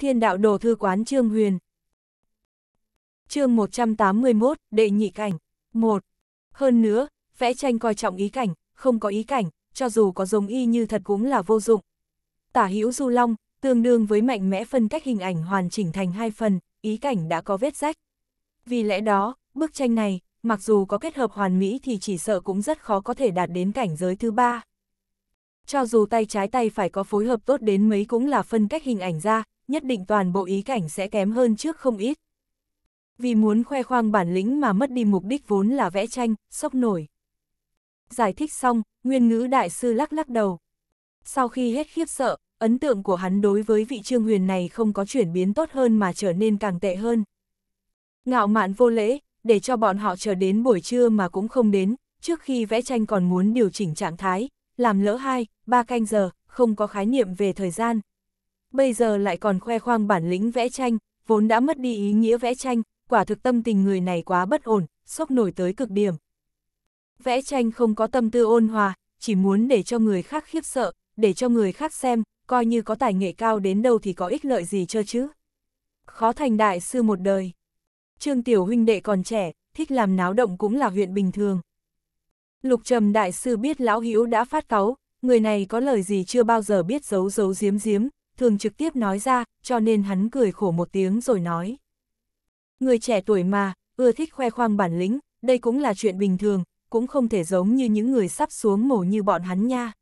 Thiên đạo đồ thư quán Trương Huyền. chương 181, đệ nhị cảnh. 1. Hơn nữa, vẽ tranh coi trọng ý cảnh, không có ý cảnh, cho dù có giống y như thật cũng là vô dụng. Tả hữu du long, tương đương với mạnh mẽ phân cách hình ảnh hoàn chỉnh thành hai phần, ý cảnh đã có vết rách. Vì lẽ đó, bức tranh này, mặc dù có kết hợp hoàn mỹ thì chỉ sợ cũng rất khó có thể đạt đến cảnh giới thứ ba. Cho dù tay trái tay phải có phối hợp tốt đến mấy cũng là phân cách hình ảnh ra, nhất định toàn bộ ý cảnh sẽ kém hơn trước không ít. Vì muốn khoe khoang bản lĩnh mà mất đi mục đích vốn là vẽ tranh, sốc nổi. Giải thích xong, nguyên ngữ đại sư lắc lắc đầu. Sau khi hết khiếp sợ, ấn tượng của hắn đối với vị trương huyền này không có chuyển biến tốt hơn mà trở nên càng tệ hơn. Ngạo mạn vô lễ, để cho bọn họ chờ đến buổi trưa mà cũng không đến, trước khi vẽ tranh còn muốn điều chỉnh trạng thái, làm lỡ hai, ba canh giờ, không có khái niệm về thời gian, bây giờ lại còn khoe khoang bản lĩnh vẽ tranh, vốn đã mất đi ý nghĩa vẽ tranh, quả thực tâm tình người này quá bất ổn, sốc nổi tới cực điểm. Vẽ tranh không có tâm tư ôn hòa, chỉ muốn để cho người khác khiếp sợ, để cho người khác xem, coi như có tài nghệ cao đến đâu thì có ích lợi gì cho chứ. Khó thành đại sư một đời. Trương Tiểu huynh đệ còn trẻ, thích làm náo động cũng là huyện bình thường. Lục Trầm đại sư biết lão hữu đã phát cáu, người này có lời gì chưa bao giờ biết giấu giấu giếm giếm, thường trực tiếp nói ra, cho nên hắn cười khổ một tiếng rồi nói. Người trẻ tuổi mà, ưa thích khoe khoang bản lĩnh, đây cũng là chuyện bình thường, cũng không thể giống như những người sắp xuống mổ như bọn hắn nha.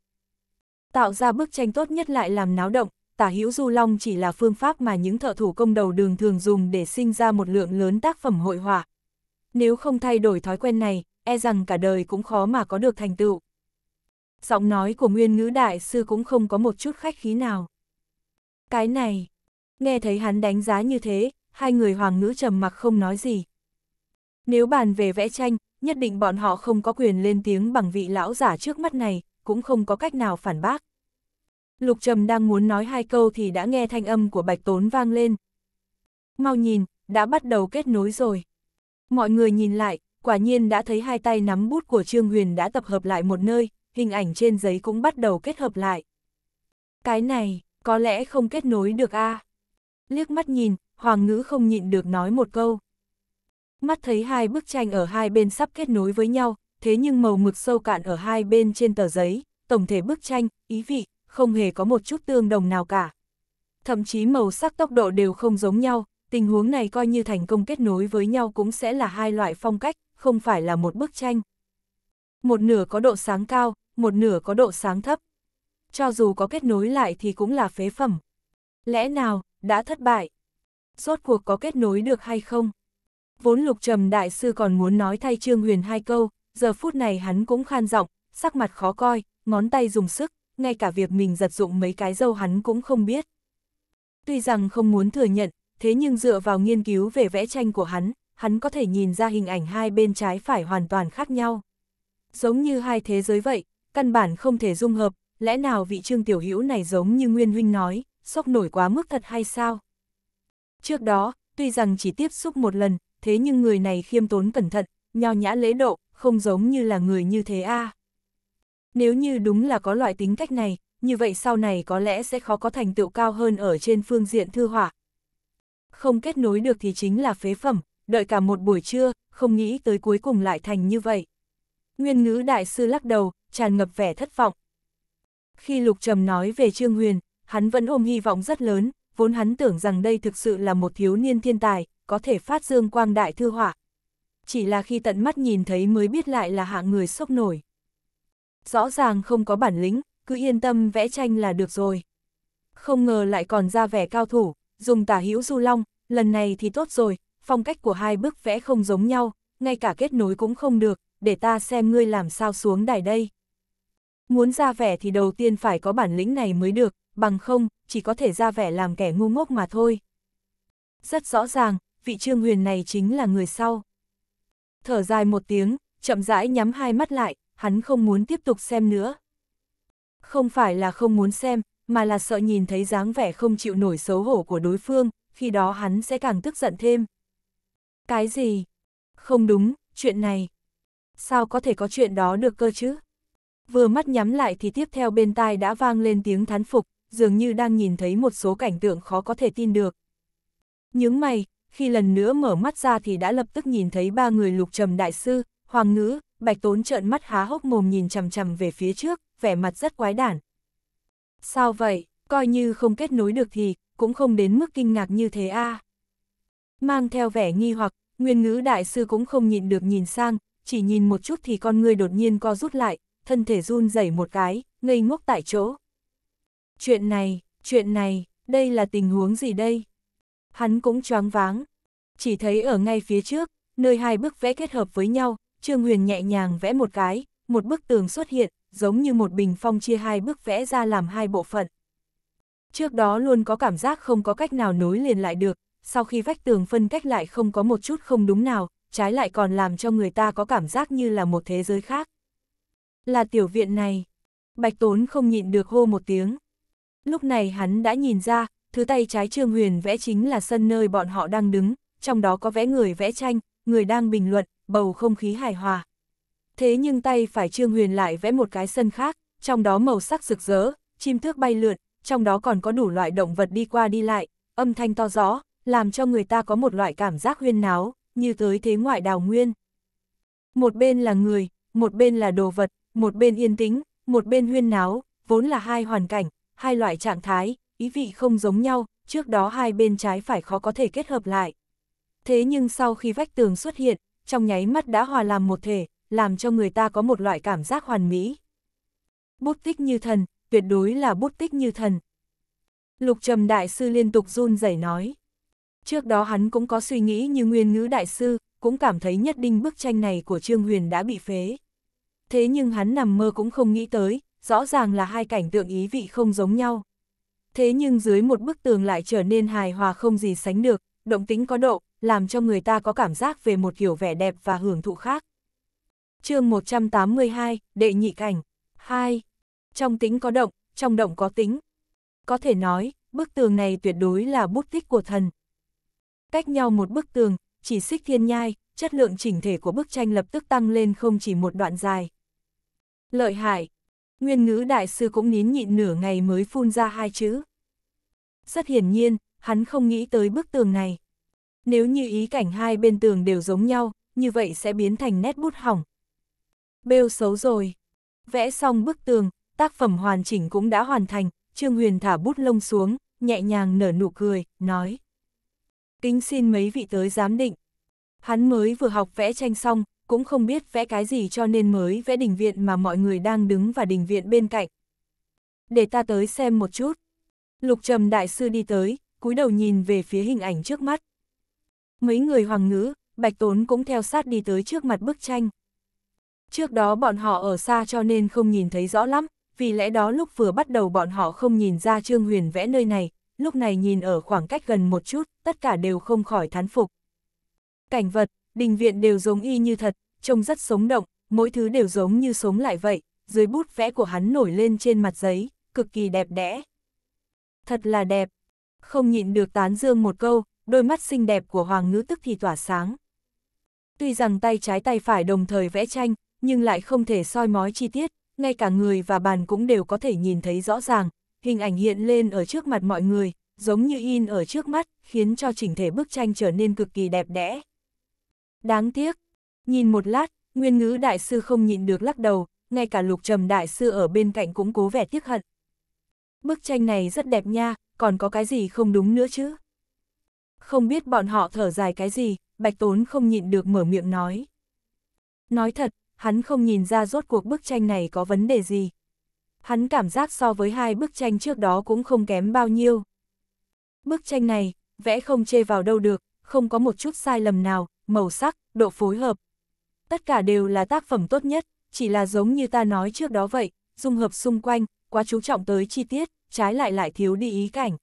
Tạo ra bức tranh tốt nhất lại làm náo động, tả hữu du long chỉ là phương pháp mà những thợ thủ công đầu đường thường dùng để sinh ra một lượng lớn tác phẩm hội họa. Nếu không thay đổi thói quen này, e rằng cả đời cũng khó mà có được thành tựu. Giọng nói của nguyên ngữ đại sư cũng không có một chút khách khí nào. Cái này, nghe thấy hắn đánh giá như thế, hai người hoàng ngữ trầm mặc không nói gì. Nếu bàn về vẽ tranh, nhất định bọn họ không có quyền lên tiếng bằng vị lão giả trước mắt này, cũng không có cách nào phản bác. Lục Trầm đang muốn nói hai câu thì đã nghe thanh âm của Bạch Tốn vang lên. Mau nhìn, đã bắt đầu kết nối rồi. Mọi người nhìn lại, quả nhiên đã thấy hai tay nắm bút của Trương Huyền đã tập hợp lại một nơi, hình ảnh trên giấy cũng bắt đầu kết hợp lại. Cái này, có lẽ không kết nối được a. À. Liếc mắt nhìn, Hoàng Ngữ không nhịn được nói một câu. Mắt thấy hai bức tranh ở hai bên sắp kết nối với nhau, thế nhưng màu mực sâu cạn ở hai bên trên tờ giấy, tổng thể bức tranh, ý vị, không hề có một chút tương đồng nào cả. Thậm chí màu sắc tốc độ đều không giống nhau, tình huống này coi như thành công kết nối với nhau cũng sẽ là hai loại phong cách, không phải là một bức tranh. Một nửa có độ sáng cao, một nửa có độ sáng thấp cho dù có kết nối lại thì cũng là phế phẩm. Lẽ nào, đã thất bại? Rốt cuộc có kết nối được hay không? Vốn lục trầm đại sư còn muốn nói thay Trương Huyền hai câu, giờ phút này hắn cũng khan giọng, sắc mặt khó coi, ngón tay dùng sức, ngay cả việc mình giật dụng mấy cái dâu hắn cũng không biết. Tuy rằng không muốn thừa nhận, thế nhưng dựa vào nghiên cứu về vẽ tranh của hắn, hắn có thể nhìn ra hình ảnh hai bên trái phải hoàn toàn khác nhau. Giống như hai thế giới vậy, căn bản không thể dung hợp, lẽ nào vị trương tiểu hữu này giống như Nguyên Huynh nói, sốc nổi quá mức thật hay sao? Trước đó, tuy rằng chỉ tiếp xúc một lần, thế nhưng người này khiêm tốn cẩn thận, nho nhã lễ độ, không giống như là người như thế a. Nếu như đúng là có loại tính cách này, như vậy sau này có lẽ sẽ khó có thành tựu cao hơn ở trên phương diện thư họa. Không kết nối được thì chính là phế phẩm, đợi cả một buổi trưa, không nghĩ tới cuối cùng lại thành như vậy. Nguyên ngữ đại sư lắc đầu, tràn ngập vẻ thất vọng, khi Lục Trầm nói về Trương Huyền, hắn vẫn ôm hy vọng rất lớn, vốn hắn tưởng rằng đây thực sự là một thiếu niên thiên tài, có thể phát dương quang đại thư họa. Chỉ là khi tận mắt nhìn thấy mới biết lại là hạng người sốc nổi. Rõ ràng không có bản lĩnh, cứ yên tâm vẽ tranh là được rồi. Không ngờ lại còn ra vẻ cao thủ, dùng tả hữu du long, lần này thì tốt rồi, phong cách của hai bức vẽ không giống nhau, ngay cả kết nối cũng không được, để ta xem ngươi làm sao xuống đài đây. Muốn ra vẻ thì đầu tiên phải có bản lĩnh này mới được, bằng không, chỉ có thể ra vẻ làm kẻ ngu ngốc mà thôi. Rất rõ ràng, vị trương huyền này chính là người sau. Thở dài một tiếng, chậm rãi nhắm hai mắt lại, hắn không muốn tiếp tục xem nữa. Không phải là không muốn xem, mà là sợ nhìn thấy dáng vẻ không chịu nổi xấu hổ của đối phương, khi đó hắn sẽ càng tức giận thêm. Cái gì? Không đúng, chuyện này. Sao có thể có chuyện đó được cơ chứ? vừa mắt nhắm lại thì tiếp theo bên tai đã vang lên tiếng thán phục, dường như đang nhìn thấy một số cảnh tượng khó có thể tin được. Những mày, khi lần nữa mở mắt ra thì đã lập tức nhìn thấy ba người lục trầm đại sư, hoàng ngữ, bạch tốn trợn mắt há hốc mồm nhìn chằm chằm về phía trước, vẻ mặt rất quái đản. Sao vậy, coi như không kết nối được thì, cũng không đến mức kinh ngạc như thế a à? Mang theo vẻ nghi hoặc, nguyên ngữ đại sư cũng không nhịn được nhìn sang, chỉ nhìn một chút thì con người đột nhiên co rút lại, thân thể run rẩy một cái, ngây ngốc tại chỗ. Chuyện này, chuyện này, đây là tình huống gì đây? Hắn cũng choáng váng. Chỉ thấy ở ngay phía trước, nơi hai bức vẽ kết hợp với nhau, Trương Huyền nhẹ nhàng vẽ một cái, một bức tường xuất hiện, giống như một bình phong chia hai bức vẽ ra làm hai bộ phận. Trước đó luôn có cảm giác không có cách nào nối liền lại được, sau khi vách tường phân cách lại không có một chút không đúng nào, trái lại còn làm cho người ta có cảm giác như là một thế giới khác. Là tiểu viện này. Bạch Tốn không nhịn được hô một tiếng. Lúc này hắn đã nhìn ra, thứ tay trái Trương Huyền vẽ chính là sân nơi bọn họ đang đứng, trong đó có vẽ người vẽ tranh, người đang bình luận, bầu không khí hài hòa. Thế nhưng tay phải Trương Huyền lại vẽ một cái sân khác, trong đó màu sắc rực rỡ, chim thước bay lượn, trong đó còn có đủ loại động vật đi qua đi lại, âm thanh to rõ, làm cho người ta có một loại cảm giác huyên náo, như tới thế ngoại đào nguyên. Một bên là người, một bên là đồ vật, một bên yên tĩnh, một bên huyên náo, vốn là hai hoàn cảnh, hai loại trạng thái, ý vị không giống nhau, trước đó hai bên trái phải khó có thể kết hợp lại. Thế nhưng sau khi vách tường xuất hiện, trong nháy mắt đã hòa làm một thể, làm cho người ta có một loại cảm giác hoàn mỹ. Bút tích như thần, tuyệt đối là bút tích như thần. Lục Trầm Đại Sư liên tục run rẩy nói. Trước đó hắn cũng có suy nghĩ như nguyên ngữ đại sư, cũng cảm thấy nhất định bức tranh này của Trương Huyền đã bị phế thế nhưng hắn nằm mơ cũng không nghĩ tới, rõ ràng là hai cảnh tượng ý vị không giống nhau. Thế nhưng dưới một bức tường lại trở nên hài hòa không gì sánh được, động tính có độ, làm cho người ta có cảm giác về một kiểu vẻ đẹp và hưởng thụ khác. chương 182, Đệ Nhị Cảnh 2. Trong tính có động, trong động có tính. Có thể nói, bức tường này tuyệt đối là bút tích của thần. Cách nhau một bức tường, chỉ xích thiên nhai, chất lượng chỉnh thể của bức tranh lập tức tăng lên không chỉ một đoạn dài, Lợi hại. Nguyên ngữ đại sư cũng nín nhịn nửa ngày mới phun ra hai chữ. Rất hiển nhiên, hắn không nghĩ tới bức tường này. Nếu như ý cảnh hai bên tường đều giống nhau, như vậy sẽ biến thành nét bút hỏng. Bêu xấu rồi. Vẽ xong bức tường, tác phẩm hoàn chỉnh cũng đã hoàn thành, Trương Huyền thả bút lông xuống, nhẹ nhàng nở nụ cười, nói. Kính xin mấy vị tới giám định. Hắn mới vừa học vẽ tranh xong, cũng không biết vẽ cái gì cho nên mới vẽ đình viện mà mọi người đang đứng và đình viện bên cạnh. Để ta tới xem một chút. Lục trầm đại sư đi tới, cúi đầu nhìn về phía hình ảnh trước mắt. Mấy người hoàng ngữ, bạch tốn cũng theo sát đi tới trước mặt bức tranh. Trước đó bọn họ ở xa cho nên không nhìn thấy rõ lắm, vì lẽ đó lúc vừa bắt đầu bọn họ không nhìn ra Trương Huyền vẽ nơi này, lúc này nhìn ở khoảng cách gần một chút, tất cả đều không khỏi thán phục. Cảnh vật, đình viện đều giống y như thật, trông rất sống động, mỗi thứ đều giống như sống lại vậy, dưới bút vẽ của hắn nổi lên trên mặt giấy, cực kỳ đẹp đẽ. Thật là đẹp, không nhịn được tán dương một câu, đôi mắt xinh đẹp của Hoàng ngữ tức thì tỏa sáng. Tuy rằng tay trái tay phải đồng thời vẽ tranh, nhưng lại không thể soi mói chi tiết, ngay cả người và bàn cũng đều có thể nhìn thấy rõ ràng, hình ảnh hiện lên ở trước mặt mọi người, giống như in ở trước mắt, khiến cho chỉnh thể bức tranh trở nên cực kỳ đẹp đẽ. Đáng tiếc. Nhìn một lát, nguyên ngữ đại sư không nhịn được lắc đầu, ngay cả lục trầm đại sư ở bên cạnh cũng cố vẻ tiếc hận. Bức tranh này rất đẹp nha, còn có cái gì không đúng nữa chứ? Không biết bọn họ thở dài cái gì, Bạch Tốn không nhịn được mở miệng nói. Nói thật, hắn không nhìn ra rốt cuộc bức tranh này có vấn đề gì. Hắn cảm giác so với hai bức tranh trước đó cũng không kém bao nhiêu. Bức tranh này, vẽ không chê vào đâu được, không có một chút sai lầm nào, màu sắc, độ phối hợp. Tất cả đều là tác phẩm tốt nhất, chỉ là giống như ta nói trước đó vậy, dung hợp xung quanh, quá chú trọng tới chi tiết, trái lại lại thiếu đi ý cảnh.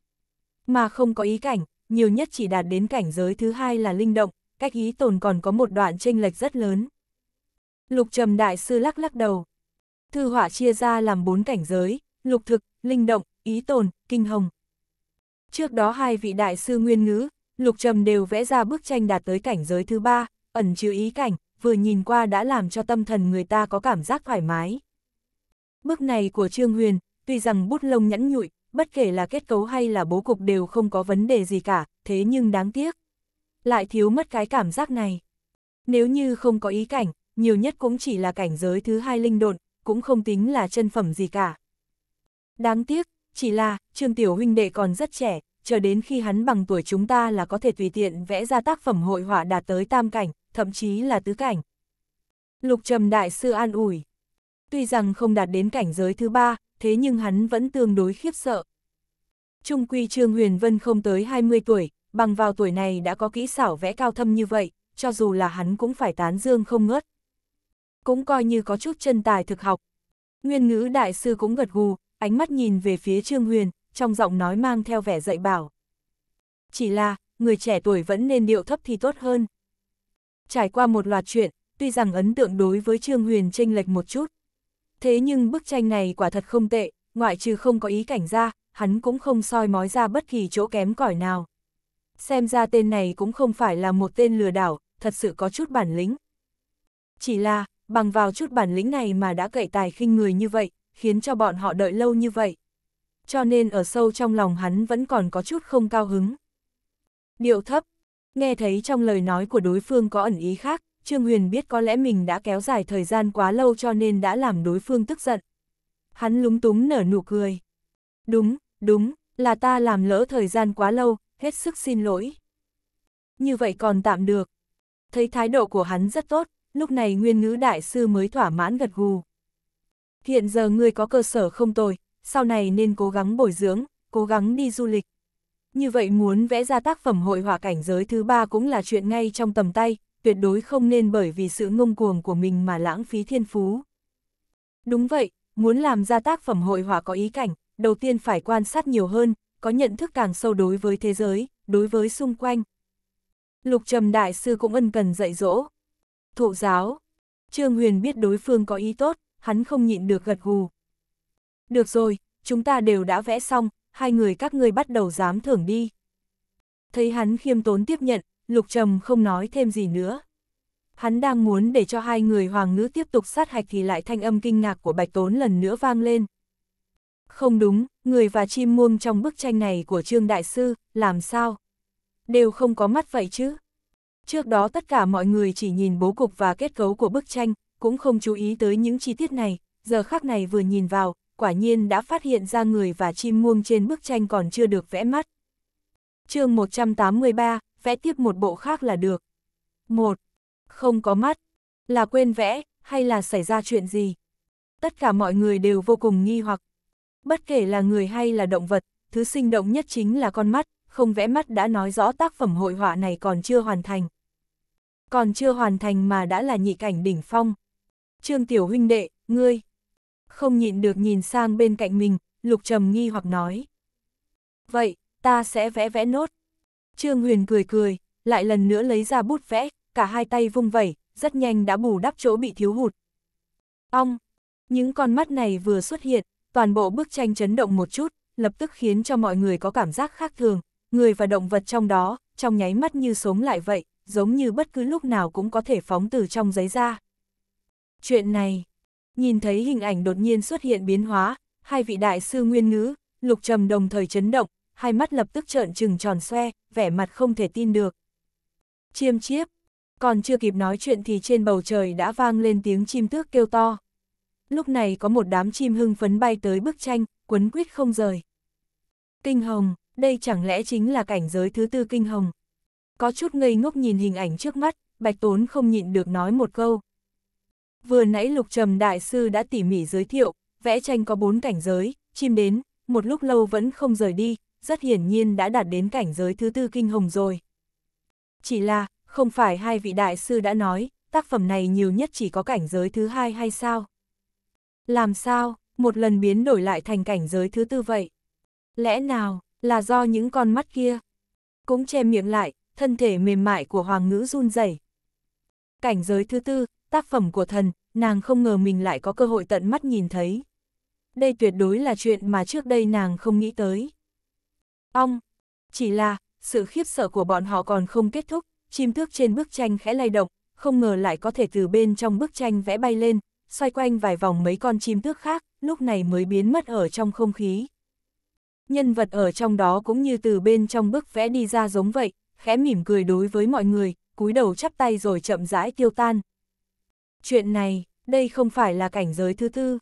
Mà không có ý cảnh, nhiều nhất chỉ đạt đến cảnh giới thứ hai là linh động, cách ý tồn còn có một đoạn chênh lệch rất lớn. Lục trầm đại sư lắc lắc đầu. Thư họa chia ra làm bốn cảnh giới, lục thực, linh động, ý tồn, kinh hồng. Trước đó hai vị đại sư nguyên ngữ, Lục Trầm đều vẽ ra bức tranh đạt tới cảnh giới thứ ba, ẩn chứa ý cảnh, vừa nhìn qua đã làm cho tâm thần người ta có cảm giác thoải mái. Bức này của Trương Huyền, tuy rằng bút lông nhẵn nhụi, bất kể là kết cấu hay là bố cục đều không có vấn đề gì cả, thế nhưng đáng tiếc. Lại thiếu mất cái cảm giác này. Nếu như không có ý cảnh, nhiều nhất cũng chỉ là cảnh giới thứ hai linh độn, cũng không tính là chân phẩm gì cả. Đáng tiếc, chỉ là, Trương Tiểu Huynh Đệ còn rất trẻ, chờ đến khi hắn bằng tuổi chúng ta là có thể tùy tiện vẽ ra tác phẩm hội họa đạt tới tam cảnh, thậm chí là tứ cảnh. Lục Trầm Đại Sư an ủi. Tuy rằng không đạt đến cảnh giới thứ ba, thế nhưng hắn vẫn tương đối khiếp sợ. Trung quy Trương Huyền Vân không tới 20 tuổi, bằng vào tuổi này đã có kỹ xảo vẽ cao thâm như vậy, cho dù là hắn cũng phải tán dương không ngớt. Cũng coi như có chút chân tài thực học. Nguyên ngữ đại sư cũng gật gù, ánh mắt nhìn về phía Trương Huyền, trong giọng nói mang theo vẻ dạy bảo. Chỉ là, người trẻ tuổi vẫn nên điệu thấp thì tốt hơn. Trải qua một loạt chuyện, tuy rằng ấn tượng đối với Trương Huyền chênh lệch một chút. Thế nhưng bức tranh này quả thật không tệ, ngoại trừ không có ý cảnh ra, hắn cũng không soi mói ra bất kỳ chỗ kém cỏi nào. Xem ra tên này cũng không phải là một tên lừa đảo, thật sự có chút bản lĩnh. Chỉ là, bằng vào chút bản lĩnh này mà đã cậy tài khinh người như vậy, khiến cho bọn họ đợi lâu như vậy cho nên ở sâu trong lòng hắn vẫn còn có chút không cao hứng. Điệu thấp, nghe thấy trong lời nói của đối phương có ẩn ý khác, Trương Huyền biết có lẽ mình đã kéo dài thời gian quá lâu cho nên đã làm đối phương tức giận. Hắn lúng túng nở nụ cười. Đúng, đúng, là ta làm lỡ thời gian quá lâu, hết sức xin lỗi. Như vậy còn tạm được. Thấy thái độ của hắn rất tốt, lúc này nguyên ngữ đại sư mới thỏa mãn gật gù. Hiện giờ ngươi có cơ sở không tồi, sau này nên cố gắng bồi dưỡng, cố gắng đi du lịch. Như vậy muốn vẽ ra tác phẩm hội họa cảnh giới thứ ba cũng là chuyện ngay trong tầm tay, tuyệt đối không nên bởi vì sự ngông cuồng của mình mà lãng phí thiên phú. Đúng vậy, muốn làm ra tác phẩm hội họa có ý cảnh, đầu tiên phải quan sát nhiều hơn, có nhận thức càng sâu đối với thế giới, đối với xung quanh. Lục Trầm Đại Sư cũng ân cần dạy dỗ. Thụ giáo, Trương Huyền biết đối phương có ý tốt, hắn không nhịn được gật gù, được rồi, chúng ta đều đã vẽ xong, hai người các ngươi bắt đầu dám thưởng đi. Thấy hắn khiêm tốn tiếp nhận, Lục Trầm không nói thêm gì nữa. Hắn đang muốn để cho hai người hoàng nữ tiếp tục sát hạch thì lại thanh âm kinh ngạc của Bạch Tốn lần nữa vang lên. Không đúng, người và chim muông trong bức tranh này của Trương Đại Sư, làm sao? Đều không có mắt vậy chứ? Trước đó tất cả mọi người chỉ nhìn bố cục và kết cấu của bức tranh, cũng không chú ý tới những chi tiết này, giờ khác này vừa nhìn vào, quả nhiên đã phát hiện ra người và chim muông trên bức tranh còn chưa được vẽ mắt. chương 183, vẽ tiếp một bộ khác là được. 1. Không có mắt. Là quên vẽ, hay là xảy ra chuyện gì? Tất cả mọi người đều vô cùng nghi hoặc. Bất kể là người hay là động vật, thứ sinh động nhất chính là con mắt, không vẽ mắt đã nói rõ tác phẩm hội họa này còn chưa hoàn thành. Còn chưa hoàn thành mà đã là nhị cảnh đỉnh phong. Trương Tiểu huynh đệ, ngươi không nhịn được nhìn sang bên cạnh mình, Lục Trầm nghi hoặc nói. Vậy, ta sẽ vẽ vẽ nốt. Trương Huyền cười cười, lại lần nữa lấy ra bút vẽ, cả hai tay vung vẩy, rất nhanh đã bù đắp chỗ bị thiếu hụt. Ong! Những con mắt này vừa xuất hiện, toàn bộ bức tranh chấn động một chút, lập tức khiến cho mọi người có cảm giác khác thường, người và động vật trong đó, trong nháy mắt như sống lại vậy, giống như bất cứ lúc nào cũng có thể phóng từ trong giấy ra. Chuyện này, nhìn thấy hình ảnh đột nhiên xuất hiện biến hóa, hai vị đại sư nguyên ngữ, lục trầm đồng thời chấn động, hai mắt lập tức trợn trừng tròn xoe, vẻ mặt không thể tin được. Chiêm chiếp, còn chưa kịp nói chuyện thì trên bầu trời đã vang lên tiếng chim tước kêu to. Lúc này có một đám chim hưng phấn bay tới bức tranh, quấn quýt không rời. Kinh hồng, đây chẳng lẽ chính là cảnh giới thứ tư kinh hồng. Có chút ngây ngốc nhìn hình ảnh trước mắt, Bạch Tốn không nhịn được nói một câu, Vừa nãy Lục Trầm Đại Sư đã tỉ mỉ giới thiệu, vẽ tranh có bốn cảnh giới, chim đến, một lúc lâu vẫn không rời đi, rất hiển nhiên đã đạt đến cảnh giới thứ tư kinh hồng rồi. Chỉ là, không phải hai vị đại sư đã nói, tác phẩm này nhiều nhất chỉ có cảnh giới thứ hai hay sao? Làm sao, một lần biến đổi lại thành cảnh giới thứ tư vậy? Lẽ nào, là do những con mắt kia? Cũng che miệng lại, thân thể mềm mại của Hoàng ngữ run rẩy. Cảnh giới thứ tư, tác phẩm của thần, nàng không ngờ mình lại có cơ hội tận mắt nhìn thấy. Đây tuyệt đối là chuyện mà trước đây nàng không nghĩ tới. Ong, chỉ là, sự khiếp sợ của bọn họ còn không kết thúc, chim thước trên bức tranh khẽ lay động, không ngờ lại có thể từ bên trong bức tranh vẽ bay lên, xoay quanh vài vòng mấy con chim thước khác, lúc này mới biến mất ở trong không khí. Nhân vật ở trong đó cũng như từ bên trong bức vẽ đi ra giống vậy, khẽ mỉm cười đối với mọi người, cúi đầu chắp tay rồi chậm rãi tiêu tan, Chuyện này, đây không phải là cảnh giới thứ tư.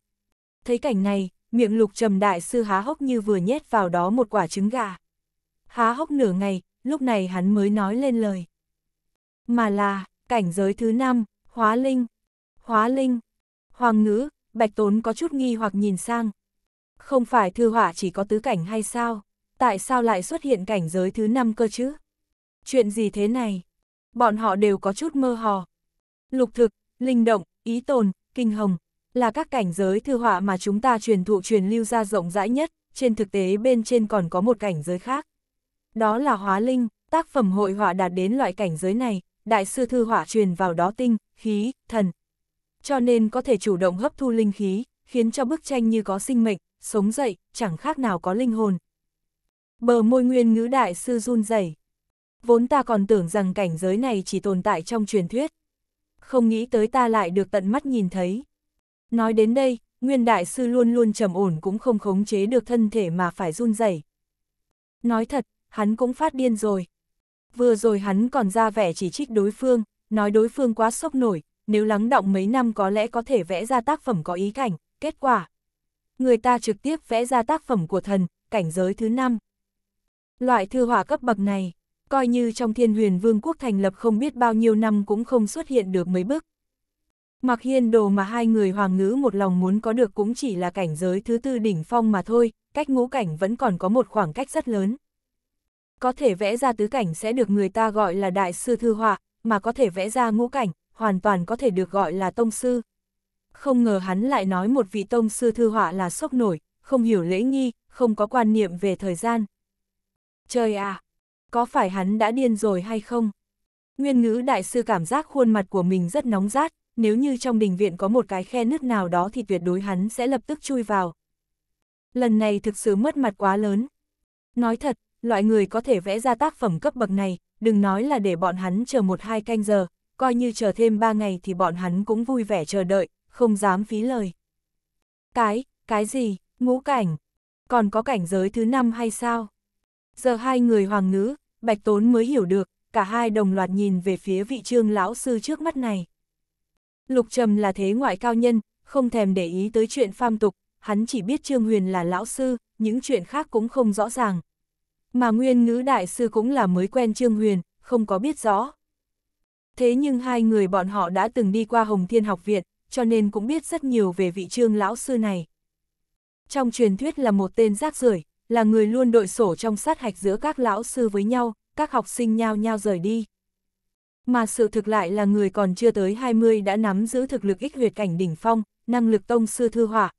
Thấy cảnh này, miệng lục trầm đại sư há hốc như vừa nhét vào đó một quả trứng gà. Há hốc nửa ngày, lúc này hắn mới nói lên lời. Mà là, cảnh giới thứ năm, hóa linh. Hóa linh. Hoàng ngữ, bạch tốn có chút nghi hoặc nhìn sang. Không phải thư họa chỉ có tứ cảnh hay sao? Tại sao lại xuất hiện cảnh giới thứ năm cơ chứ? Chuyện gì thế này? Bọn họ đều có chút mơ hò. Lục thực, linh động, ý tồn, kinh hồng, là các cảnh giới thư họa mà chúng ta truyền thụ truyền lưu ra rộng rãi nhất, trên thực tế bên trên còn có một cảnh giới khác. Đó là hóa linh, tác phẩm hội họa đạt đến loại cảnh giới này, đại sư thư họa truyền vào đó tinh, khí, thần. Cho nên có thể chủ động hấp thu linh khí, khiến cho bức tranh như có sinh mệnh, sống dậy, chẳng khác nào có linh hồn. Bờ môi nguyên ngữ đại sư run rẩy. Vốn ta còn tưởng rằng cảnh giới này chỉ tồn tại trong truyền thuyết, không nghĩ tới ta lại được tận mắt nhìn thấy. Nói đến đây, Nguyên Đại Sư luôn luôn trầm ổn cũng không khống chế được thân thể mà phải run rẩy. Nói thật, hắn cũng phát điên rồi. Vừa rồi hắn còn ra vẻ chỉ trích đối phương, nói đối phương quá sốc nổi, nếu lắng động mấy năm có lẽ có thể vẽ ra tác phẩm có ý cảnh, kết quả. Người ta trực tiếp vẽ ra tác phẩm của thần, cảnh giới thứ năm. Loại thư hỏa cấp bậc này, coi như trong thiên huyền vương quốc thành lập không biết bao nhiêu năm cũng không xuất hiện được mấy bức. Mặc hiên đồ mà hai người hoàng ngữ một lòng muốn có được cũng chỉ là cảnh giới thứ tư đỉnh phong mà thôi, cách ngũ cảnh vẫn còn có một khoảng cách rất lớn. Có thể vẽ ra tứ cảnh sẽ được người ta gọi là đại sư thư họa, mà có thể vẽ ra ngũ cảnh, hoàn toàn có thể được gọi là tông sư. Không ngờ hắn lại nói một vị tông sư thư họa là sốc nổi, không hiểu lễ nghi, không có quan niệm về thời gian. Trời à, có phải hắn đã điên rồi hay không? Nguyên ngữ đại sư cảm giác khuôn mặt của mình rất nóng rát, nếu như trong đình viện có một cái khe nứt nào đó thì tuyệt đối hắn sẽ lập tức chui vào. Lần này thực sự mất mặt quá lớn. Nói thật, loại người có thể vẽ ra tác phẩm cấp bậc này, đừng nói là để bọn hắn chờ một hai canh giờ, coi như chờ thêm ba ngày thì bọn hắn cũng vui vẻ chờ đợi, không dám phí lời. Cái, cái gì, ngũ cảnh, còn có cảnh giới thứ năm hay sao? Giờ hai người hoàng ngữ, Bạch Tốn mới hiểu được, cả hai đồng loạt nhìn về phía vị trương lão sư trước mắt này. Lục Trầm là thế ngoại cao nhân, không thèm để ý tới chuyện pham tục, hắn chỉ biết Trương Huyền là lão sư, những chuyện khác cũng không rõ ràng. Mà nguyên ngữ đại sư cũng là mới quen Trương Huyền, không có biết rõ. Thế nhưng hai người bọn họ đã từng đi qua Hồng Thiên học viện, cho nên cũng biết rất nhiều về vị trương lão sư này. Trong truyền thuyết là một tên rác rưởi là người luôn đội sổ trong sát hạch giữa các lão sư với nhau, các học sinh nhao nhao rời đi. Mà sự thực lại là người còn chưa tới 20 đã nắm giữ thực lực ích huyệt cảnh đỉnh phong, năng lực tông sư thư hỏa.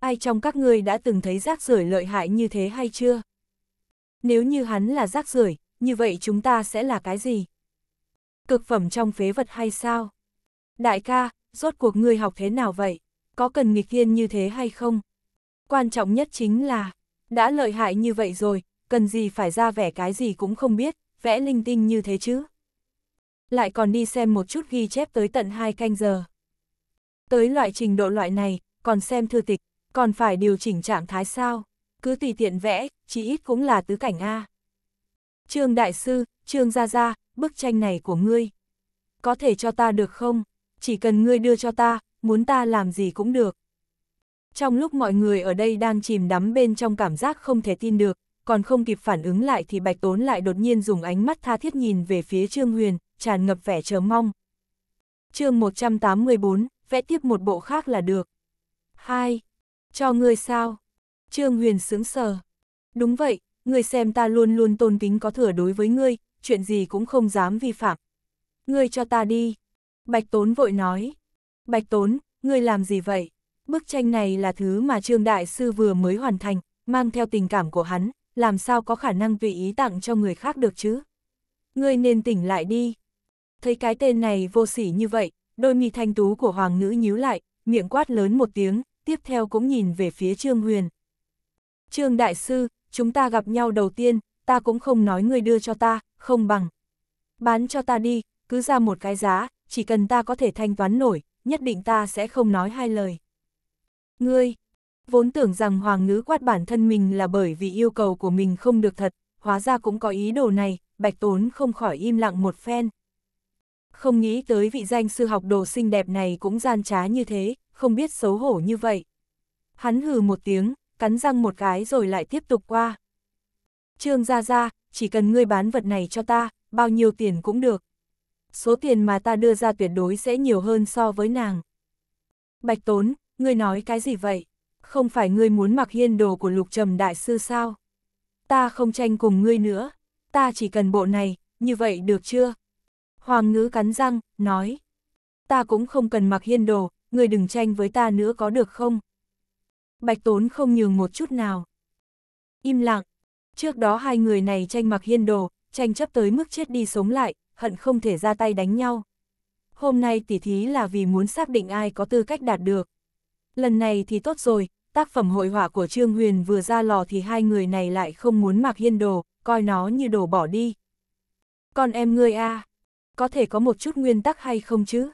Ai trong các ngươi đã từng thấy rác rưởi lợi hại như thế hay chưa? Nếu như hắn là rác rưởi, như vậy chúng ta sẽ là cái gì? Cực phẩm trong phế vật hay sao? Đại ca, rốt cuộc ngươi học thế nào vậy? Có cần nghịch thiên như thế hay không? Quan trọng nhất chính là, đã lợi hại như vậy rồi, cần gì phải ra vẻ cái gì cũng không biết, vẽ linh tinh như thế chứ. Lại còn đi xem một chút ghi chép tới tận hai canh giờ. Tới loại trình độ loại này, còn xem thư tịch, còn phải điều chỉnh trạng thái sao, cứ tùy tiện vẽ, chỉ ít cũng là tứ cảnh A. Trương Đại Sư, Trương Gia Gia, bức tranh này của ngươi. Có thể cho ta được không? Chỉ cần ngươi đưa cho ta, muốn ta làm gì cũng được. Trong lúc mọi người ở đây đang chìm đắm bên trong cảm giác không thể tin được, còn không kịp phản ứng lại thì Bạch Tốn lại đột nhiên dùng ánh mắt tha thiết nhìn về phía Trương Huyền, tràn ngập vẻ chờ mong. chương 184, vẽ tiếp một bộ khác là được. hai Cho người sao? Trương Huyền sướng sờ. Đúng vậy, người xem ta luôn luôn tôn kính có thừa đối với ngươi, chuyện gì cũng không dám vi phạm. Ngươi cho ta đi. Bạch Tốn vội nói. Bạch Tốn, ngươi làm gì vậy? Bức tranh này là thứ mà Trương Đại Sư vừa mới hoàn thành, mang theo tình cảm của hắn, làm sao có khả năng tùy ý tặng cho người khác được chứ? Ngươi nên tỉnh lại đi. Thấy cái tên này vô sỉ như vậy, đôi mì thanh tú của hoàng nữ nhíu lại, miệng quát lớn một tiếng, tiếp theo cũng nhìn về phía Trương Huyền. Trương Đại Sư, chúng ta gặp nhau đầu tiên, ta cũng không nói ngươi đưa cho ta, không bằng. Bán cho ta đi, cứ ra một cái giá, chỉ cần ta có thể thanh toán nổi, nhất định ta sẽ không nói hai lời. Ngươi, vốn tưởng rằng Hoàng ngữ quát bản thân mình là bởi vì yêu cầu của mình không được thật, hóa ra cũng có ý đồ này, bạch tốn không khỏi im lặng một phen. Không nghĩ tới vị danh sư học đồ xinh đẹp này cũng gian trá như thế, không biết xấu hổ như vậy. Hắn hừ một tiếng, cắn răng một cái rồi lại tiếp tục qua. Trương Gia Gia, chỉ cần ngươi bán vật này cho ta, bao nhiêu tiền cũng được. Số tiền mà ta đưa ra tuyệt đối sẽ nhiều hơn so với nàng. Bạch Tốn, Ngươi nói cái gì vậy? Không phải ngươi muốn mặc hiên đồ của lục trầm đại sư sao? Ta không tranh cùng ngươi nữa. Ta chỉ cần bộ này, như vậy được chưa? Hoàng ngữ cắn răng, nói. Ta cũng không cần mặc hiên đồ, ngươi đừng tranh với ta nữa có được không? Bạch tốn không nhường một chút nào. Im lặng. Trước đó hai người này tranh mặc hiên đồ, tranh chấp tới mức chết đi sống lại, hận không thể ra tay đánh nhau. Hôm nay tỉ thí là vì muốn xác định ai có tư cách đạt được. Lần này thì tốt rồi, tác phẩm hội họa của Trương Huyền vừa ra lò thì hai người này lại không muốn mặc Hiên đồ, coi nó như đồ bỏ đi. Còn em ngươi a có thể có một chút nguyên tắc hay không chứ?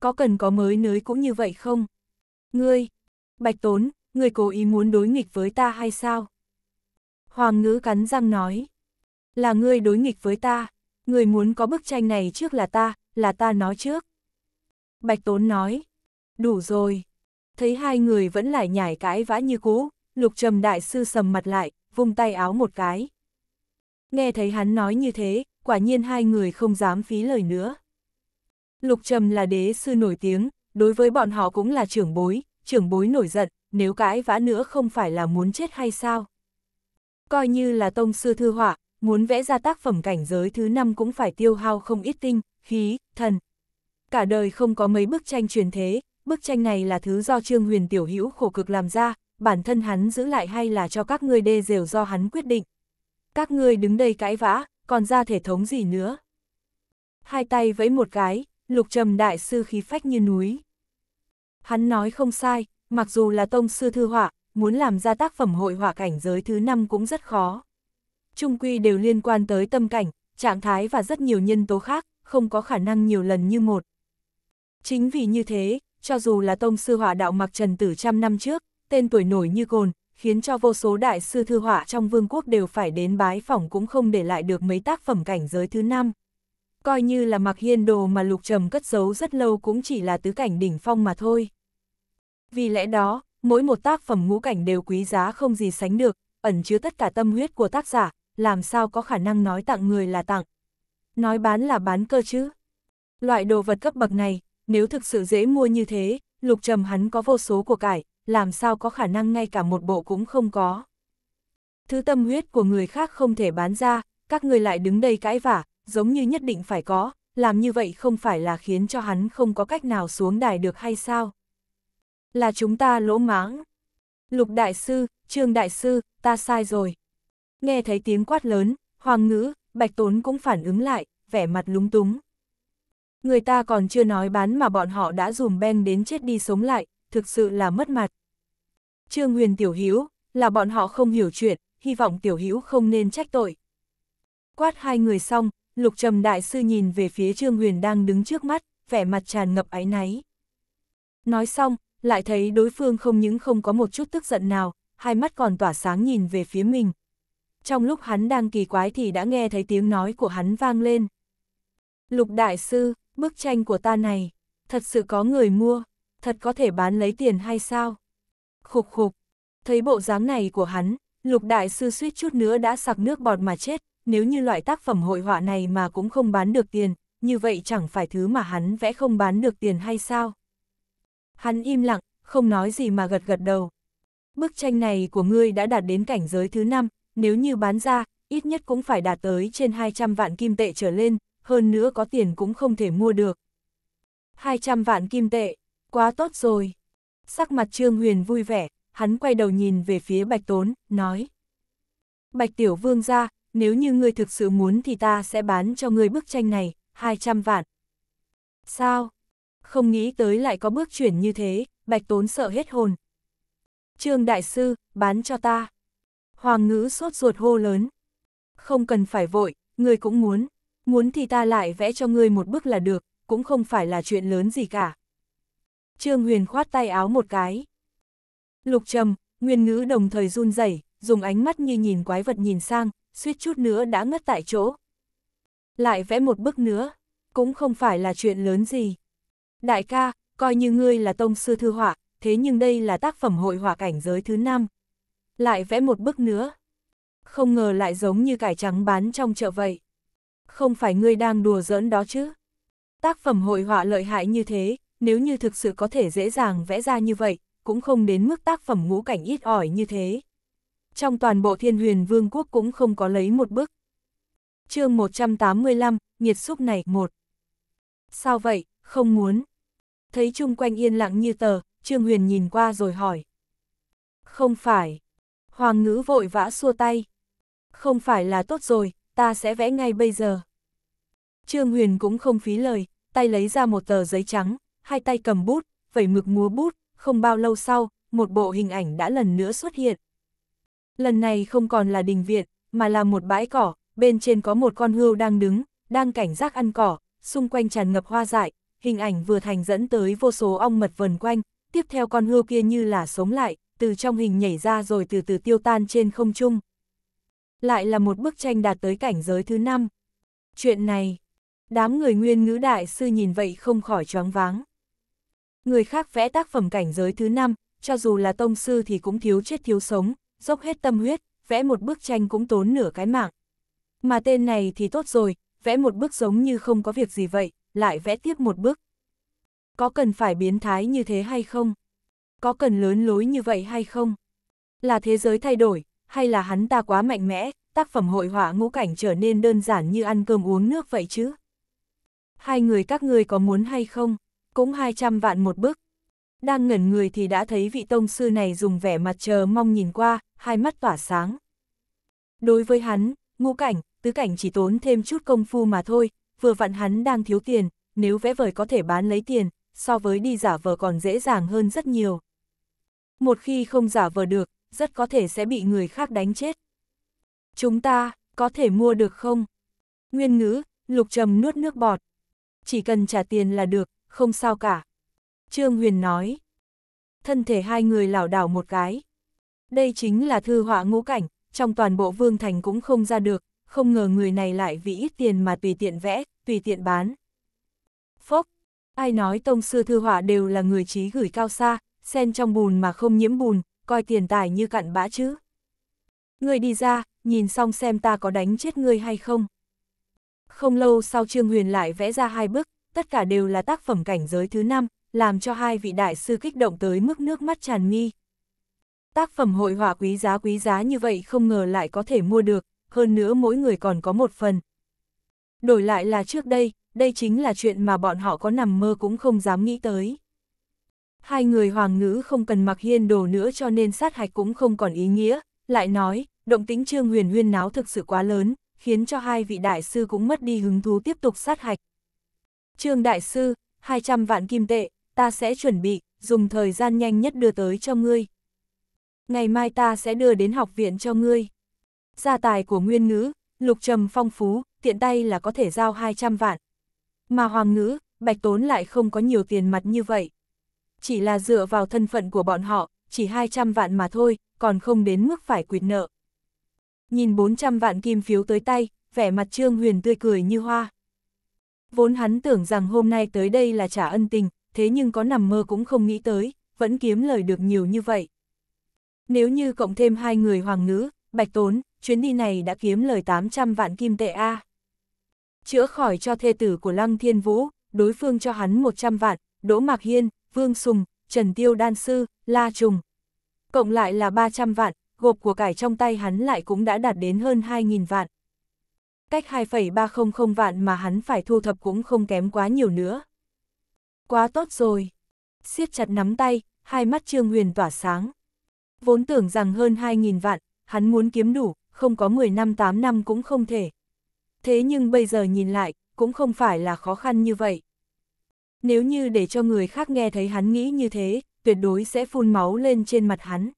Có cần có mới nới cũng như vậy không? Ngươi, Bạch Tốn, ngươi cố ý muốn đối nghịch với ta hay sao? Hoàng ngữ cắn răng nói, là ngươi đối nghịch với ta, ngươi muốn có bức tranh này trước là ta, là ta nói trước. Bạch Tốn nói, đủ rồi, Thấy hai người vẫn lại nhảy cãi vã như cũ, lục trầm đại sư sầm mặt lại, vung tay áo một cái. Nghe thấy hắn nói như thế, quả nhiên hai người không dám phí lời nữa. Lục trầm là đế sư nổi tiếng, đối với bọn họ cũng là trưởng bối, trưởng bối nổi giận, nếu cãi vã nữa không phải là muốn chết hay sao? Coi như là tông sư thư họa, muốn vẽ ra tác phẩm cảnh giới thứ năm cũng phải tiêu hao không ít tinh, khí, thần. Cả đời không có mấy bức tranh truyền thế, bức tranh này là thứ do Trương Huyền Tiểu Hữu khổ cực làm ra, bản thân hắn giữ lại hay là cho các ngươi đê dều do hắn quyết định. Các ngươi đứng đây cãi vã, còn ra thể thống gì nữa. Hai tay vẫy một cái, lục trầm đại sư khí phách như núi. Hắn nói không sai, mặc dù là tông sư thư họa, muốn làm ra tác phẩm hội họa cảnh giới thứ năm cũng rất khó. Trung quy đều liên quan tới tâm cảnh, trạng thái và rất nhiều nhân tố khác, không có khả năng nhiều lần như một. Chính vì như thế, cho dù là tông sư hỏa đạo mặc trần tử trăm năm trước, tên tuổi nổi như cồn, khiến cho vô số đại sư thư họa trong vương quốc đều phải đến bái phỏng cũng không để lại được mấy tác phẩm cảnh giới thứ năm. Coi như là mặc hiên đồ mà lục trầm cất giấu rất lâu cũng chỉ là tứ cảnh đỉnh phong mà thôi. Vì lẽ đó, mỗi một tác phẩm ngũ cảnh đều quý giá không gì sánh được, ẩn chứa tất cả tâm huyết của tác giả, làm sao có khả năng nói tặng người là tặng. Nói bán là bán cơ chứ. Loại đồ vật cấp bậc này, nếu thực sự dễ mua như thế, lục trầm hắn có vô số của cải, làm sao có khả năng ngay cả một bộ cũng không có. Thứ tâm huyết của người khác không thể bán ra, các người lại đứng đây cãi vả, giống như nhất định phải có, làm như vậy không phải là khiến cho hắn không có cách nào xuống đài được hay sao? Là chúng ta lỗ máng. Lục đại sư, trương đại sư, ta sai rồi. Nghe thấy tiếng quát lớn, hoàng ngữ, bạch tốn cũng phản ứng lại, vẻ mặt lúng túng. Người ta còn chưa nói bán mà bọn họ đã dùm Ben đến chết đi sống lại, thực sự là mất mặt. Trương Huyền Tiểu Hữu là bọn họ không hiểu chuyện, hy vọng Tiểu Hữu không nên trách tội. Quát hai người xong, Lục Trầm Đại Sư nhìn về phía Trương Huyền đang đứng trước mắt, vẻ mặt tràn ngập áy náy. Nói xong, lại thấy đối phương không những không có một chút tức giận nào, hai mắt còn tỏa sáng nhìn về phía mình. Trong lúc hắn đang kỳ quái thì đã nghe thấy tiếng nói của hắn vang lên. Lục Đại Sư, Bức tranh của ta này, thật sự có người mua, thật có thể bán lấy tiền hay sao? Khục khục, thấy bộ dáng này của hắn, lục đại sư suýt chút nữa đã sặc nước bọt mà chết, nếu như loại tác phẩm hội họa này mà cũng không bán được tiền, như vậy chẳng phải thứ mà hắn vẽ không bán được tiền hay sao? Hắn im lặng, không nói gì mà gật gật đầu. Bức tranh này của ngươi đã đạt đến cảnh giới thứ năm, nếu như bán ra, ít nhất cũng phải đạt tới trên 200 vạn kim tệ trở lên, hơn nữa có tiền cũng không thể mua được. 200 vạn kim tệ, quá tốt rồi. Sắc mặt Trương Huyền vui vẻ, hắn quay đầu nhìn về phía Bạch Tốn, nói. Bạch Tiểu Vương ra, nếu như ngươi thực sự muốn thì ta sẽ bán cho ngươi bức tranh này, 200 vạn. Sao? Không nghĩ tới lại có bước chuyển như thế, Bạch Tốn sợ hết hồn. Trương Đại Sư, bán cho ta. Hoàng ngữ sốt ruột hô lớn. Không cần phải vội, ngươi cũng muốn muốn thì ta lại vẽ cho ngươi một bức là được, cũng không phải là chuyện lớn gì cả. Trương Huyền khoát tay áo một cái. Lục trầm, nguyên ngữ đồng thời run rẩy, dùng ánh mắt như nhìn quái vật nhìn sang, suýt chút nữa đã ngất tại chỗ. Lại vẽ một bức nữa, cũng không phải là chuyện lớn gì. Đại ca, coi như ngươi là tông sư thư họa, thế nhưng đây là tác phẩm hội họa cảnh giới thứ năm. Lại vẽ một bức nữa. Không ngờ lại giống như cải trắng bán trong chợ vậy không phải ngươi đang đùa giỡn đó chứ. Tác phẩm hội họa lợi hại như thế, nếu như thực sự có thể dễ dàng vẽ ra như vậy, cũng không đến mức tác phẩm ngũ cảnh ít ỏi như thế. Trong toàn bộ thiên huyền vương quốc cũng không có lấy một bức. chương 185, nhiệt xúc này, một. Sao vậy, không muốn. Thấy chung quanh yên lặng như tờ, Trương Huyền nhìn qua rồi hỏi. Không phải. Hoàng ngữ vội vã xua tay. Không phải là tốt rồi, ta sẽ vẽ ngay bây giờ. Trương Huyền cũng không phí lời, tay lấy ra một tờ giấy trắng, hai tay cầm bút, vẩy mực múa bút, không bao lâu sau, một bộ hình ảnh đã lần nữa xuất hiện. Lần này không còn là đình viện, mà là một bãi cỏ, bên trên có một con hươu đang đứng, đang cảnh giác ăn cỏ, xung quanh tràn ngập hoa dại, hình ảnh vừa thành dẫn tới vô số ong mật vần quanh, tiếp theo con hươu kia như là sống lại, từ trong hình nhảy ra rồi từ từ tiêu tan trên không trung lại là một bức tranh đạt tới cảnh giới thứ năm. Chuyện này, đám người nguyên ngữ đại sư nhìn vậy không khỏi choáng váng. Người khác vẽ tác phẩm cảnh giới thứ năm, cho dù là tông sư thì cũng thiếu chết thiếu sống, dốc hết tâm huyết, vẽ một bức tranh cũng tốn nửa cái mạng. Mà tên này thì tốt rồi, vẽ một bức giống như không có việc gì vậy, lại vẽ tiếp một bức. Có cần phải biến thái như thế hay không? Có cần lớn lối như vậy hay không? Là thế giới thay đổi, hay là hắn ta quá mạnh mẽ, tác phẩm hội họa ngũ cảnh trở nên đơn giản như ăn cơm uống nước vậy chứ. Hai người các ngươi có muốn hay không, cũng 200 vạn một bức. Đang ngẩn người thì đã thấy vị tông sư này dùng vẻ mặt chờ mong nhìn qua, hai mắt tỏa sáng. Đối với hắn, ngũ cảnh, tứ cảnh chỉ tốn thêm chút công phu mà thôi, vừa vặn hắn đang thiếu tiền, nếu vẽ vời có thể bán lấy tiền, so với đi giả vờ còn dễ dàng hơn rất nhiều. Một khi không giả vờ được, rất có thể sẽ bị người khác đánh chết. Chúng ta, có thể mua được không? Nguyên ngữ, lục trầm nuốt nước bọt. Chỉ cần trả tiền là được, không sao cả. Trương Huyền nói. Thân thể hai người lảo đảo một cái. Đây chính là thư họa ngũ cảnh, trong toàn bộ vương thành cũng không ra được, không ngờ người này lại vì ít tiền mà tùy tiện vẽ, tùy tiện bán. Phốc, ai nói tông sư thư họa đều là người trí gửi cao xa, sen trong bùn mà không nhiễm bùn, coi tiền tài như cặn bã chứ. Ngươi đi ra, nhìn xong xem ta có đánh chết ngươi hay không. Không lâu sau Trương Huyền lại vẽ ra hai bức, tất cả đều là tác phẩm cảnh giới thứ năm, làm cho hai vị đại sư kích động tới mức nước mắt tràn mi. Tác phẩm hội họa quý giá quý giá như vậy không ngờ lại có thể mua được, hơn nữa mỗi người còn có một phần. Đổi lại là trước đây, đây chính là chuyện mà bọn họ có nằm mơ cũng không dám nghĩ tới hai người hoàng ngữ không cần mặc hiên đồ nữa cho nên sát hạch cũng không còn ý nghĩa, lại nói, động tính trương huyền huyên náo thực sự quá lớn, khiến cho hai vị đại sư cũng mất đi hứng thú tiếp tục sát hạch. Trương đại sư, 200 vạn kim tệ, ta sẽ chuẩn bị, dùng thời gian nhanh nhất đưa tới cho ngươi. Ngày mai ta sẽ đưa đến học viện cho ngươi. Gia tài của nguyên ngữ, lục trầm phong phú, tiện tay là có thể giao 200 vạn. Mà hoàng ngữ, bạch tốn lại không có nhiều tiền mặt như vậy, chỉ là dựa vào thân phận của bọn họ, chỉ 200 vạn mà thôi, còn không đến mức phải quyệt nợ. Nhìn 400 vạn kim phiếu tới tay, vẻ mặt Trương Huyền tươi cười như hoa. Vốn hắn tưởng rằng hôm nay tới đây là trả ân tình, thế nhưng có nằm mơ cũng không nghĩ tới, vẫn kiếm lời được nhiều như vậy. Nếu như cộng thêm hai người hoàng nữ, bạch tốn, chuyến đi này đã kiếm lời 800 vạn kim tệ A. Chữa khỏi cho thê tử của Lăng Thiên Vũ, đối phương cho hắn 100 vạn, Đỗ Mạc Hiên, Vương Sùng, Trần Tiêu Đan Sư, La Trùng. Cộng lại là 300 vạn, gộp của cải trong tay hắn lại cũng đã đạt đến hơn 2.000 vạn. Cách 2,300 vạn mà hắn phải thu thập cũng không kém quá nhiều nữa. Quá tốt rồi. siết chặt nắm tay, hai mắt Trương Huyền tỏa sáng. Vốn tưởng rằng hơn 2.000 vạn, hắn muốn kiếm đủ, không có 10 năm 8 năm cũng không thể. Thế nhưng bây giờ nhìn lại, cũng không phải là khó khăn như vậy nếu như để cho người khác nghe thấy hắn nghĩ như thế, tuyệt đối sẽ phun máu lên trên mặt hắn.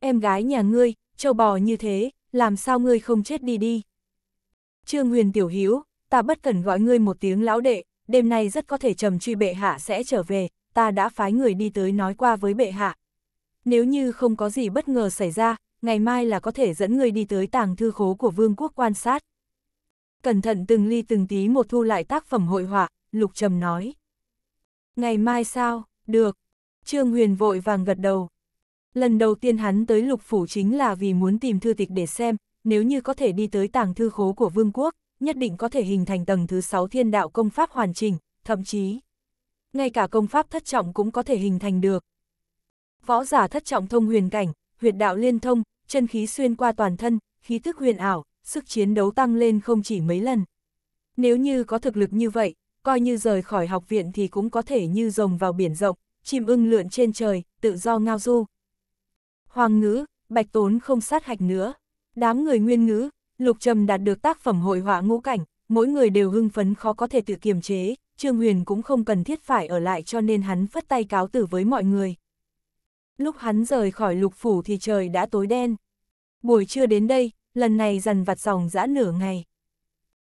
Em gái nhà ngươi, châu bò như thế, làm sao ngươi không chết đi đi. Trương Huyền Tiểu Hiếu, ta bất cần gọi ngươi một tiếng lão đệ, đêm nay rất có thể trầm truy bệ hạ sẽ trở về, ta đã phái người đi tới nói qua với bệ hạ. Nếu như không có gì bất ngờ xảy ra, ngày mai là có thể dẫn ngươi đi tới tàng thư khố của vương quốc quan sát. Cẩn thận từng ly từng tí một thu lại tác phẩm hội họa, Lục Trầm nói. Ngày mai sao? Được. Trương Huyền vội vàng gật đầu. Lần đầu tiên hắn tới lục phủ chính là vì muốn tìm thư tịch để xem, nếu như có thể đi tới tàng thư khố của vương quốc, nhất định có thể hình thành tầng thứ 6 thiên đạo công pháp hoàn chỉnh, thậm chí ngay cả công pháp thất trọng cũng có thể hình thành được. Võ giả thất trọng thông huyền cảnh, huyệt đạo liên thông, chân khí xuyên qua toàn thân, khí thức huyền ảo, sức chiến đấu tăng lên không chỉ mấy lần. Nếu như có thực lực như vậy, coi như rời khỏi học viện thì cũng có thể như rồng vào biển rộng, chim ưng lượn trên trời, tự do ngao du. Hoàng ngữ, bạch tốn không sát hạch nữa. Đám người nguyên ngữ, lục trầm đạt được tác phẩm hội họa ngũ cảnh, mỗi người đều hưng phấn khó có thể tự kiềm chế, Trương Huyền cũng không cần thiết phải ở lại cho nên hắn phất tay cáo tử với mọi người. Lúc hắn rời khỏi lục phủ thì trời đã tối đen. Buổi trưa đến đây, lần này dần vặt dòng dã nửa ngày.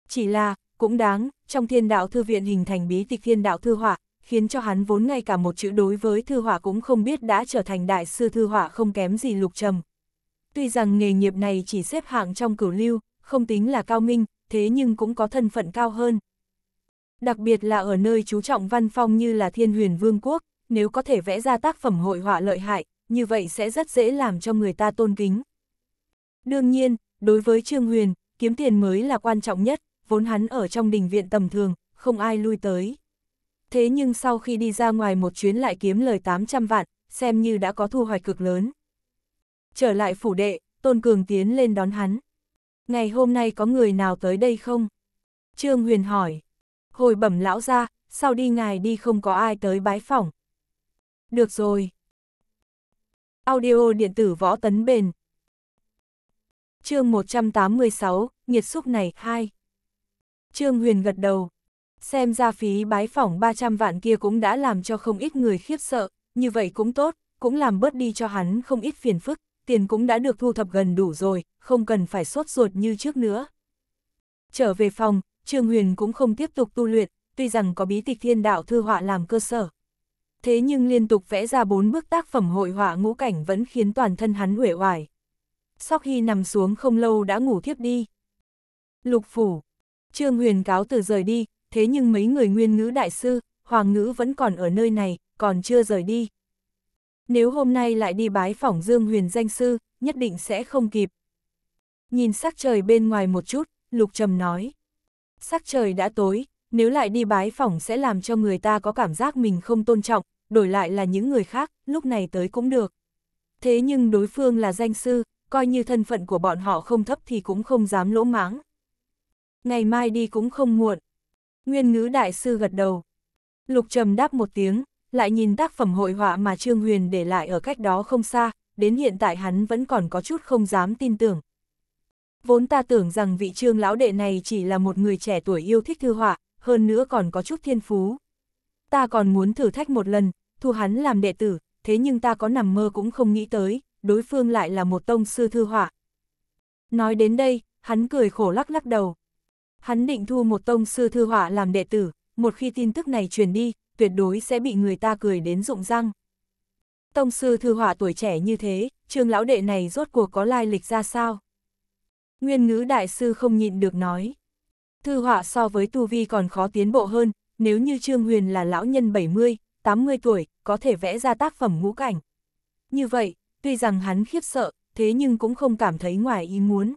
Chỉ là, cũng đáng, trong thiên đạo thư viện hình thành bí tịch thiên đạo thư họa, khiến cho hắn vốn ngay cả một chữ đối với thư họa cũng không biết đã trở thành đại sư thư họa không kém gì lục trầm. Tuy rằng nghề nghiệp này chỉ xếp hạng trong cửu lưu, không tính là cao minh, thế nhưng cũng có thân phận cao hơn. Đặc biệt là ở nơi chú trọng văn phong như là thiên huyền vương quốc, nếu có thể vẽ ra tác phẩm hội họa lợi hại, như vậy sẽ rất dễ làm cho người ta tôn kính. Đương nhiên, đối với Trương Huyền, kiếm tiền mới là quan trọng nhất, vốn hắn ở trong đình viện tầm thường, không ai lui tới. Thế nhưng sau khi đi ra ngoài một chuyến lại kiếm lời 800 vạn, xem như đã có thu hoạch cực lớn. Trở lại phủ đệ, Tôn Cường tiến lên đón hắn. Ngày hôm nay có người nào tới đây không? Trương Huyền hỏi. Hồi bẩm lão ra, sau đi ngài đi không có ai tới bái phỏng. Được rồi. Audio điện tử võ tấn bền. Chương 186, nhiệt xúc này 2. Trương Huyền gật đầu. Xem ra phí bái phỏng 300 vạn kia cũng đã làm cho không ít người khiếp sợ, như vậy cũng tốt, cũng làm bớt đi cho hắn không ít phiền phức, tiền cũng đã được thu thập gần đủ rồi, không cần phải sốt ruột như trước nữa. Trở về phòng, Trương Huyền cũng không tiếp tục tu luyện, tuy rằng có bí tịch thiên đạo thư họa làm cơ sở. Thế nhưng liên tục vẽ ra bốn bức tác phẩm hội họa ngũ cảnh vẫn khiến toàn thân hắn uể oải. Sau khi nằm xuống không lâu đã ngủ thiếp đi. Lục phủ Trương Huyền cáo từ rời đi, thế nhưng mấy người nguyên ngữ đại sư, hoàng ngữ vẫn còn ở nơi này, còn chưa rời đi. Nếu hôm nay lại đi bái phỏng Dương Huyền danh sư, nhất định sẽ không kịp. Nhìn sắc trời bên ngoài một chút, Lục Trầm nói. Sắc trời đã tối, nếu lại đi bái phỏng sẽ làm cho người ta có cảm giác mình không tôn trọng, đổi lại là những người khác, lúc này tới cũng được. Thế nhưng đối phương là danh sư, coi như thân phận của bọn họ không thấp thì cũng không dám lỗ máng. Ngày mai đi cũng không muộn. Nguyên ngữ đại sư gật đầu. Lục trầm đáp một tiếng, lại nhìn tác phẩm hội họa mà Trương Huyền để lại ở cách đó không xa, đến hiện tại hắn vẫn còn có chút không dám tin tưởng. Vốn ta tưởng rằng vị trương lão đệ này chỉ là một người trẻ tuổi yêu thích thư họa, hơn nữa còn có chút thiên phú. Ta còn muốn thử thách một lần, thu hắn làm đệ tử, thế nhưng ta có nằm mơ cũng không nghĩ tới, đối phương lại là một tông sư thư họa. Nói đến đây, hắn cười khổ lắc lắc đầu. Hắn định thu một tông sư thư họa làm đệ tử, một khi tin tức này truyền đi, tuyệt đối sẽ bị người ta cười đến rụng răng. Tông sư thư họa tuổi trẻ như thế, trương lão đệ này rốt cuộc có lai lịch ra sao? Nguyên ngữ đại sư không nhịn được nói. Thư họa so với tu vi còn khó tiến bộ hơn, nếu như Trương Huyền là lão nhân 70, 80 tuổi, có thể vẽ ra tác phẩm ngũ cảnh. Như vậy, tuy rằng hắn khiếp sợ, thế nhưng cũng không cảm thấy ngoài ý muốn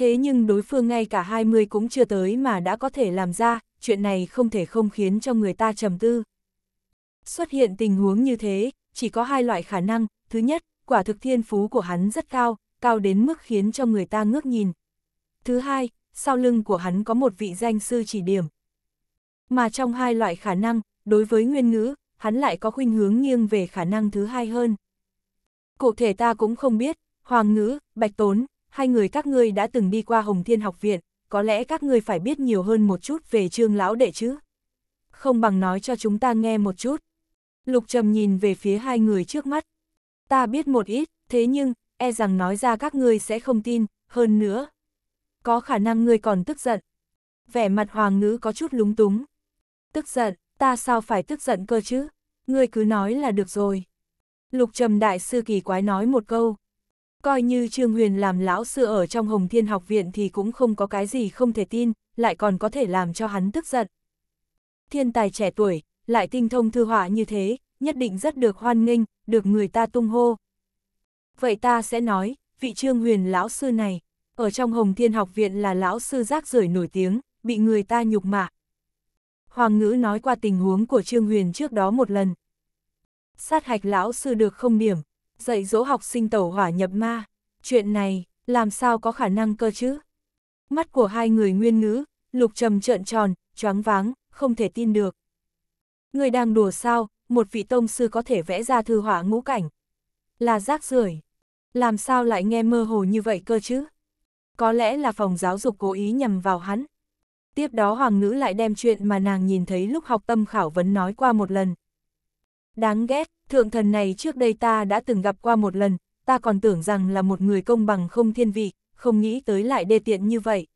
thế nhưng đối phương ngay cả 20 cũng chưa tới mà đã có thể làm ra, chuyện này không thể không khiến cho người ta trầm tư. Xuất hiện tình huống như thế, chỉ có hai loại khả năng, thứ nhất, quả thực thiên phú của hắn rất cao, cao đến mức khiến cho người ta ngước nhìn. Thứ hai, sau lưng của hắn có một vị danh sư chỉ điểm. Mà trong hai loại khả năng, đối với nguyên ngữ, hắn lại có khuynh hướng nghiêng về khả năng thứ hai hơn. Cụ thể ta cũng không biết, Hoàng ngữ, Bạch Tốn, hai người các ngươi đã từng đi qua Hồng Thiên học viện, có lẽ các ngươi phải biết nhiều hơn một chút về trương lão đệ chứ. Không bằng nói cho chúng ta nghe một chút. Lục trầm nhìn về phía hai người trước mắt. Ta biết một ít, thế nhưng, e rằng nói ra các ngươi sẽ không tin, hơn nữa. Có khả năng ngươi còn tức giận. Vẻ mặt hoàng ngữ có chút lúng túng. Tức giận, ta sao phải tức giận cơ chứ? Ngươi cứ nói là được rồi. Lục trầm đại sư kỳ quái nói một câu, Coi như Trương Huyền làm lão sư ở trong Hồng Thiên học viện thì cũng không có cái gì không thể tin, lại còn có thể làm cho hắn tức giận. Thiên tài trẻ tuổi, lại tinh thông thư họa như thế, nhất định rất được hoan nghênh, được người ta tung hô. Vậy ta sẽ nói, vị Trương Huyền lão sư này, ở trong Hồng Thiên học viện là lão sư rác rưởi nổi tiếng, bị người ta nhục mạ. Hoàng ngữ nói qua tình huống của Trương Huyền trước đó một lần. Sát hạch lão sư được không điểm, dạy dỗ học sinh tẩu hỏa nhập ma. Chuyện này, làm sao có khả năng cơ chứ? Mắt của hai người nguyên ngữ, lục trầm trợn tròn, choáng váng, không thể tin được. Người đang đùa sao, một vị tông sư có thể vẽ ra thư hỏa ngũ cảnh. Là rác rưởi Làm sao lại nghe mơ hồ như vậy cơ chứ? Có lẽ là phòng giáo dục cố ý nhằm vào hắn. Tiếp đó Hoàng ngữ lại đem chuyện mà nàng nhìn thấy lúc học tâm khảo vấn nói qua một lần, Đáng ghét, thượng thần này trước đây ta đã từng gặp qua một lần, ta còn tưởng rằng là một người công bằng không thiên vị, không nghĩ tới lại đê tiện như vậy.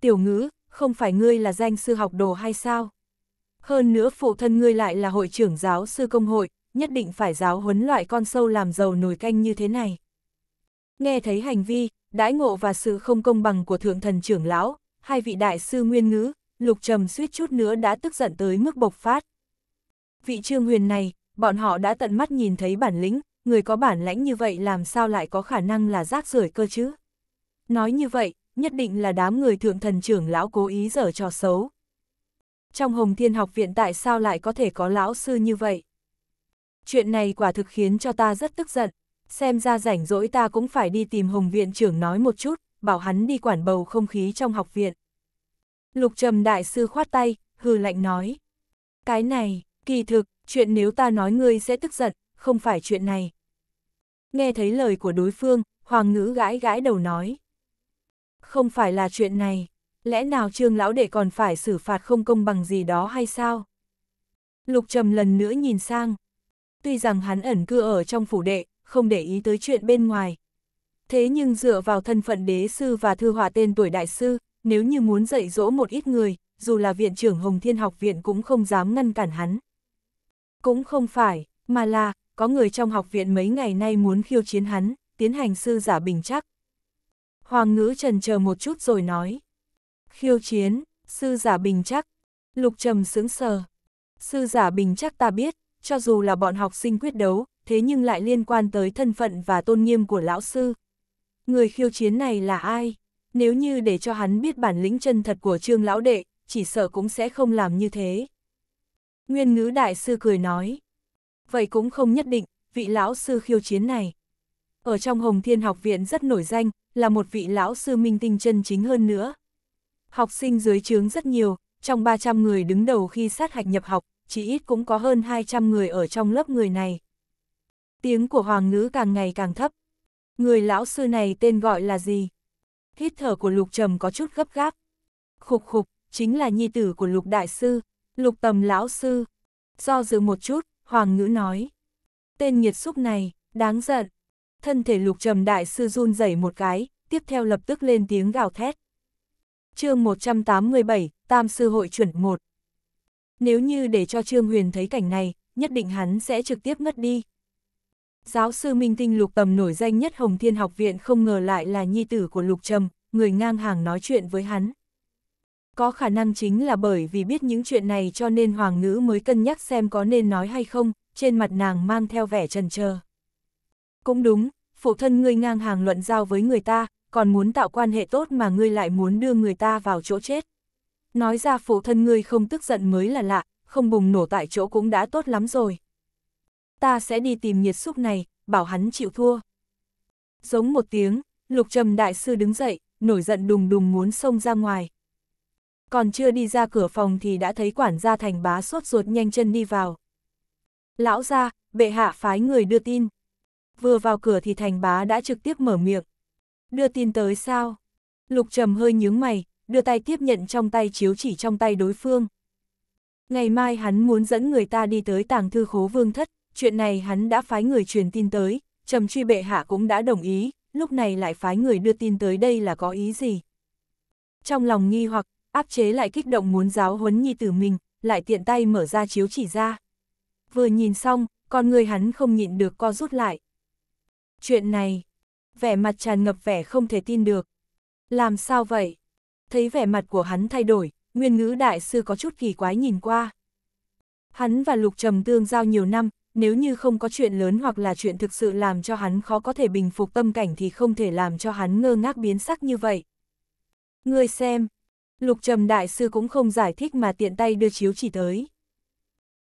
Tiểu ngữ, không phải ngươi là danh sư học đồ hay sao? Hơn nữa phụ thân ngươi lại là hội trưởng giáo sư công hội, nhất định phải giáo huấn loại con sâu làm giàu nồi canh như thế này. Nghe thấy hành vi, đãi ngộ và sự không công bằng của thượng thần trưởng lão, hai vị đại sư nguyên ngữ, lục trầm suýt chút nữa đã tức giận tới mức bộc phát vị trương huyền này, bọn họ đã tận mắt nhìn thấy bản lĩnh, người có bản lãnh như vậy làm sao lại có khả năng là rác rưởi cơ chứ? Nói như vậy, nhất định là đám người thượng thần trưởng lão cố ý dở trò xấu. Trong Hồng Thiên học viện tại sao lại có thể có lão sư như vậy? Chuyện này quả thực khiến cho ta rất tức giận, xem ra rảnh rỗi ta cũng phải đi tìm Hồng viện trưởng nói một chút, bảo hắn đi quản bầu không khí trong học viện. Lục Trầm đại sư khoát tay, hừ lạnh nói. Cái này, Kỳ thực, chuyện nếu ta nói ngươi sẽ tức giận, không phải chuyện này. Nghe thấy lời của đối phương, Hoàng ngữ gãi gãi đầu nói. Không phải là chuyện này, lẽ nào trương lão đệ còn phải xử phạt không công bằng gì đó hay sao? Lục trầm lần nữa nhìn sang. Tuy rằng hắn ẩn cư ở trong phủ đệ, không để ý tới chuyện bên ngoài. Thế nhưng dựa vào thân phận đế sư và thư họa tên tuổi đại sư, nếu như muốn dạy dỗ một ít người, dù là viện trưởng Hồng Thiên học viện cũng không dám ngăn cản hắn. Cũng không phải, mà là, có người trong học viện mấy ngày nay muốn khiêu chiến hắn, tiến hành sư giả bình chắc. Hoàng ngữ trần chờ một chút rồi nói. Khiêu chiến, sư giả bình chắc. Lục trầm sững sờ. Sư giả bình chắc ta biết, cho dù là bọn học sinh quyết đấu, thế nhưng lại liên quan tới thân phận và tôn nghiêm của lão sư. Người khiêu chiến này là ai? Nếu như để cho hắn biết bản lĩnh chân thật của trương lão đệ, chỉ sợ cũng sẽ không làm như thế. Nguyên ngữ đại sư cười nói. Vậy cũng không nhất định, vị lão sư khiêu chiến này. Ở trong Hồng Thiên học viện rất nổi danh, là một vị lão sư minh tinh chân chính hơn nữa. Học sinh dưới trướng rất nhiều, trong 300 người đứng đầu khi sát hạch nhập học, chỉ ít cũng có hơn 200 người ở trong lớp người này. Tiếng của Hoàng ngữ càng ngày càng thấp. Người lão sư này tên gọi là gì? Hít thở của Lục Trầm có chút gấp gáp. Khục khục, chính là nhi tử của Lục Đại Sư, Lục tầm lão sư. Do dự một chút, Hoàng ngữ nói. Tên nghiệt xúc này, đáng giận. Thân thể lục trầm đại sư run rẩy một cái, tiếp theo lập tức lên tiếng gào thét. chương 187, Tam Sư Hội chuẩn 1. Nếu như để cho Trương Huyền thấy cảnh này, nhất định hắn sẽ trực tiếp ngất đi. Giáo sư Minh Tinh Lục Tầm nổi danh nhất Hồng Thiên Học Viện không ngờ lại là nhi tử của Lục Trầm, người ngang hàng nói chuyện với hắn, có khả năng chính là bởi vì biết những chuyện này cho nên hoàng nữ mới cân nhắc xem có nên nói hay không, trên mặt nàng mang theo vẻ trần chờ Cũng đúng, phụ thân ngươi ngang hàng luận giao với người ta, còn muốn tạo quan hệ tốt mà ngươi lại muốn đưa người ta vào chỗ chết. Nói ra phụ thân ngươi không tức giận mới là lạ, không bùng nổ tại chỗ cũng đã tốt lắm rồi. Ta sẽ đi tìm nhiệt xúc này, bảo hắn chịu thua. Giống một tiếng, lục trầm đại sư đứng dậy, nổi giận đùng đùng muốn xông ra ngoài, còn chưa đi ra cửa phòng thì đã thấy quản gia thành bá sốt ruột nhanh chân đi vào. Lão ra, bệ hạ phái người đưa tin. Vừa vào cửa thì thành bá đã trực tiếp mở miệng. Đưa tin tới sao? Lục trầm hơi nhướng mày, đưa tay tiếp nhận trong tay chiếu chỉ trong tay đối phương. Ngày mai hắn muốn dẫn người ta đi tới tàng thư khố vương thất, chuyện này hắn đã phái người truyền tin tới, trầm truy bệ hạ cũng đã đồng ý, lúc này lại phái người đưa tin tới đây là có ý gì? Trong lòng nghi hoặc, áp chế lại kích động muốn giáo huấn nhi tử mình, lại tiện tay mở ra chiếu chỉ ra. Vừa nhìn xong, con người hắn không nhịn được co rút lại. Chuyện này, vẻ mặt tràn ngập vẻ không thể tin được. Làm sao vậy? Thấy vẻ mặt của hắn thay đổi, nguyên ngữ đại sư có chút kỳ quái nhìn qua. Hắn và Lục Trầm tương giao nhiều năm, nếu như không có chuyện lớn hoặc là chuyện thực sự làm cho hắn khó có thể bình phục tâm cảnh thì không thể làm cho hắn ngơ ngác biến sắc như vậy. Người xem, Lục trầm đại sư cũng không giải thích mà tiện tay đưa chiếu chỉ tới.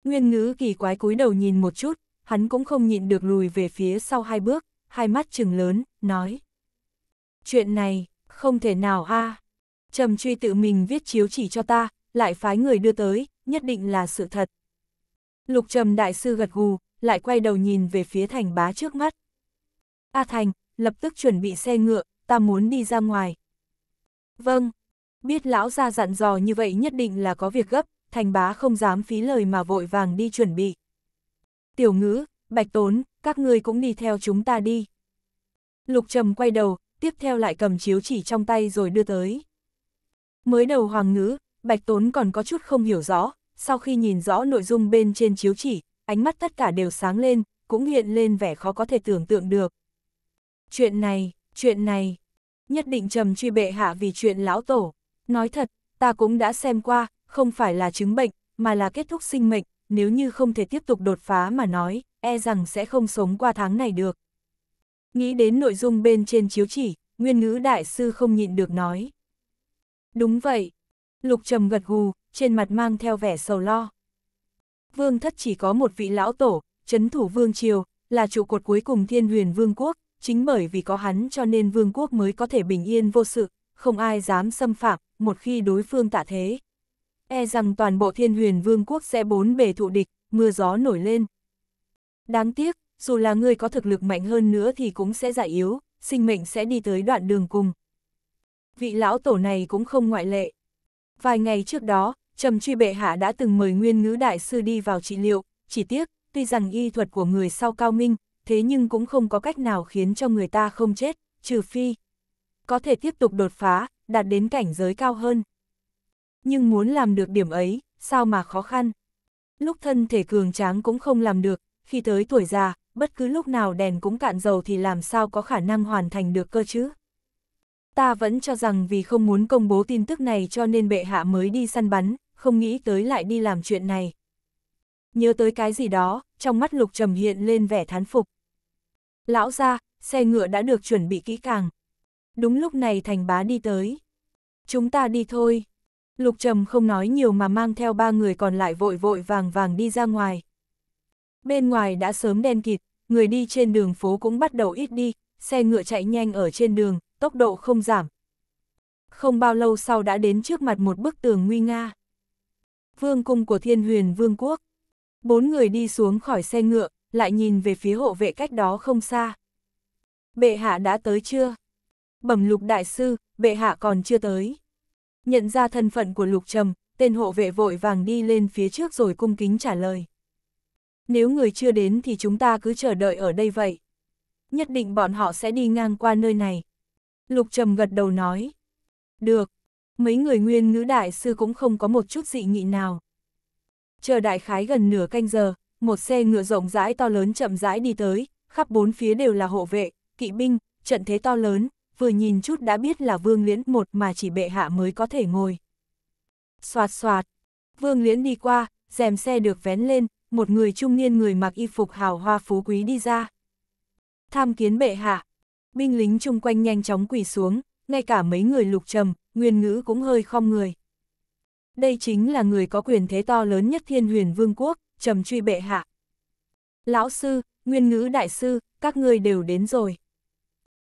Nguyên ngữ kỳ quái cúi đầu nhìn một chút, hắn cũng không nhịn được lùi về phía sau hai bước, hai mắt trừng lớn, nói. Chuyện này, không thể nào a Trầm truy tự mình viết chiếu chỉ cho ta, lại phái người đưa tới, nhất định là sự thật. Lục trầm đại sư gật gù, lại quay đầu nhìn về phía thành bá trước mắt. A Thành, lập tức chuẩn bị xe ngựa, ta muốn đi ra ngoài. Vâng. Biết lão ra dặn dò như vậy nhất định là có việc gấp, thành bá không dám phí lời mà vội vàng đi chuẩn bị. Tiểu ngữ, bạch tốn, các ngươi cũng đi theo chúng ta đi. Lục trầm quay đầu, tiếp theo lại cầm chiếu chỉ trong tay rồi đưa tới. Mới đầu hoàng ngữ, bạch tốn còn có chút không hiểu rõ, sau khi nhìn rõ nội dung bên trên chiếu chỉ, ánh mắt tất cả đều sáng lên, cũng hiện lên vẻ khó có thể tưởng tượng được. Chuyện này, chuyện này, nhất định trầm truy bệ hạ vì chuyện lão tổ. Nói thật, ta cũng đã xem qua, không phải là chứng bệnh, mà là kết thúc sinh mệnh, nếu như không thể tiếp tục đột phá mà nói, e rằng sẽ không sống qua tháng này được. Nghĩ đến nội dung bên trên chiếu chỉ, nguyên ngữ đại sư không nhịn được nói. Đúng vậy. Lục trầm gật gù, trên mặt mang theo vẻ sầu lo. Vương thất chỉ có một vị lão tổ, chấn thủ vương triều, là trụ cột cuối cùng thiên huyền vương quốc, chính bởi vì có hắn cho nên vương quốc mới có thể bình yên vô sự, không ai dám xâm phạm, một khi đối phương tạ thế. E rằng toàn bộ thiên huyền vương quốc sẽ bốn bề thụ địch, mưa gió nổi lên. Đáng tiếc, dù là người có thực lực mạnh hơn nữa thì cũng sẽ giải yếu, sinh mệnh sẽ đi tới đoạn đường cùng. Vị lão tổ này cũng không ngoại lệ. Vài ngày trước đó, Trầm Truy Bệ Hạ đã từng mời nguyên ngữ đại sư đi vào trị liệu, chỉ tiếc, tuy rằng y thuật của người sau cao minh, thế nhưng cũng không có cách nào khiến cho người ta không chết, trừ phi. Có thể tiếp tục đột phá, đạt đến cảnh giới cao hơn. Nhưng muốn làm được điểm ấy, sao mà khó khăn? Lúc thân thể cường tráng cũng không làm được, khi tới tuổi già, bất cứ lúc nào đèn cũng cạn dầu thì làm sao có khả năng hoàn thành được cơ chứ? Ta vẫn cho rằng vì không muốn công bố tin tức này cho nên bệ hạ mới đi săn bắn, không nghĩ tới lại đi làm chuyện này. Nhớ tới cái gì đó, trong mắt lục trầm hiện lên vẻ thán phục. Lão ra, xe ngựa đã được chuẩn bị kỹ càng. Đúng lúc này thành bá đi tới. Chúng ta đi thôi. Lục Trầm không nói nhiều mà mang theo ba người còn lại vội vội vàng vàng đi ra ngoài. Bên ngoài đã sớm đen kịt, người đi trên đường phố cũng bắt đầu ít đi, xe ngựa chạy nhanh ở trên đường, tốc độ không giảm. Không bao lâu sau đã đến trước mặt một bức tường nguy nga. Vương cung của thiên huyền vương quốc. Bốn người đi xuống khỏi xe ngựa, lại nhìn về phía hộ vệ cách đó không xa. Bệ hạ đã tới chưa? Bẩm lục đại sư, bệ hạ còn chưa tới. Nhận ra thân phận của lục trầm, tên hộ vệ vội vàng đi lên phía trước rồi cung kính trả lời. Nếu người chưa đến thì chúng ta cứ chờ đợi ở đây vậy. Nhất định bọn họ sẽ đi ngang qua nơi này. Lục trầm gật đầu nói. Được, mấy người nguyên ngữ đại sư cũng không có một chút dị nghị nào. Chờ đại khái gần nửa canh giờ, một xe ngựa rộng rãi to lớn chậm rãi đi tới, khắp bốn phía đều là hộ vệ, kỵ binh, trận thế to lớn, vừa nhìn chút đã biết là Vương Liễn một mà chỉ bệ hạ mới có thể ngồi. Xoạt xoạt, Vương Liễn đi qua, rèm xe được vén lên, một người trung niên người mặc y phục hào hoa phú quý đi ra. Tham kiến bệ hạ, binh lính chung quanh nhanh chóng quỳ xuống, ngay cả mấy người lục trầm, nguyên ngữ cũng hơi khom người. Đây chính là người có quyền thế to lớn nhất thiên huyền vương quốc, trầm truy bệ hạ. Lão sư, nguyên ngữ đại sư, các ngươi đều đến rồi.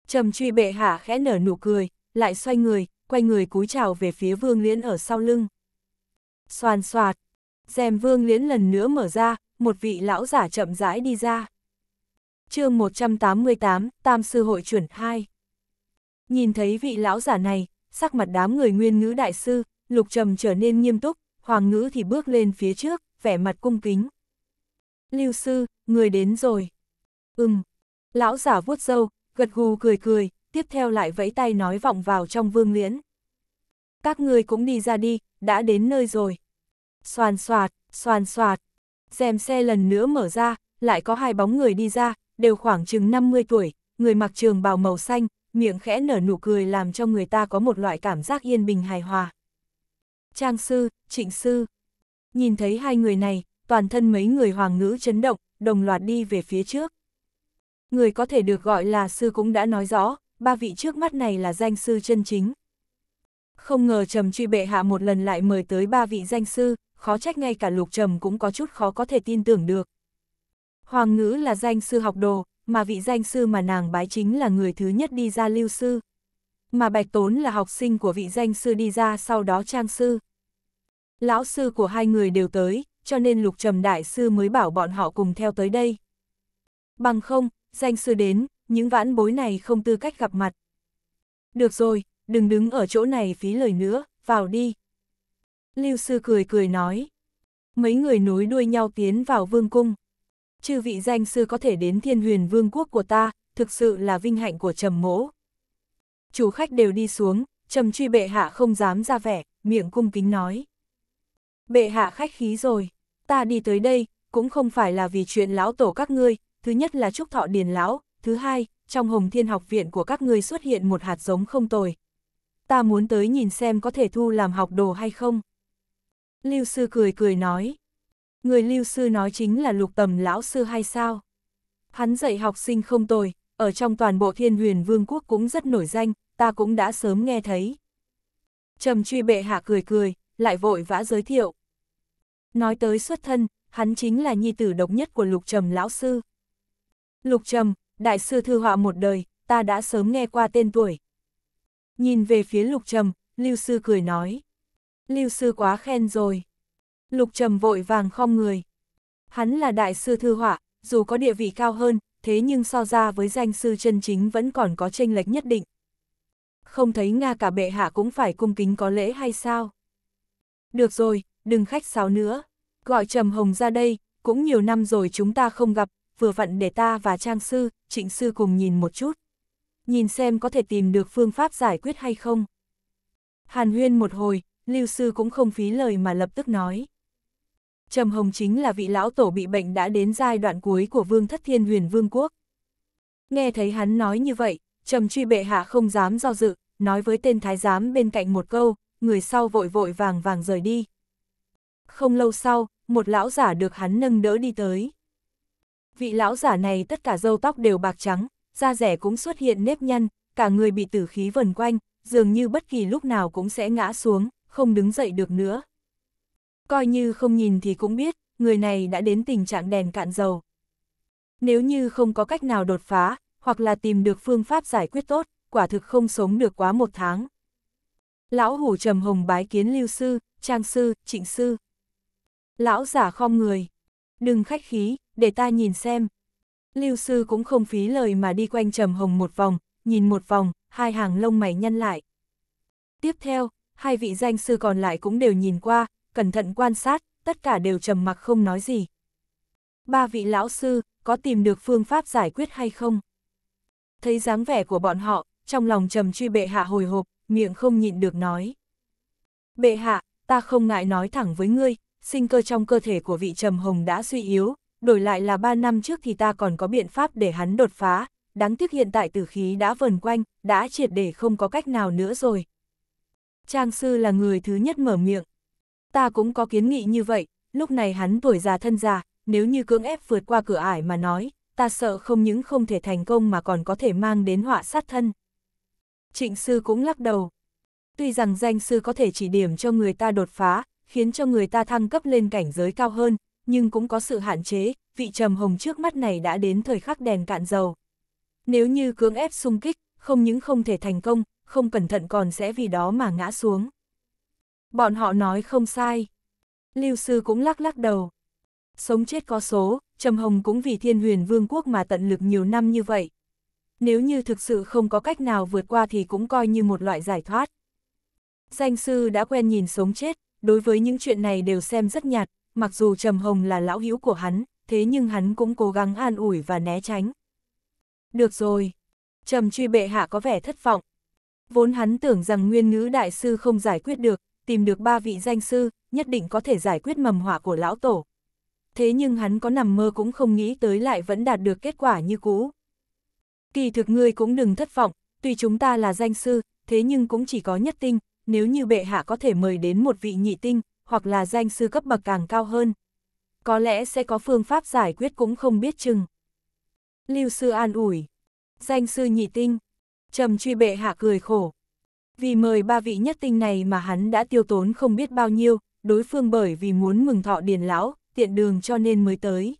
Trầm truy bệ hạ khẽ nở nụ cười, lại xoay người, quay người cúi chào về phía vương liễn ở sau lưng. Xoàn xoạt, rèm vương liễn lần nữa mở ra, một vị lão giả chậm rãi đi ra. chương 188, Tam Sư Hội chuẩn 2 Nhìn thấy vị lão giả này, sắc mặt đám người nguyên ngữ đại sư, lục trầm trở nên nghiêm túc, hoàng ngữ thì bước lên phía trước, vẻ mặt cung kính. Lưu sư, người đến rồi. Ừm, lão giả vuốt râu gật gù cười cười, tiếp theo lại vẫy tay nói vọng vào trong vương liễn. Các người cũng đi ra đi, đã đến nơi rồi. Xoàn xoạt, xoàn xoạt, rèm xe lần nữa mở ra, lại có hai bóng người đi ra, đều khoảng chừng 50 tuổi, người mặc trường bào màu xanh, miệng khẽ nở nụ cười làm cho người ta có một loại cảm giác yên bình hài hòa. Trang sư, trịnh sư, nhìn thấy hai người này, toàn thân mấy người hoàng ngữ chấn động, đồng loạt đi về phía trước. Người có thể được gọi là sư cũng đã nói rõ, ba vị trước mắt này là danh sư chân chính. Không ngờ Trầm truy bệ hạ một lần lại mời tới ba vị danh sư, khó trách ngay cả lục trầm cũng có chút khó có thể tin tưởng được. Hoàng ngữ là danh sư học đồ, mà vị danh sư mà nàng bái chính là người thứ nhất đi ra lưu sư. Mà Bạch Tốn là học sinh của vị danh sư đi ra sau đó trang sư. Lão sư của hai người đều tới, cho nên lục trầm đại sư mới bảo bọn họ cùng theo tới đây. Bằng không, danh sư đến, những vãn bối này không tư cách gặp mặt. Được rồi, đừng đứng ở chỗ này phí lời nữa, vào đi. Lưu sư cười cười nói. Mấy người nối đuôi nhau tiến vào vương cung. Chư vị danh sư có thể đến thiên huyền vương quốc của ta, thực sự là vinh hạnh của trầm mỗ. Chủ khách đều đi xuống, trầm truy bệ hạ không dám ra vẻ, miệng cung kính nói. Bệ hạ khách khí rồi, ta đi tới đây, cũng không phải là vì chuyện lão tổ các ngươi, thứ nhất là chúc Thọ Điền Lão, thứ hai, trong Hồng Thiên Học Viện của các ngươi xuất hiện một hạt giống không tồi. Ta muốn tới nhìn xem có thể thu làm học đồ hay không. Lưu Sư cười cười nói. Người Lưu Sư nói chính là lục tầm Lão Sư hay sao? Hắn dạy học sinh không tồi, ở trong toàn bộ thiên huyền vương quốc cũng rất nổi danh, ta cũng đã sớm nghe thấy. Trầm truy bệ hạ cười cười, lại vội vã giới thiệu. Nói tới xuất thân, hắn chính là nhi tử độc nhất của lục trầm lão sư. Lục Trầm, đại sư thư họa một đời, ta đã sớm nghe qua tên tuổi. Nhìn về phía Lục Trầm, Lưu Sư cười nói. Lưu Sư quá khen rồi. Lục Trầm vội vàng khom người. Hắn là đại sư thư họa, dù có địa vị cao hơn, thế nhưng so ra với danh sư chân chính vẫn còn có tranh lệch nhất định. Không thấy Nga cả bệ hạ cũng phải cung kính có lễ hay sao? Được rồi, đừng khách sáo nữa. Gọi Trầm Hồng ra đây, cũng nhiều năm rồi chúng ta không gặp, vừa vặn để ta và Trang Sư, Trịnh Sư cùng nhìn một chút. Nhìn xem có thể tìm được phương pháp giải quyết hay không. Hàn huyên một hồi, Lưu Sư cũng không phí lời mà lập tức nói. Trầm Hồng chính là vị lão tổ bị bệnh đã đến giai đoạn cuối của Vương Thất Thiên Huyền Vương Quốc. Nghe thấy hắn nói như vậy, Trầm Truy Bệ Hạ không dám do dự, nói với tên thái giám bên cạnh một câu, người sau vội vội vàng vàng rời đi. Không lâu sau, một lão giả được hắn nâng đỡ đi tới vị lão giả này tất cả râu tóc đều bạc trắng, da rẻ cũng xuất hiện nếp nhăn, cả người bị tử khí vần quanh, dường như bất kỳ lúc nào cũng sẽ ngã xuống, không đứng dậy được nữa. Coi như không nhìn thì cũng biết, người này đã đến tình trạng đèn cạn dầu. Nếu như không có cách nào đột phá, hoặc là tìm được phương pháp giải quyết tốt, quả thực không sống được quá một tháng. Lão hủ trầm hồng bái kiến lưu sư, trang sư, trịnh sư. Lão giả khom người. Đừng khách khí, để ta nhìn xem. Lưu sư cũng không phí lời mà đi quanh trầm hồng một vòng, nhìn một vòng, hai hàng lông mày nhăn lại. Tiếp theo, hai vị danh sư còn lại cũng đều nhìn qua, cẩn thận quan sát, tất cả đều trầm mặc không nói gì. Ba vị lão sư, có tìm được phương pháp giải quyết hay không? Thấy dáng vẻ của bọn họ, trong lòng trầm truy bệ hạ hồi hộp, miệng không nhịn được nói. Bệ hạ, ta không ngại nói thẳng với ngươi, sinh cơ trong cơ thể của vị trầm hồng đã suy yếu, đổi lại là 3 năm trước thì ta còn có biện pháp để hắn đột phá, đáng tiếc hiện tại tử khí đã vần quanh, đã triệt để không có cách nào nữa rồi. Trang sư là người thứ nhất mở miệng. Ta cũng có kiến nghị như vậy, lúc này hắn tuổi già thân già, nếu như cưỡng ép vượt qua cửa ải mà nói, ta sợ không những không thể thành công mà còn có thể mang đến họa sát thân. Trịnh sư cũng lắc đầu. Tuy rằng danh sư có thể chỉ điểm cho người ta đột phá, khiến cho người ta thăng cấp lên cảnh giới cao hơn, nhưng cũng có sự hạn chế, vị trầm hồng trước mắt này đã đến thời khắc đèn cạn dầu. Nếu như cưỡng ép xung kích, không những không thể thành công, không cẩn thận còn sẽ vì đó mà ngã xuống. Bọn họ nói không sai. Lưu sư cũng lắc lắc đầu. Sống chết có số, Trầm Hồng cũng vì thiên huyền vương quốc mà tận lực nhiều năm như vậy. Nếu như thực sự không có cách nào vượt qua thì cũng coi như một loại giải thoát. Danh sư đã quen nhìn sống chết, đối với những chuyện này đều xem rất nhạt, mặc dù Trầm Hồng là lão hữu của hắn, thế nhưng hắn cũng cố gắng an ủi và né tránh. Được rồi, Trầm truy bệ hạ có vẻ thất vọng. Vốn hắn tưởng rằng nguyên nữ đại sư không giải quyết được, tìm được ba vị danh sư, nhất định có thể giải quyết mầm họa của lão tổ. Thế nhưng hắn có nằm mơ cũng không nghĩ tới lại vẫn đạt được kết quả như cũ. Kỳ thực ngươi cũng đừng thất vọng, tuy chúng ta là danh sư, thế nhưng cũng chỉ có nhất tinh, nếu như bệ hạ có thể mời đến một vị nhị tinh, hoặc là danh sư cấp bậc càng cao hơn. Có lẽ sẽ có phương pháp giải quyết cũng không biết chừng. Lưu sư an ủi. Danh sư nhị tinh. Trầm truy bệ hạ cười khổ. Vì mời ba vị nhất tinh này mà hắn đã tiêu tốn không biết bao nhiêu, đối phương bởi vì muốn mừng thọ điền lão, tiện đường cho nên mới tới.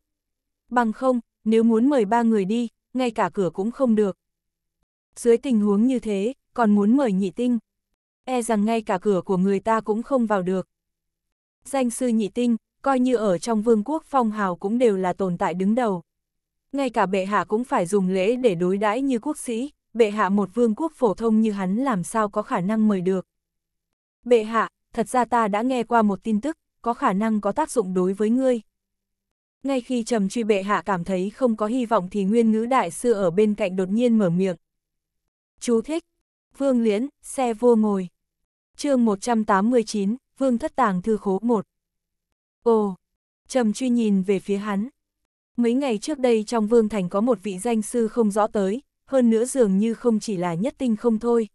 Bằng không, nếu muốn mời ba người đi, ngay cả cửa cũng không được. Dưới tình huống như thế, còn muốn mời nhị tinh. E rằng ngay cả cửa của người ta cũng không vào được danh sư nhị tinh, coi như ở trong vương quốc phong hào cũng đều là tồn tại đứng đầu. Ngay cả bệ hạ cũng phải dùng lễ để đối đãi như quốc sĩ, bệ hạ một vương quốc phổ thông như hắn làm sao có khả năng mời được. Bệ hạ, thật ra ta đã nghe qua một tin tức, có khả năng có tác dụng đối với ngươi. Ngay khi trầm truy bệ hạ cảm thấy không có hy vọng thì nguyên ngữ đại sư ở bên cạnh đột nhiên mở miệng. Chú thích. Vương Liễn, xe vua ngồi. chương 189 vương thất tàng thư khố một. Ồ, trầm truy nhìn về phía hắn. Mấy ngày trước đây trong vương thành có một vị danh sư không rõ tới, hơn nữa dường như không chỉ là nhất tinh không thôi.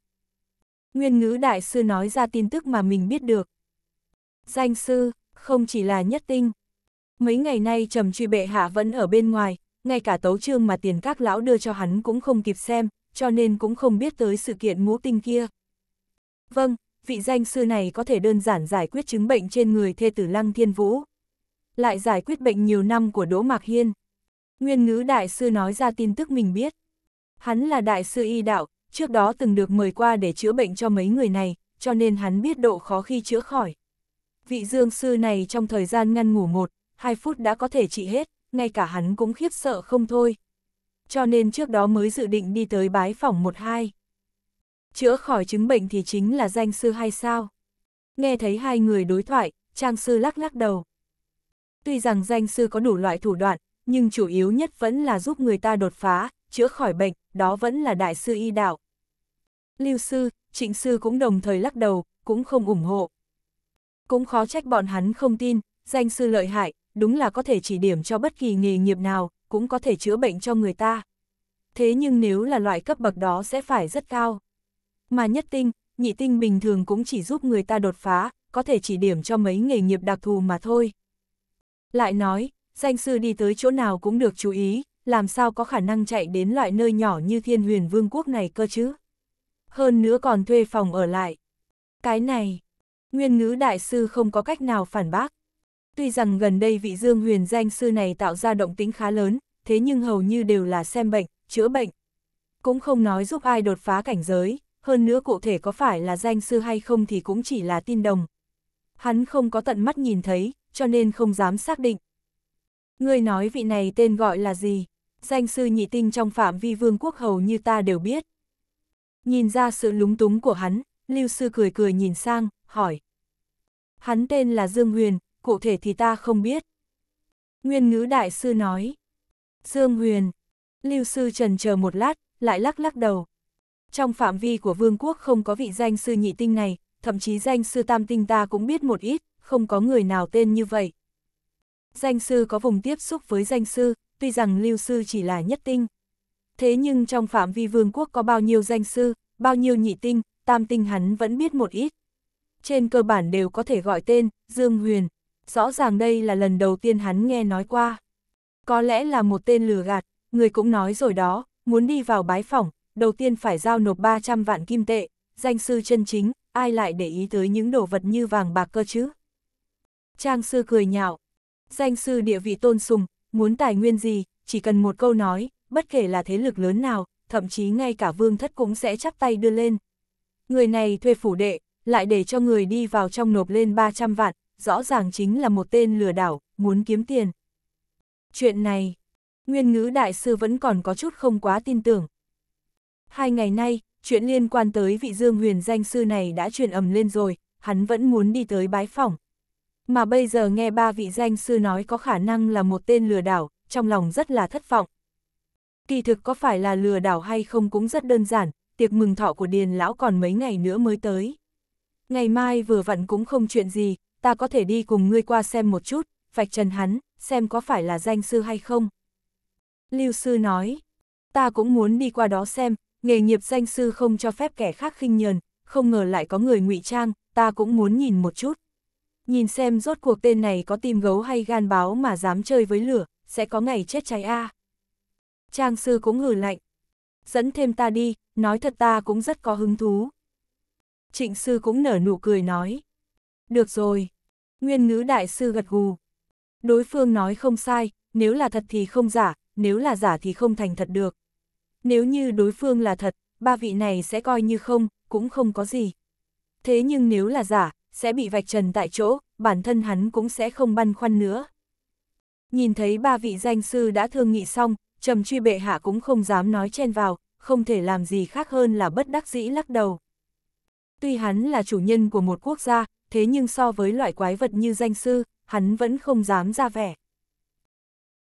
Nguyên ngữ đại sư nói ra tin tức mà mình biết được. Danh sư, không chỉ là nhất tinh. Mấy ngày nay trầm truy bệ hạ vẫn ở bên ngoài, ngay cả tấu trương mà tiền các lão đưa cho hắn cũng không kịp xem, cho nên cũng không biết tới sự kiện ngũ tinh kia. Vâng, vị danh sư này có thể đơn giản giải quyết chứng bệnh trên người thê tử Lăng Thiên Vũ. Lại giải quyết bệnh nhiều năm của Đỗ Mạc Hiên. Nguyên ngữ đại sư nói ra tin tức mình biết. Hắn là đại sư y đạo, trước đó từng được mời qua để chữa bệnh cho mấy người này, cho nên hắn biết độ khó khi chữa khỏi. Vị dương sư này trong thời gian ngăn ngủ một, hai phút đã có thể trị hết, ngay cả hắn cũng khiếp sợ không thôi. Cho nên trước đó mới dự định đi tới bái phỏng một hai chữa khỏi chứng bệnh thì chính là danh sư hay sao? Nghe thấy hai người đối thoại, Trang sư lắc lắc đầu. Tuy rằng danh sư có đủ loại thủ đoạn, nhưng chủ yếu nhất vẫn là giúp người ta đột phá, chữa khỏi bệnh, đó vẫn là đại sư y đạo. Lưu sư, trịnh sư cũng đồng thời lắc đầu, cũng không ủng hộ. Cũng khó trách bọn hắn không tin, danh sư lợi hại, đúng là có thể chỉ điểm cho bất kỳ nghề nghiệp nào, cũng có thể chữa bệnh cho người ta. Thế nhưng nếu là loại cấp bậc đó sẽ phải rất cao. Mà nhất tinh, nhị tinh bình thường cũng chỉ giúp người ta đột phá, có thể chỉ điểm cho mấy nghề nghiệp đặc thù mà thôi. Lại nói, danh sư đi tới chỗ nào cũng được chú ý, làm sao có khả năng chạy đến loại nơi nhỏ như thiên huyền vương quốc này cơ chứ. Hơn nữa còn thuê phòng ở lại. Cái này, nguyên ngữ đại sư không có cách nào phản bác. Tuy rằng gần đây vị dương huyền danh sư này tạo ra động tính khá lớn, thế nhưng hầu như đều là xem bệnh, chữa bệnh. Cũng không nói giúp ai đột phá cảnh giới, hơn nữa cụ thể có phải là danh sư hay không thì cũng chỉ là tin đồng. Hắn không có tận mắt nhìn thấy, cho nên không dám xác định. Ngươi nói vị này tên gọi là gì? Danh sư nhị tinh trong phạm vi vương quốc hầu như ta đều biết. Nhìn ra sự lúng túng của hắn, lưu sư cười cười nhìn sang, hỏi. Hắn tên là Dương Huyền, cụ thể thì ta không biết. Nguyên ngữ đại sư nói. Dương Huyền. Lưu sư trần chờ một lát, lại lắc lắc đầu, trong phạm vi của vương quốc không có vị danh sư nhị tinh này, thậm chí danh sư tam tinh ta cũng biết một ít, không có người nào tên như vậy. Danh sư có vùng tiếp xúc với danh sư, tuy rằng lưu sư chỉ là nhất tinh. Thế nhưng trong phạm vi vương quốc có bao nhiêu danh sư, bao nhiêu nhị tinh, tam tinh hắn vẫn biết một ít. Trên cơ bản đều có thể gọi tên, Dương Huyền. Rõ ràng đây là lần đầu tiên hắn nghe nói qua. Có lẽ là một tên lừa gạt, người cũng nói rồi đó, muốn đi vào bái phỏng, đầu tiên phải giao nộp 300 vạn kim tệ, danh sư chân chính, ai lại để ý tới những đồ vật như vàng bạc cơ chứ? Trang sư cười nhạo, danh sư địa vị tôn sùng, muốn tài nguyên gì, chỉ cần một câu nói, bất kể là thế lực lớn nào, thậm chí ngay cả vương thất cũng sẽ chắp tay đưa lên. Người này thuê phủ đệ, lại để cho người đi vào trong nộp lên 300 vạn, rõ ràng chính là một tên lừa đảo, muốn kiếm tiền. Chuyện này, nguyên ngữ đại sư vẫn còn có chút không quá tin tưởng, Hai ngày nay, chuyện liên quan tới vị Dương Huyền danh sư này đã truyền ầm lên rồi, hắn vẫn muốn đi tới bái phỏng. Mà bây giờ nghe ba vị danh sư nói có khả năng là một tên lừa đảo, trong lòng rất là thất vọng. Kỳ thực có phải là lừa đảo hay không cũng rất đơn giản, tiệc mừng thọ của Điền Lão còn mấy ngày nữa mới tới. Ngày mai vừa vặn cũng không chuyện gì, ta có thể đi cùng ngươi qua xem một chút, vạch trần hắn, xem có phải là danh sư hay không. Lưu sư nói, ta cũng muốn đi qua đó xem, nghề nghiệp danh sư không cho phép kẻ khác khinh nhờn, không ngờ lại có người ngụy trang, ta cũng muốn nhìn một chút. Nhìn xem rốt cuộc tên này có tim gấu hay gan báo mà dám chơi với lửa, sẽ có ngày chết cháy a. Trang sư cũng hử lạnh. Dẫn thêm ta đi, nói thật ta cũng rất có hứng thú. Trịnh sư cũng nở nụ cười nói. Được rồi. Nguyên ngữ đại sư gật gù. Đối phương nói không sai, nếu là thật thì không giả, nếu là giả thì không thành thật được nếu như đối phương là thật, ba vị này sẽ coi như không, cũng không có gì. Thế nhưng nếu là giả, sẽ bị vạch trần tại chỗ, bản thân hắn cũng sẽ không băn khoăn nữa. Nhìn thấy ba vị danh sư đã thương nghị xong, trầm truy bệ hạ cũng không dám nói chen vào, không thể làm gì khác hơn là bất đắc dĩ lắc đầu. Tuy hắn là chủ nhân của một quốc gia, thế nhưng so với loại quái vật như danh sư, hắn vẫn không dám ra vẻ.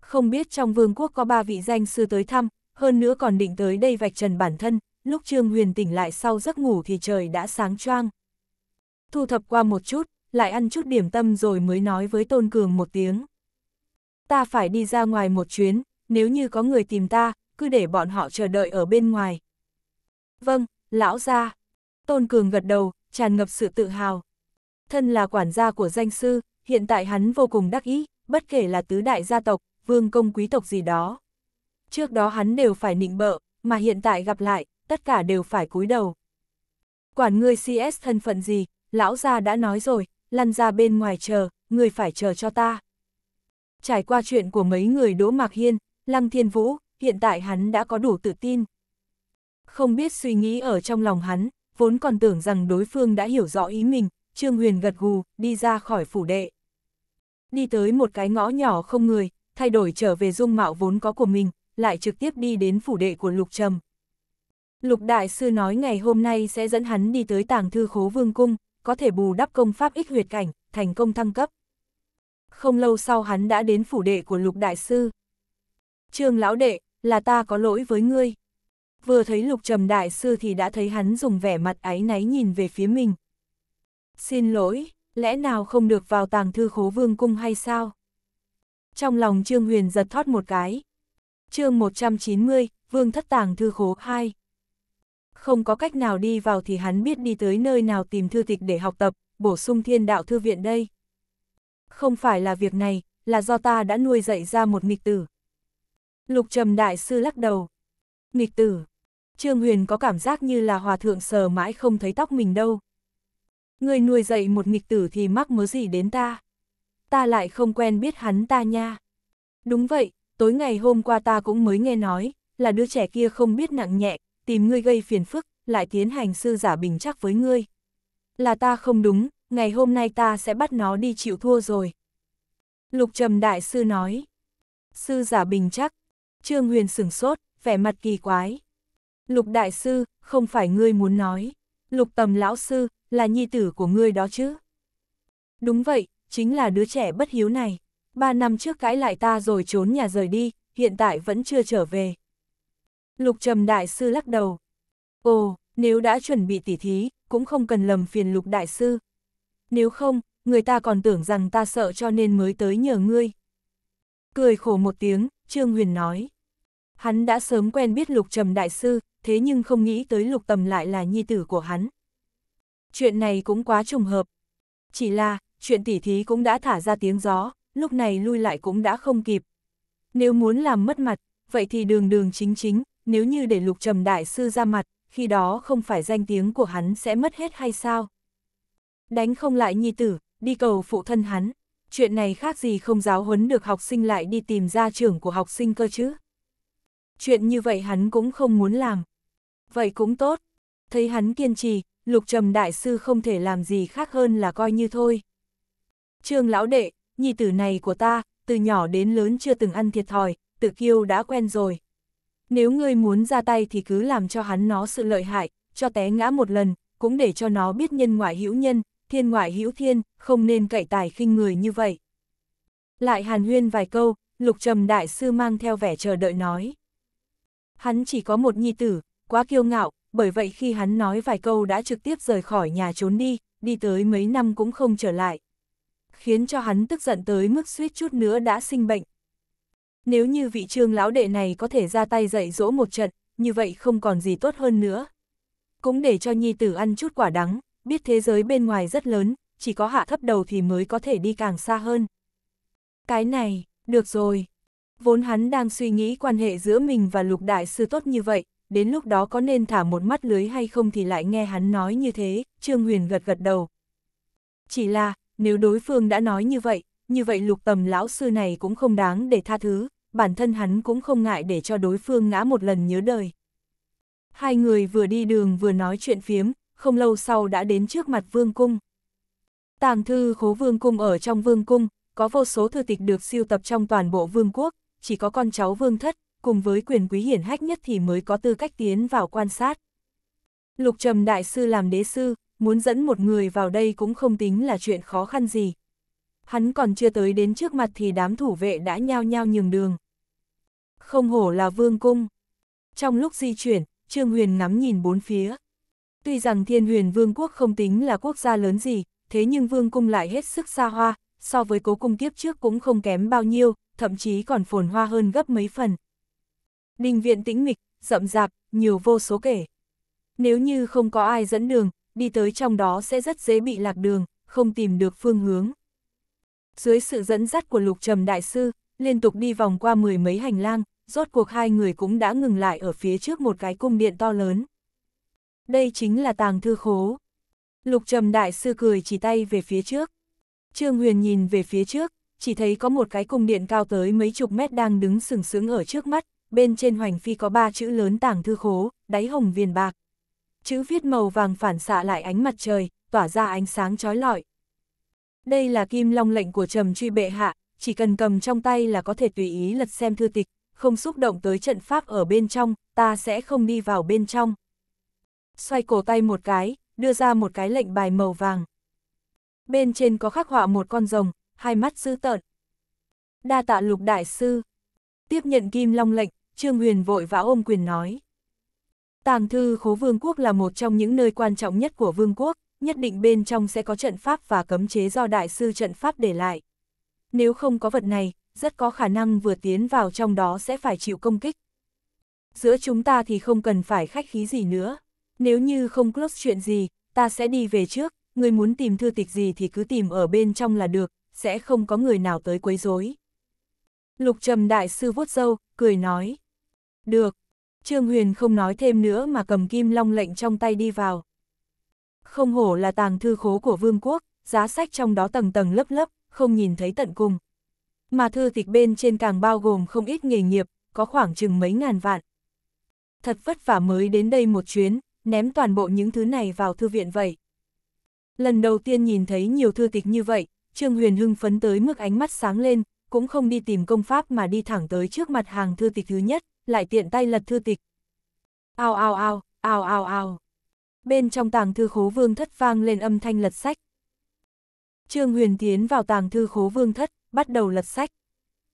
Không biết trong vương quốc có ba vị danh sư tới thăm, hơn nữa còn định tới đây vạch trần bản thân, lúc Trương Huyền tỉnh lại sau giấc ngủ thì trời đã sáng choang. Thu thập qua một chút, lại ăn chút điểm tâm rồi mới nói với Tôn Cường một tiếng. Ta phải đi ra ngoài một chuyến, nếu như có người tìm ta, cứ để bọn họ chờ đợi ở bên ngoài. Vâng, lão gia. Tôn Cường gật đầu, tràn ngập sự tự hào. Thân là quản gia của danh sư, hiện tại hắn vô cùng đắc ý, bất kể là tứ đại gia tộc, vương công quý tộc gì đó, trước đó hắn đều phải nịnh bợ, mà hiện tại gặp lại, tất cả đều phải cúi đầu. Quản ngươi CS thân phận gì, lão gia đã nói rồi, lăn ra bên ngoài chờ, người phải chờ cho ta. Trải qua chuyện của mấy người Đỗ Mạc Hiên, Lăng Thiên Vũ, hiện tại hắn đã có đủ tự tin. Không biết suy nghĩ ở trong lòng hắn, vốn còn tưởng rằng đối phương đã hiểu rõ ý mình, Trương Huyền gật gù, đi ra khỏi phủ đệ. Đi tới một cái ngõ nhỏ không người, thay đổi trở về dung mạo vốn có của mình, lại trực tiếp đi đến phủ đệ của Lục Trầm. Lục Đại Sư nói ngày hôm nay sẽ dẫn hắn đi tới tàng thư khố vương cung, có thể bù đắp công pháp ích huyệt cảnh, thành công thăng cấp. Không lâu sau hắn đã đến phủ đệ của Lục Đại Sư. Trương Lão Đệ, là ta có lỗi với ngươi. Vừa thấy Lục Trầm Đại Sư thì đã thấy hắn dùng vẻ mặt áy náy nhìn về phía mình. Xin lỗi, lẽ nào không được vào tàng thư khố vương cung hay sao? Trong lòng Trương Huyền giật thoát một cái, chương 190, Vương Thất Tàng Thư Khố 2. Không có cách nào đi vào thì hắn biết đi tới nơi nào tìm thư tịch để học tập, bổ sung thiên đạo thư viện đây. Không phải là việc này, là do ta đã nuôi dạy ra một nghịch tử. Lục trầm đại sư lắc đầu. Nghịch tử. Trương Huyền có cảm giác như là hòa thượng sờ mãi không thấy tóc mình đâu. Người nuôi dạy một nghịch tử thì mắc mớ gì đến ta. Ta lại không quen biết hắn ta nha. Đúng vậy, tối ngày hôm qua ta cũng mới nghe nói, là đứa trẻ kia không biết nặng nhẹ, tìm ngươi gây phiền phức, lại tiến hành sư giả bình chắc với ngươi. Là ta không đúng, ngày hôm nay ta sẽ bắt nó đi chịu thua rồi. Lục trầm đại sư nói. Sư giả bình chắc. Trương Huyền sửng sốt, vẻ mặt kỳ quái. Lục đại sư, không phải ngươi muốn nói. Lục tầm lão sư, là nhi tử của ngươi đó chứ. Đúng vậy, chính là đứa trẻ bất hiếu này ba năm trước cãi lại ta rồi trốn nhà rời đi, hiện tại vẫn chưa trở về. Lục trầm đại sư lắc đầu. Ồ, nếu đã chuẩn bị tỉ thí, cũng không cần lầm phiền lục đại sư. Nếu không, người ta còn tưởng rằng ta sợ cho nên mới tới nhờ ngươi. Cười khổ một tiếng, Trương Huyền nói. Hắn đã sớm quen biết lục trầm đại sư, thế nhưng không nghĩ tới lục tầm lại là nhi tử của hắn. Chuyện này cũng quá trùng hợp. Chỉ là, chuyện tỉ thí cũng đã thả ra tiếng gió, lúc này lui lại cũng đã không kịp. Nếu muốn làm mất mặt, vậy thì đường đường chính chính, nếu như để lục trầm đại sư ra mặt, khi đó không phải danh tiếng của hắn sẽ mất hết hay sao? Đánh không lại nhi tử, đi cầu phụ thân hắn, chuyện này khác gì không giáo huấn được học sinh lại đi tìm ra trưởng của học sinh cơ chứ? Chuyện như vậy hắn cũng không muốn làm. Vậy cũng tốt, thấy hắn kiên trì, lục trầm đại sư không thể làm gì khác hơn là coi như thôi. Trương lão đệ, nhi tử này của ta, từ nhỏ đến lớn chưa từng ăn thiệt thòi, tự kiêu đã quen rồi. Nếu ngươi muốn ra tay thì cứ làm cho hắn nó sự lợi hại, cho té ngã một lần, cũng để cho nó biết nhân ngoại hữu nhân, thiên ngoại hữu thiên, không nên cậy tài khinh người như vậy. Lại hàn huyên vài câu, lục trầm đại sư mang theo vẻ chờ đợi nói. Hắn chỉ có một nhi tử, quá kiêu ngạo, bởi vậy khi hắn nói vài câu đã trực tiếp rời khỏi nhà trốn đi, đi tới mấy năm cũng không trở lại khiến cho hắn tức giận tới mức suýt chút nữa đã sinh bệnh. Nếu như vị trương lão đệ này có thể ra tay dạy dỗ một trận, như vậy không còn gì tốt hơn nữa. Cũng để cho nhi tử ăn chút quả đắng, biết thế giới bên ngoài rất lớn, chỉ có hạ thấp đầu thì mới có thể đi càng xa hơn. Cái này, được rồi. Vốn hắn đang suy nghĩ quan hệ giữa mình và lục đại sư tốt như vậy, đến lúc đó có nên thả một mắt lưới hay không thì lại nghe hắn nói như thế, Trương Huyền gật gật đầu. Chỉ là, nếu đối phương đã nói như vậy, như vậy lục tầm lão sư này cũng không đáng để tha thứ, bản thân hắn cũng không ngại để cho đối phương ngã một lần nhớ đời. Hai người vừa đi đường vừa nói chuyện phiếm, không lâu sau đã đến trước mặt vương cung. Tàng thư khố vương cung ở trong vương cung, có vô số thư tịch được siêu tập trong toàn bộ vương quốc, chỉ có con cháu vương thất, cùng với quyền quý hiển hách nhất thì mới có tư cách tiến vào quan sát. Lục trầm đại sư làm đế sư, muốn dẫn một người vào đây cũng không tính là chuyện khó khăn gì. Hắn còn chưa tới đến trước mặt thì đám thủ vệ đã nhao nhao nhường đường. Không hổ là vương cung. Trong lúc di chuyển, Trương Huyền ngắm nhìn bốn phía. Tuy rằng thiên huyền vương quốc không tính là quốc gia lớn gì, thế nhưng vương cung lại hết sức xa hoa, so với cố cung kiếp trước cũng không kém bao nhiêu, thậm chí còn phồn hoa hơn gấp mấy phần. Đình viện tĩnh mịch, rậm rạp, nhiều vô số kể. Nếu như không có ai dẫn đường, đi tới trong đó sẽ rất dễ bị lạc đường, không tìm được phương hướng. Dưới sự dẫn dắt của Lục Trầm Đại Sư, liên tục đi vòng qua mười mấy hành lang, rốt cuộc hai người cũng đã ngừng lại ở phía trước một cái cung điện to lớn. Đây chính là tàng thư khố. Lục Trầm Đại Sư cười chỉ tay về phía trước. Trương Huyền nhìn về phía trước, chỉ thấy có một cái cung điện cao tới mấy chục mét đang đứng sừng sững ở trước mắt, bên trên hoành phi có ba chữ lớn tàng thư khố, đáy hồng viền bạc chữ viết màu vàng phản xạ lại ánh mặt trời, tỏa ra ánh sáng chói lọi. Đây là kim long lệnh của trầm truy bệ hạ, chỉ cần cầm trong tay là có thể tùy ý lật xem thư tịch, không xúc động tới trận pháp ở bên trong, ta sẽ không đi vào bên trong. Xoay cổ tay một cái, đưa ra một cái lệnh bài màu vàng. Bên trên có khắc họa một con rồng, hai mắt dữ tợn. Đa tạ lục đại sư. Tiếp nhận kim long lệnh, Trương Huyền vội vã ôm quyền nói. Tàng thư khố vương quốc là một trong những nơi quan trọng nhất của vương quốc, nhất định bên trong sẽ có trận pháp và cấm chế do đại sư trận pháp để lại. Nếu không có vật này, rất có khả năng vừa tiến vào trong đó sẽ phải chịu công kích. Giữa chúng ta thì không cần phải khách khí gì nữa. Nếu như không close chuyện gì, ta sẽ đi về trước, người muốn tìm thư tịch gì thì cứ tìm ở bên trong là được, sẽ không có người nào tới quấy rối. Lục trầm đại sư vuốt râu cười nói. Được, Trương Huyền không nói thêm nữa mà cầm kim long lệnh trong tay đi vào. Không hổ là tàng thư khố của vương quốc, giá sách trong đó tầng tầng lớp lớp, không nhìn thấy tận cùng. Mà thư tịch bên trên càng bao gồm không ít nghề nghiệp, có khoảng chừng mấy ngàn vạn. Thật vất vả mới đến đây một chuyến, ném toàn bộ những thứ này vào thư viện vậy. Lần đầu tiên nhìn thấy nhiều thư tịch như vậy, Trương Huyền hưng phấn tới mức ánh mắt sáng lên, cũng không đi tìm công pháp mà đi thẳng tới trước mặt hàng thư tịch thứ nhất lại tiện tay lật thư tịch. Ao ao ao, ao ao ao. Bên trong tàng thư khố vương thất vang lên âm thanh lật sách. Trương Huyền tiến vào tàng thư khố vương thất, bắt đầu lật sách.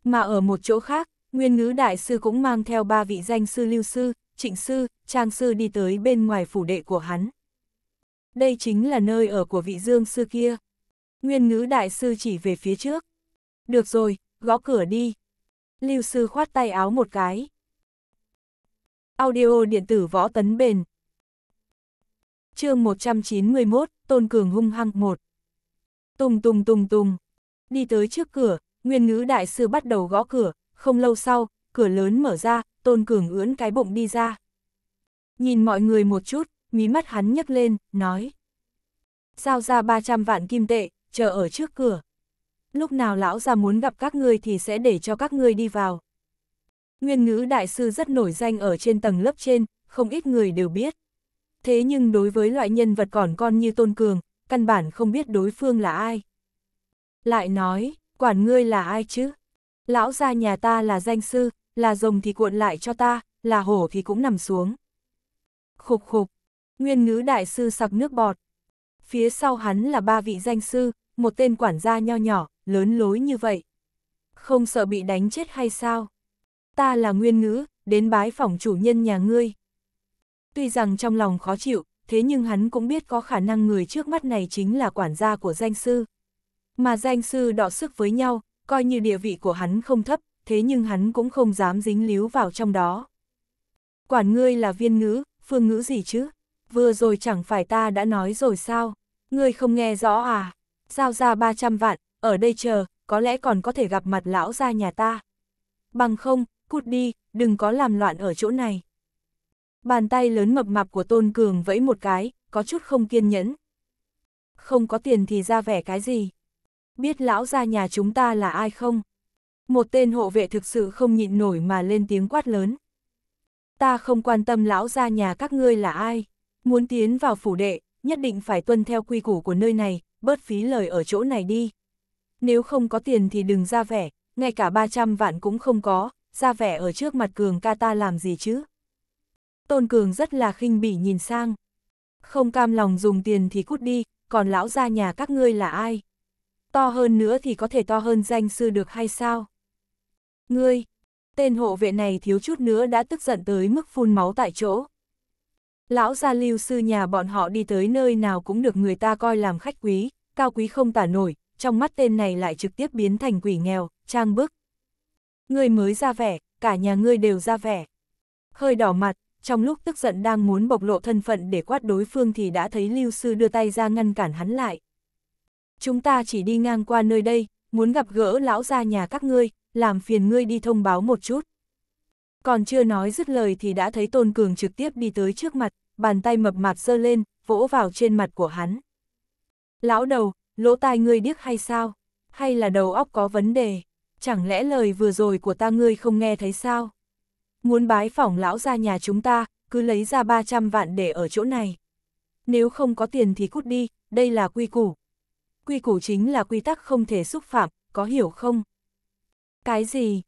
Mà ở một chỗ khác, nguyên ngữ đại sư cũng mang theo ba vị danh sư lưu sư, trịnh sư, trang sư đi tới bên ngoài phủ đệ của hắn. Đây chính là nơi ở của vị dương sư kia. Nguyên ngữ đại sư chỉ về phía trước. Được rồi, gõ cửa đi. Lưu sư khoát tay áo một cái. Audio điện tử võ tấn bền. chương 191, Tôn Cường hung hăng một Tùng tùng tùng tùng. Đi tới trước cửa, nguyên ngữ đại sư bắt đầu gõ cửa, không lâu sau, cửa lớn mở ra, Tôn Cường ưỡn cái bụng đi ra. Nhìn mọi người một chút, mí mắt hắn nhấc lên, nói. Giao ra 300 vạn kim tệ, chờ ở trước cửa. Lúc nào lão ra muốn gặp các người thì sẽ để cho các người đi vào. Nguyên ngữ đại sư rất nổi danh ở trên tầng lớp trên, không ít người đều biết. Thế nhưng đối với loại nhân vật còn con như Tôn Cường, căn bản không biết đối phương là ai. Lại nói, quản ngươi là ai chứ? Lão gia nhà ta là danh sư, là rồng thì cuộn lại cho ta, là hổ thì cũng nằm xuống. Khục khục, nguyên ngữ đại sư sặc nước bọt. Phía sau hắn là ba vị danh sư, một tên quản gia nho nhỏ, lớn lối như vậy. Không sợ bị đánh chết hay sao? ta là nguyên ngữ, đến bái phỏng chủ nhân nhà ngươi. Tuy rằng trong lòng khó chịu, thế nhưng hắn cũng biết có khả năng người trước mắt này chính là quản gia của danh sư. Mà danh sư đọ sức với nhau, coi như địa vị của hắn không thấp, thế nhưng hắn cũng không dám dính líu vào trong đó. Quản ngươi là viên ngữ, phương ngữ gì chứ? Vừa rồi chẳng phải ta đã nói rồi sao? Ngươi không nghe rõ à? Giao ra 300 vạn, ở đây chờ, có lẽ còn có thể gặp mặt lão ra nhà ta. Bằng không, cút đi, đừng có làm loạn ở chỗ này. Bàn tay lớn mập mạp của Tôn Cường vẫy một cái, có chút không kiên nhẫn. Không có tiền thì ra vẻ cái gì? Biết lão ra nhà chúng ta là ai không? Một tên hộ vệ thực sự không nhịn nổi mà lên tiếng quát lớn. Ta không quan tâm lão ra nhà các ngươi là ai. Muốn tiến vào phủ đệ, nhất định phải tuân theo quy củ của nơi này, bớt phí lời ở chỗ này đi. Nếu không có tiền thì đừng ra vẻ, ngay cả 300 vạn cũng không có, ra vẻ ở trước mặt Cường ca ta làm gì chứ? Tôn Cường rất là khinh bỉ nhìn sang. Không cam lòng dùng tiền thì cút đi, còn lão ra nhà các ngươi là ai? To hơn nữa thì có thể to hơn danh sư được hay sao? Ngươi, tên hộ vệ này thiếu chút nữa đã tức giận tới mức phun máu tại chỗ. Lão gia lưu sư nhà bọn họ đi tới nơi nào cũng được người ta coi làm khách quý, cao quý không tả nổi, trong mắt tên này lại trực tiếp biến thành quỷ nghèo, trang bức ngươi mới ra vẻ, cả nhà ngươi đều ra vẻ. Hơi đỏ mặt, trong lúc tức giận đang muốn bộc lộ thân phận để quát đối phương thì đã thấy Lưu Sư đưa tay ra ngăn cản hắn lại. Chúng ta chỉ đi ngang qua nơi đây, muốn gặp gỡ lão gia nhà các ngươi, làm phiền ngươi đi thông báo một chút. Còn chưa nói dứt lời thì đã thấy Tôn Cường trực tiếp đi tới trước mặt, bàn tay mập mạp giơ lên, vỗ vào trên mặt của hắn. Lão đầu, lỗ tai ngươi điếc hay sao? Hay là đầu óc có vấn đề? chẳng lẽ lời vừa rồi của ta ngươi không nghe thấy sao? Muốn bái phỏng lão ra nhà chúng ta, cứ lấy ra 300 vạn để ở chỗ này. Nếu không có tiền thì cút đi, đây là quy củ. Quy củ chính là quy tắc không thể xúc phạm, có hiểu không? Cái gì?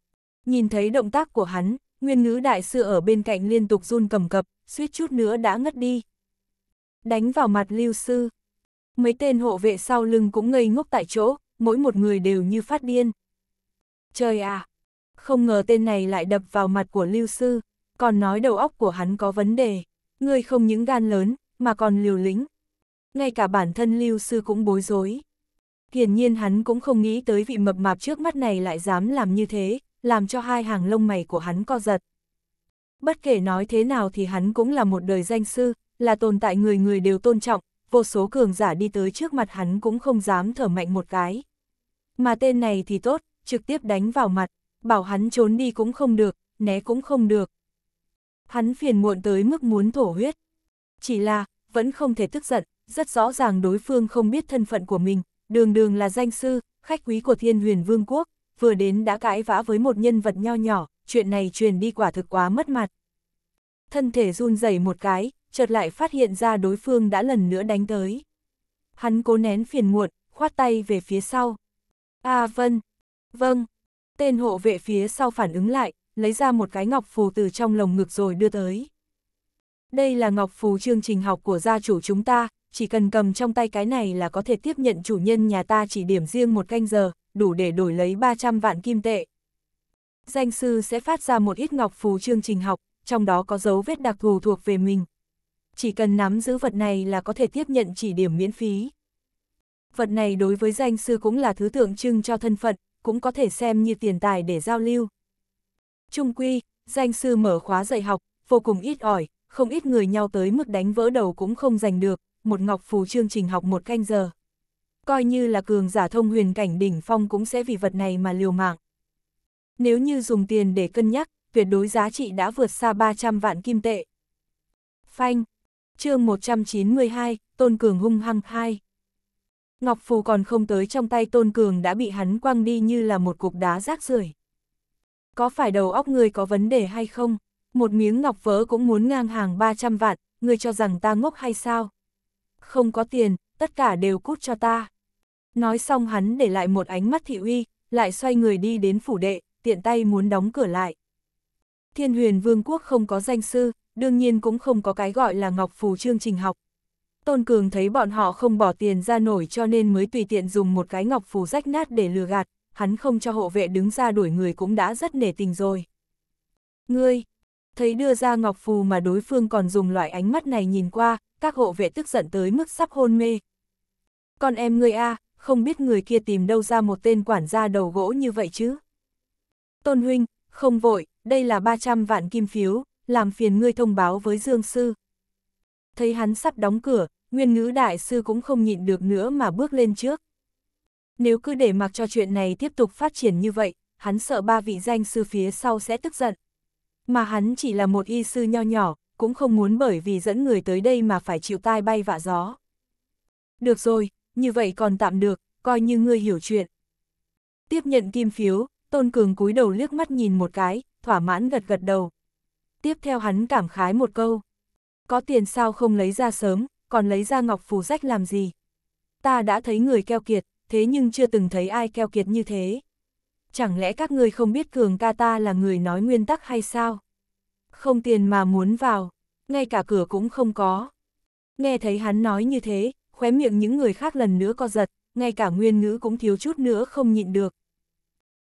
Nhìn thấy động tác của hắn, nguyên ngữ đại sư ở bên cạnh liên tục run cầm cập, suýt chút nữa đã ngất đi. Đánh vào mặt lưu sư. Mấy tên hộ vệ sau lưng cũng ngây ngốc tại chỗ, mỗi một người đều như phát điên. Trời à! Không ngờ tên này lại đập vào mặt của lưu sư, còn nói đầu óc của hắn có vấn đề. Ngươi không những gan lớn, mà còn liều lĩnh. Ngay cả bản thân lưu sư cũng bối rối. Hiển nhiên hắn cũng không nghĩ tới vị mập mạp trước mắt này lại dám làm như thế, làm cho hai hàng lông mày của hắn co giật. Bất kể nói thế nào thì hắn cũng là một đời danh sư, là tồn tại người người đều tôn trọng, vô số cường giả đi tới trước mặt hắn cũng không dám thở mạnh một cái. Mà tên này thì tốt, trực tiếp đánh vào mặt, bảo hắn trốn đi cũng không được, né cũng không được. Hắn phiền muộn tới mức muốn thổ huyết. Chỉ là, vẫn không thể tức giận, rất rõ ràng đối phương không biết thân phận của mình, đường đường là danh sư, khách quý của thiên huyền vương quốc, vừa đến đã cãi vã với một nhân vật nho nhỏ, chuyện này truyền đi quả thực quá mất mặt. Thân thể run rẩy một cái, chợt lại phát hiện ra đối phương đã lần nữa đánh tới. Hắn cố nén phiền muộn, khoát tay về phía sau. A à, Vân, Vâng. Tên hộ vệ phía sau phản ứng lại, lấy ra một cái ngọc phù từ trong lồng ngực rồi đưa tới. Đây là ngọc phù chương trình học của gia chủ chúng ta, chỉ cần cầm trong tay cái này là có thể tiếp nhận chủ nhân nhà ta chỉ điểm riêng một canh giờ, đủ để đổi lấy 300 vạn kim tệ. Danh sư sẽ phát ra một ít ngọc phù chương trình học, trong đó có dấu vết đặc thù thuộc về mình. Chỉ cần nắm giữ vật này là có thể tiếp nhận chỉ điểm miễn phí. Vật này đối với danh sư cũng là thứ tượng trưng cho thân phận, cũng có thể xem như tiền tài để giao lưu. Trung quy, danh sư mở khóa dạy học, vô cùng ít ỏi, không ít người nhau tới mức đánh vỡ đầu cũng không giành được, một ngọc phù chương trình học một canh giờ. Coi như là cường giả thông huyền cảnh đỉnh phong cũng sẽ vì vật này mà liều mạng. Nếu như dùng tiền để cân nhắc, tuyệt đối giá trị đã vượt xa 300 vạn kim tệ. Phanh, chương 192, Tôn Cường hung hăng 2. Ngọc Phù còn không tới trong tay Tôn Cường đã bị hắn quăng đi như là một cục đá rác rưởi. Có phải đầu óc người có vấn đề hay không? Một miếng ngọc vỡ cũng muốn ngang hàng 300 vạn, người cho rằng ta ngốc hay sao? Không có tiền, tất cả đều cút cho ta. Nói xong hắn để lại một ánh mắt thị uy, lại xoay người đi đến phủ đệ, tiện tay muốn đóng cửa lại. Thiên huyền vương quốc không có danh sư, đương nhiên cũng không có cái gọi là ngọc phù chương trình học, Tôn Cường thấy bọn họ không bỏ tiền ra nổi cho nên mới tùy tiện dùng một cái ngọc phù rách nát để lừa gạt, hắn không cho hộ vệ đứng ra đuổi người cũng đã rất nể tình rồi. Ngươi, thấy đưa ra ngọc phù mà đối phương còn dùng loại ánh mắt này nhìn qua, các hộ vệ tức giận tới mức sắp hôn mê. Con em ngươi a, không biết người kia tìm đâu ra một tên quản gia đầu gỗ như vậy chứ? Tôn huynh, không vội, đây là 300 vạn kim phiếu, làm phiền ngươi thông báo với Dương sư thấy hắn sắp đóng cửa, nguyên ngữ đại sư cũng không nhịn được nữa mà bước lên trước. Nếu cứ để mặc cho chuyện này tiếp tục phát triển như vậy, hắn sợ ba vị danh sư phía sau sẽ tức giận. Mà hắn chỉ là một y sư nho nhỏ, cũng không muốn bởi vì dẫn người tới đây mà phải chịu tai bay vạ gió. Được rồi, như vậy còn tạm được, coi như ngươi hiểu chuyện. Tiếp nhận kim phiếu, Tôn Cường cúi đầu liếc mắt nhìn một cái, thỏa mãn gật gật đầu. Tiếp theo hắn cảm khái một câu có tiền sao không lấy ra sớm, còn lấy ra ngọc phù rách làm gì. Ta đã thấy người keo kiệt, thế nhưng chưa từng thấy ai keo kiệt như thế. Chẳng lẽ các ngươi không biết cường ca ta là người nói nguyên tắc hay sao? Không tiền mà muốn vào, ngay cả cửa cũng không có. Nghe thấy hắn nói như thế, khóe miệng những người khác lần nữa co giật, ngay cả nguyên ngữ cũng thiếu chút nữa không nhịn được.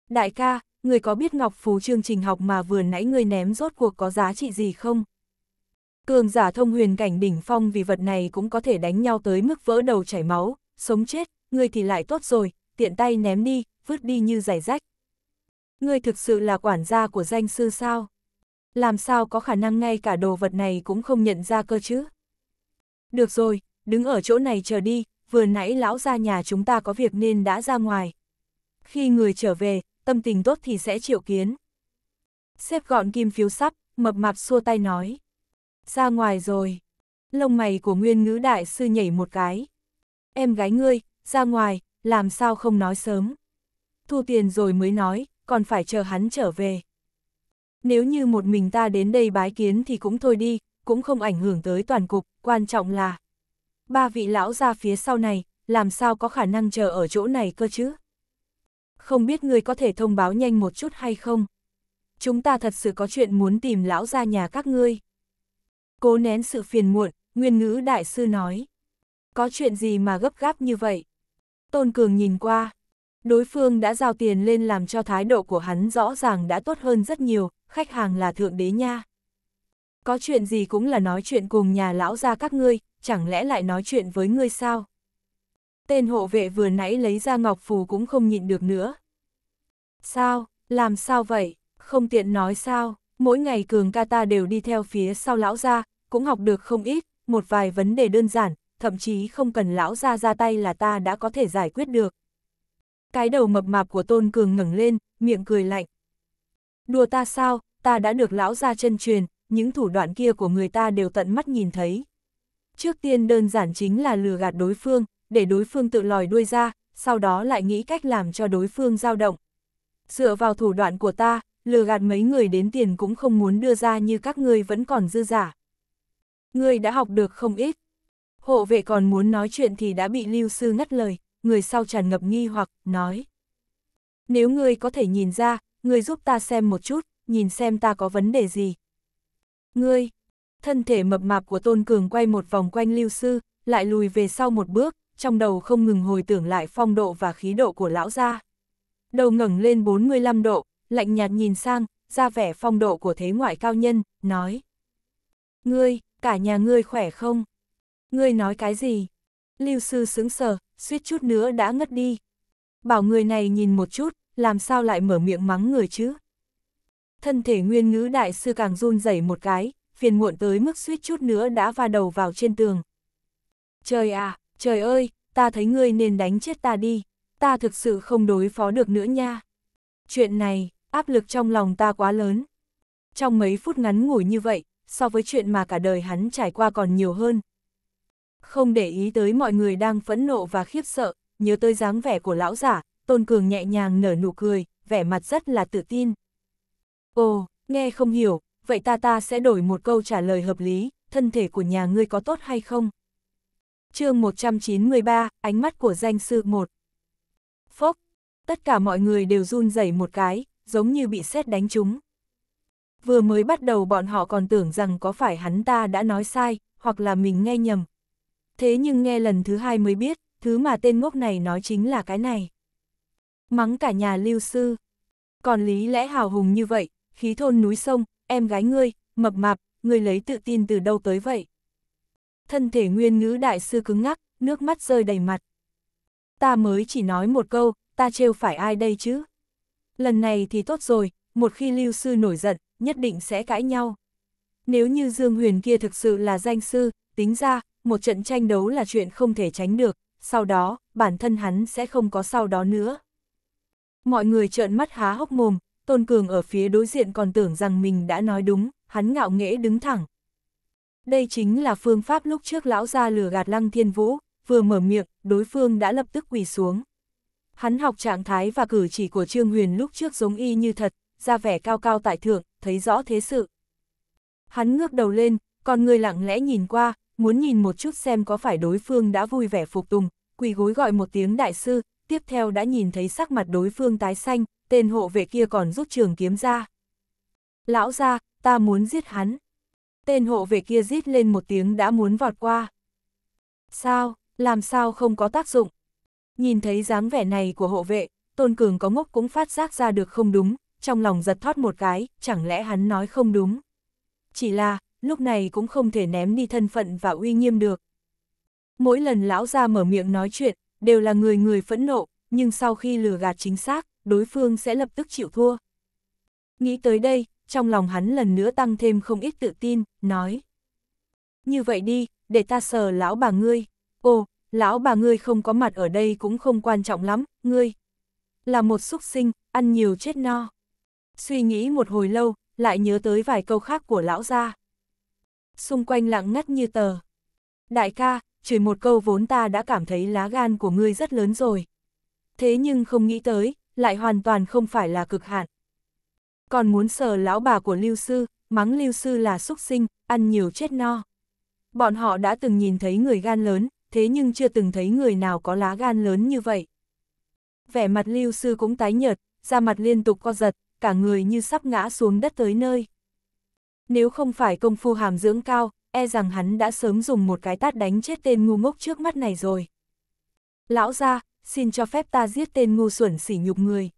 Đại ca, người có biết Ngọc Phú chương trình học mà vừa nãy ngươi ném rốt cuộc có giá trị gì không? Cường giả thông huyền cảnh đỉnh phong vì vật này cũng có thể đánh nhau tới mức vỡ đầu chảy máu, sống chết, ngươi thì lại tốt rồi, tiện tay ném đi, vứt đi như giải rách. Ngươi thực sự là quản gia của danh sư sao? Làm sao có khả năng ngay cả đồ vật này cũng không nhận ra cơ chứ? Được rồi, đứng ở chỗ này chờ đi, vừa nãy lão ra nhà chúng ta có việc nên đã ra ngoài. Khi người trở về, tâm tình tốt thì sẽ triệu kiến. Xếp gọn kim phiếu sắp, mập mạp xua tay nói ra ngoài rồi. Lông mày của nguyên ngữ đại sư nhảy một cái. Em gái ngươi, ra ngoài, làm sao không nói sớm. Thu tiền rồi mới nói, còn phải chờ hắn trở về. Nếu như một mình ta đến đây bái kiến thì cũng thôi đi, cũng không ảnh hưởng tới toàn cục, quan trọng là ba vị lão ra phía sau này, làm sao có khả năng chờ ở chỗ này cơ chứ? Không biết ngươi có thể thông báo nhanh một chút hay không? Chúng ta thật sự có chuyện muốn tìm lão ra nhà các ngươi. Cố nén sự phiền muộn, nguyên ngữ đại sư nói. Có chuyện gì mà gấp gáp như vậy? Tôn Cường nhìn qua. Đối phương đã giao tiền lên làm cho thái độ của hắn rõ ràng đã tốt hơn rất nhiều, khách hàng là thượng đế nha. Có chuyện gì cũng là nói chuyện cùng nhà lão ra các ngươi, chẳng lẽ lại nói chuyện với ngươi sao? Tên hộ vệ vừa nãy lấy ra ngọc phù cũng không nhịn được nữa. Sao, làm sao vậy, không tiện nói sao? Mỗi ngày Cường ca ta đều đi theo phía sau lão gia, cũng học được không ít, một vài vấn đề đơn giản, thậm chí không cần lão gia ra tay là ta đã có thể giải quyết được. Cái đầu mập mạp của Tôn Cường ngẩng lên, miệng cười lạnh. Đùa ta sao, ta đã được lão gia chân truyền, những thủ đoạn kia của người ta đều tận mắt nhìn thấy. Trước tiên đơn giản chính là lừa gạt đối phương, để đối phương tự lòi đuôi ra, sau đó lại nghĩ cách làm cho đối phương dao động. Dựa vào thủ đoạn của ta, lừa gạt mấy người đến tiền cũng không muốn đưa ra như các ngươi vẫn còn dư giả. Ngươi đã học được không ít. Hộ vệ còn muốn nói chuyện thì đã bị lưu sư ngắt lời, người sau tràn ngập nghi hoặc, nói. Nếu ngươi có thể nhìn ra, ngươi giúp ta xem một chút, nhìn xem ta có vấn đề gì. Ngươi, thân thể mập mạp của Tôn Cường quay một vòng quanh lưu sư, lại lùi về sau một bước, trong đầu không ngừng hồi tưởng lại phong độ và khí độ của lão gia. Đầu ngẩng lên 45 độ, lạnh nhạt nhìn sang, ra vẻ phong độ của thế ngoại cao nhân, nói. Ngươi, cả nhà ngươi khỏe không? Ngươi nói cái gì? Lưu sư sững sờ, suýt chút nữa đã ngất đi. Bảo người này nhìn một chút, làm sao lại mở miệng mắng người chứ? Thân thể nguyên ngữ đại sư càng run rẩy một cái, phiền muộn tới mức suýt chút nữa đã va đầu vào trên tường. Trời à, trời ơi, ta thấy ngươi nên đánh chết ta đi, ta thực sự không đối phó được nữa nha. Chuyện này, áp lực trong lòng ta quá lớn. Trong mấy phút ngắn ngủi như vậy, so với chuyện mà cả đời hắn trải qua còn nhiều hơn. Không để ý tới mọi người đang phẫn nộ và khiếp sợ, nhớ tới dáng vẻ của lão giả, Tôn Cường nhẹ nhàng nở nụ cười, vẻ mặt rất là tự tin. Ồ, nghe không hiểu, vậy ta ta sẽ đổi một câu trả lời hợp lý, thân thể của nhà ngươi có tốt hay không? chương 193, ánh mắt của danh sư 1. Phốc, tất cả mọi người đều run rẩy một cái, giống như bị xét đánh chúng Vừa mới bắt đầu bọn họ còn tưởng rằng có phải hắn ta đã nói sai, hoặc là mình nghe nhầm. Thế nhưng nghe lần thứ hai mới biết, thứ mà tên ngốc này nói chính là cái này. Mắng cả nhà lưu sư. Còn lý lẽ hào hùng như vậy, khí thôn núi sông, em gái ngươi, mập mạp, ngươi lấy tự tin từ đâu tới vậy? Thân thể nguyên ngữ đại sư cứng ngắc, nước mắt rơi đầy mặt. Ta mới chỉ nói một câu, ta trêu phải ai đây chứ? Lần này thì tốt rồi, một khi lưu sư nổi giận, nhất định sẽ cãi nhau. Nếu như Dương Huyền kia thực sự là danh sư, tính ra, một trận tranh đấu là chuyện không thể tránh được, sau đó, bản thân hắn sẽ không có sau đó nữa. Mọi người trợn mắt há hốc mồm, Tôn Cường ở phía đối diện còn tưởng rằng mình đã nói đúng, hắn ngạo nghễ đứng thẳng. Đây chính là phương pháp lúc trước lão ra lừa gạt Lăng Thiên Vũ, vừa mở miệng, đối phương đã lập tức quỳ xuống. Hắn học trạng thái và cử chỉ của Trương Huyền lúc trước giống y như thật, ra vẻ cao cao tại thượng, thấy rõ thế sự. Hắn ngước đầu lên, còn người lặng lẽ nhìn qua, muốn nhìn một chút xem có phải đối phương đã vui vẻ phục tùng, quỳ gối gọi một tiếng đại sư, tiếp theo đã nhìn thấy sắc mặt đối phương tái xanh, tên hộ vệ kia còn rút trường kiếm ra. Lão ra, ta muốn giết hắn. Tên hộ vệ kia giết lên một tiếng đã muốn vọt qua. Sao, làm sao không có tác dụng? Nhìn thấy dáng vẻ này của hộ vệ, Tôn Cường có ngốc cũng phát giác ra được không đúng, trong lòng giật thoát một cái, chẳng lẽ hắn nói không đúng. Chỉ là, lúc này cũng không thể ném đi thân phận và uy nghiêm được. Mỗi lần lão ra mở miệng nói chuyện, đều là người người phẫn nộ, nhưng sau khi lừa gạt chính xác, đối phương sẽ lập tức chịu thua. Nghĩ tới đây, trong lòng hắn lần nữa tăng thêm không ít tự tin, nói. Như vậy đi, để ta sờ lão bà ngươi. Ồ, lão bà ngươi không có mặt ở đây cũng không quan trọng lắm, ngươi là một xúc sinh, ăn nhiều chết no. Suy nghĩ một hồi lâu, lại nhớ tới vài câu khác của lão gia. Xung quanh lặng ngắt như tờ. Đại ca, chửi một câu vốn ta đã cảm thấy lá gan của ngươi rất lớn rồi. Thế nhưng không nghĩ tới, lại hoàn toàn không phải là cực hạn. Còn muốn sờ lão bà của lưu sư, mắng lưu sư là xúc sinh, ăn nhiều chết no. Bọn họ đã từng nhìn thấy người gan lớn, thế nhưng chưa từng thấy người nào có lá gan lớn như vậy. Vẻ mặt lưu sư cũng tái nhợt, da mặt liên tục co giật, cả người như sắp ngã xuống đất tới nơi. Nếu không phải công phu hàm dưỡng cao, e rằng hắn đã sớm dùng một cái tát đánh chết tên ngu ngốc trước mắt này rồi. Lão ra, xin cho phép ta giết tên ngu xuẩn sỉ nhục người.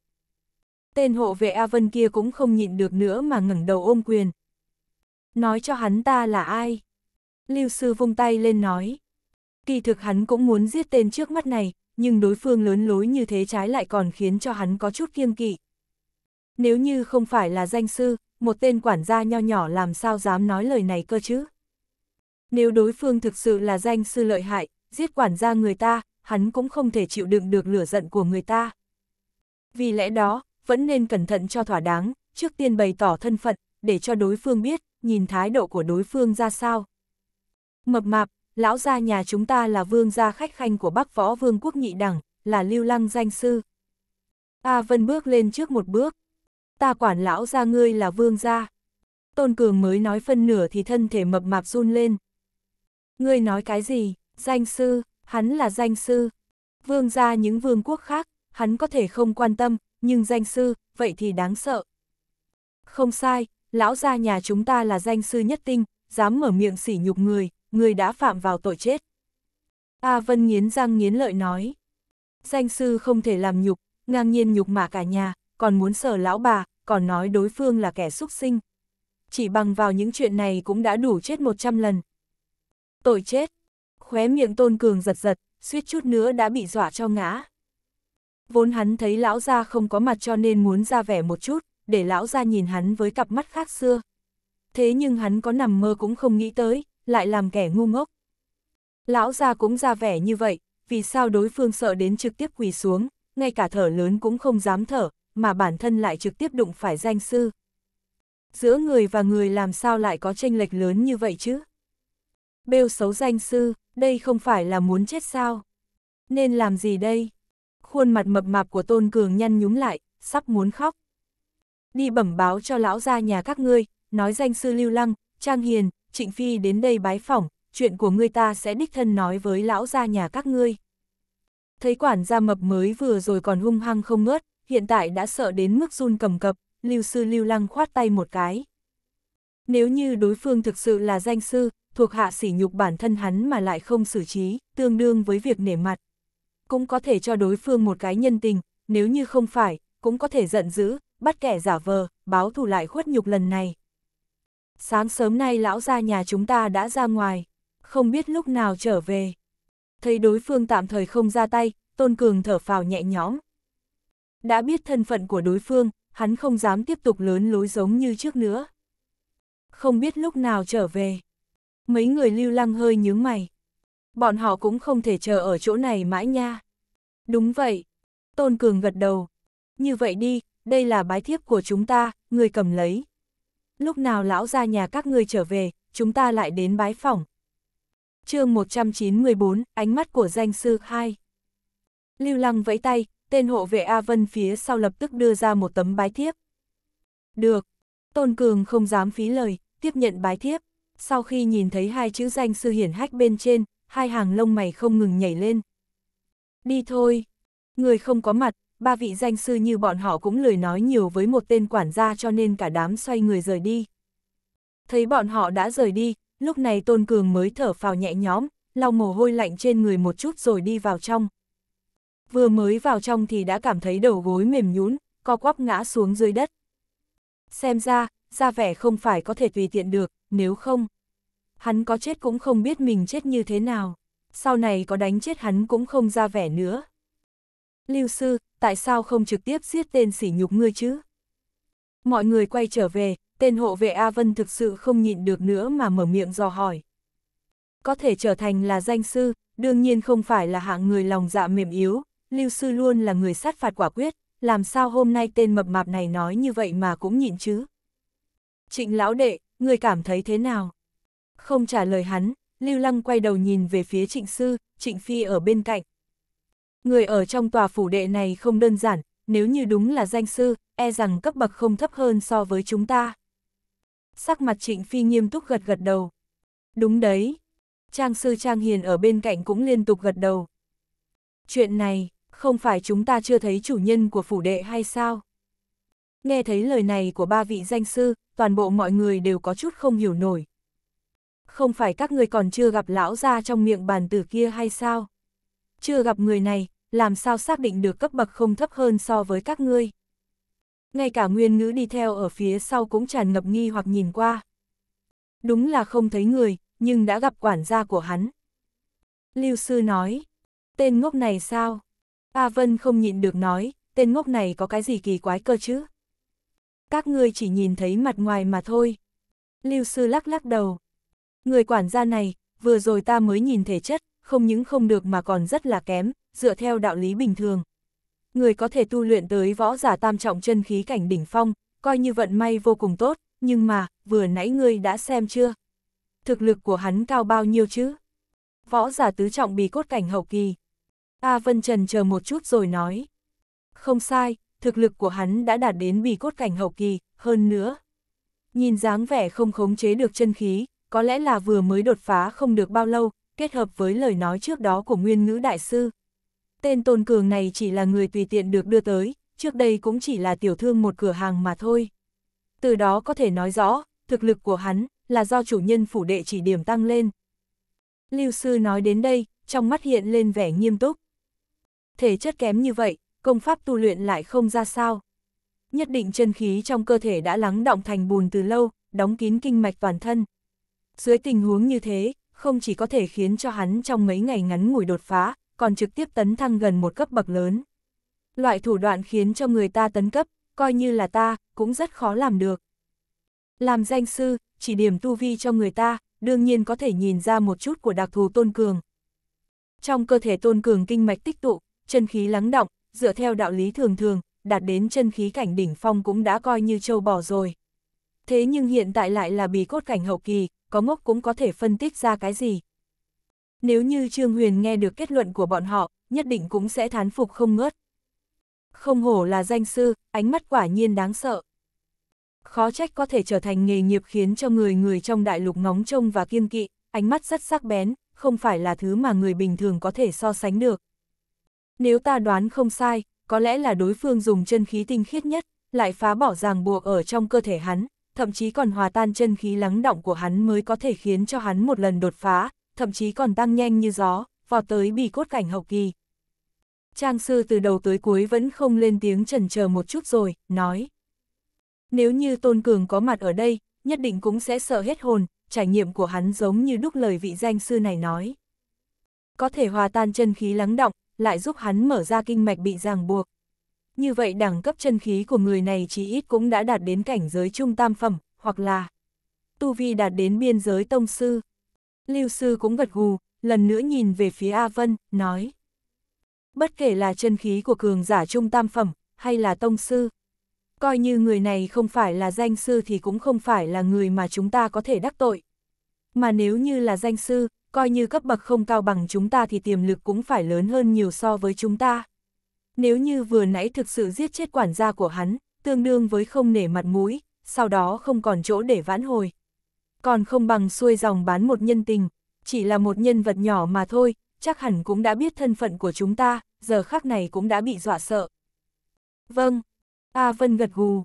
Tên hộ vệ A Vân kia cũng không nhịn được nữa mà ngẩng đầu ôm quyền. Nói cho hắn ta là ai? Lưu sư vung tay lên nói. Kỳ thực hắn cũng muốn giết tên trước mắt này, nhưng đối phương lớn lối như thế trái lại còn khiến cho hắn có chút kiêng kỵ. Nếu như không phải là danh sư, một tên quản gia nho nhỏ làm sao dám nói lời này cơ chứ? Nếu đối phương thực sự là danh sư lợi hại, giết quản gia người ta, hắn cũng không thể chịu đựng được lửa giận của người ta. Vì lẽ đó, vẫn nên cẩn thận cho thỏa đáng, trước tiên bày tỏ thân phận, để cho đối phương biết, nhìn thái độ của đối phương ra sao. Mập mạp, lão gia nhà chúng ta là vương gia khách khanh của bắc võ vương quốc nhị đẳng, là lưu lăng danh sư. A Vân bước lên trước một bước. Ta quản lão gia ngươi là vương gia. Tôn Cường mới nói phân nửa thì thân thể mập mạp run lên. Ngươi nói cái gì, danh sư, hắn là danh sư. Vương gia những vương quốc khác, hắn có thể không quan tâm, nhưng danh sư, vậy thì đáng sợ. Không sai, lão gia nhà chúng ta là danh sư nhất tinh, dám mở miệng sỉ nhục người, người đã phạm vào tội chết. A Vân nghiến răng nghiến lợi nói. Danh sư không thể làm nhục, ngang nhiên nhục mà cả nhà, còn muốn sờ lão bà, còn nói đối phương là kẻ xúc sinh. Chỉ bằng vào những chuyện này cũng đã đủ chết 100 lần. Tội chết. Khóe miệng tôn cường giật giật, suýt chút nữa đã bị dọa cho ngã. Vốn hắn thấy lão gia không có mặt cho nên muốn ra vẻ một chút, để lão gia nhìn hắn với cặp mắt khác xưa. Thế nhưng hắn có nằm mơ cũng không nghĩ tới, lại làm kẻ ngu ngốc. Lão già cũng ra vẻ như vậy, vì sao đối phương sợ đến trực tiếp quỳ xuống, ngay cả thở lớn cũng không dám thở, mà bản thân lại trực tiếp đụng phải danh sư. Giữa người và người làm sao lại có tranh lệch lớn như vậy chứ? Bêu xấu danh sư, đây không phải là muốn chết sao? Nên làm gì đây? Khuôn mặt mập mạp của Tôn Cường nhăn nhúm lại, sắp muốn khóc. Đi bẩm báo cho lão gia nhà các ngươi, nói danh sư Lưu Lăng, Trang Hiền, Trịnh Phi đến đây bái phỏng, chuyện của ngươi ta sẽ đích thân nói với lão gia nhà các ngươi. Thấy quản gia mập mới vừa rồi còn hung hăng không ngớt, hiện tại đã sợ đến mức run cầm cập, lưu sư lưu lăng khoát tay một cái. Nếu như đối phương thực sự là danh sư, thuộc hạ sỉ nhục bản thân hắn mà lại không xử trí, tương đương với việc nể mặt. Cũng có thể cho đối phương một cái nhân tình, nếu như không phải, cũng có thể giận dữ, bắt kẻ giả vờ, báo thù lại khuất nhục lần này sáng sớm nay lão gia nhà chúng ta đã ra ngoài, không biết lúc nào trở về. Thấy đối phương tạm thời không ra tay, Tôn Cường thở phào nhẹ nhõm. Đã biết thân phận của đối phương, hắn không dám tiếp tục lớn lối giống như trước nữa. Không biết lúc nào trở về. Mấy người lưu lăng hơi nhướng mày. Bọn họ cũng không thể chờ ở chỗ này mãi nha. Đúng vậy. Tôn Cường gật đầu. Như vậy đi, đây là bái thiếp của chúng ta, người cầm lấy lúc nào lão ra nhà các ngươi trở về, chúng ta lại đến bái phỏng. chương 194, ánh mắt của danh sư 2. Lưu Lăng vẫy tay, tên hộ vệ A Vân phía sau lập tức đưa ra một tấm bái thiếp. Được, Tôn Cường không dám phí lời, tiếp nhận bái thiếp. Sau khi nhìn thấy hai chữ danh sư hiển hách bên trên, hai hàng lông mày không ngừng nhảy lên. Đi thôi, người không có mặt, ba vị danh sư như bọn họ cũng lười nói nhiều với một tên quản gia cho nên cả đám xoay người rời đi. Thấy bọn họ đã rời đi, lúc này Tôn Cường mới thở phào nhẹ nhõm, lau mồ hôi lạnh trên người một chút rồi đi vào trong. Vừa mới vào trong thì đã cảm thấy đầu gối mềm nhún, co quắp ngã xuống dưới đất. Xem ra, ra vẻ không phải có thể tùy tiện được, nếu không. Hắn có chết cũng không biết mình chết như thế nào, sau này có đánh chết hắn cũng không ra vẻ nữa. Lưu sư, tại sao không trực tiếp giết tên sỉ nhục ngươi chứ? Mọi người quay trở về, tên hộ vệ A Vân thực sự không nhịn được nữa mà mở miệng dò hỏi. Có thể trở thành là danh sư, đương nhiên không phải là hạng người lòng dạ mềm yếu, Lưu sư luôn là người sát phạt quả quyết, làm sao hôm nay tên mập mạp này nói như vậy mà cũng nhịn chứ? Trịnh lão đệ, người cảm thấy thế nào? Không trả lời hắn, Lưu Lăng quay đầu nhìn về phía trịnh sư, trịnh phi ở bên cạnh, Người ở trong tòa phủ đệ này không đơn giản, nếu như đúng là danh sư, e rằng cấp bậc không thấp hơn so với chúng ta. Sắc mặt trịnh phi nghiêm túc gật gật đầu. Đúng đấy. Trang sư Trang Hiền ở bên cạnh cũng liên tục gật đầu. Chuyện này, không phải chúng ta chưa thấy chủ nhân của phủ đệ hay sao? Nghe thấy lời này của ba vị danh sư, toàn bộ mọi người đều có chút không hiểu nổi. Không phải các người còn chưa gặp lão ra trong miệng bàn tử kia hay sao? chưa gặp người này, làm sao xác định được cấp bậc không thấp hơn so với các ngươi. Ngay cả nguyên ngữ đi theo ở phía sau cũng tràn ngập nghi hoặc nhìn qua. Đúng là không thấy người, nhưng đã gặp quản gia của hắn. Lưu sư nói, tên ngốc này sao? A Vân không nhịn được nói, tên ngốc này có cái gì kỳ quái cơ chứ? Các ngươi chỉ nhìn thấy mặt ngoài mà thôi. Lưu sư lắc lắc đầu. Người quản gia này, vừa rồi ta mới nhìn thể chất, không những không được mà còn rất là kém, dựa theo đạo lý bình thường. Người có thể tu luyện tới võ giả tam trọng chân khí cảnh đỉnh phong, coi như vận may vô cùng tốt, nhưng mà, vừa nãy ngươi đã xem chưa? Thực lực của hắn cao bao nhiêu chứ? Võ giả tứ trọng bì cốt cảnh hậu kỳ. A Vân Trần chờ một chút rồi nói. Không sai, thực lực của hắn đã đạt đến bì cốt cảnh hậu kỳ, hơn nữa. Nhìn dáng vẻ không khống chế được chân khí, có lẽ là vừa mới đột phá không được bao lâu, kết hợp với lời nói trước đó của nguyên ngữ đại sư. Tên Tôn Cường này chỉ là người tùy tiện được đưa tới, trước đây cũng chỉ là tiểu thương một cửa hàng mà thôi. Từ đó có thể nói rõ, thực lực của hắn là do chủ nhân phủ đệ chỉ điểm tăng lên. Lưu sư nói đến đây, trong mắt hiện lên vẻ nghiêm túc. Thể chất kém như vậy, công pháp tu luyện lại không ra sao. Nhất định chân khí trong cơ thể đã lắng động thành bùn từ lâu, đóng kín kinh mạch toàn thân. Dưới tình huống như thế, không chỉ có thể khiến cho hắn trong mấy ngày ngắn ngủi đột phá, còn trực tiếp tấn thăng gần một cấp bậc lớn. Loại thủ đoạn khiến cho người ta tấn cấp, coi như là ta, cũng rất khó làm được. Làm danh sư, chỉ điểm tu vi cho người ta, đương nhiên có thể nhìn ra một chút của đặc thù tôn cường. Trong cơ thể tôn cường kinh mạch tích tụ, chân khí lắng động, dựa theo đạo lý thường thường, đạt đến chân khí cảnh đỉnh phong cũng đã coi như châu bỏ rồi. Thế nhưng hiện tại lại là bì cốt cảnh hậu kỳ, có ngốc cũng có thể phân tích ra cái gì. Nếu như Trương Huyền nghe được kết luận của bọn họ, nhất định cũng sẽ thán phục không ngớt. Không hổ là danh sư, ánh mắt quả nhiên đáng sợ. Khó trách có thể trở thành nghề nghiệp khiến cho người người trong đại lục ngóng trông và kiên kỵ, ánh mắt rất sắc bén, không phải là thứ mà người bình thường có thể so sánh được. Nếu ta đoán không sai, có lẽ là đối phương dùng chân khí tinh khiết nhất, lại phá bỏ ràng buộc ở trong cơ thể hắn, thậm chí còn hòa tan chân khí lắng động của hắn mới có thể khiến cho hắn một lần đột phá, thậm chí còn tăng nhanh như gió, vọt tới bì cốt cảnh hậu kỳ. Trang sư từ đầu tới cuối vẫn không lên tiếng trần chờ một chút rồi, nói. Nếu như Tôn Cường có mặt ở đây, nhất định cũng sẽ sợ hết hồn, trải nghiệm của hắn giống như đúc lời vị danh sư này nói. Có thể hòa tan chân khí lắng động, lại giúp hắn mở ra kinh mạch bị ràng buộc như vậy đẳng cấp chân khí của người này chỉ ít cũng đã đạt đến cảnh giới trung tam phẩm, hoặc là tu vi đạt đến biên giới tông sư. Lưu sư cũng gật gù, lần nữa nhìn về phía A Vân, nói. Bất kể là chân khí của cường giả trung tam phẩm, hay là tông sư, coi như người này không phải là danh sư thì cũng không phải là người mà chúng ta có thể đắc tội. Mà nếu như là danh sư, coi như cấp bậc không cao bằng chúng ta thì tiềm lực cũng phải lớn hơn nhiều so với chúng ta. Nếu như vừa nãy thực sự giết chết quản gia của hắn, tương đương với không nể mặt mũi, sau đó không còn chỗ để vãn hồi. Còn không bằng xuôi dòng bán một nhân tình, chỉ là một nhân vật nhỏ mà thôi, chắc hẳn cũng đã biết thân phận của chúng ta, giờ khắc này cũng đã bị dọa sợ. Vâng, A Vân gật gù.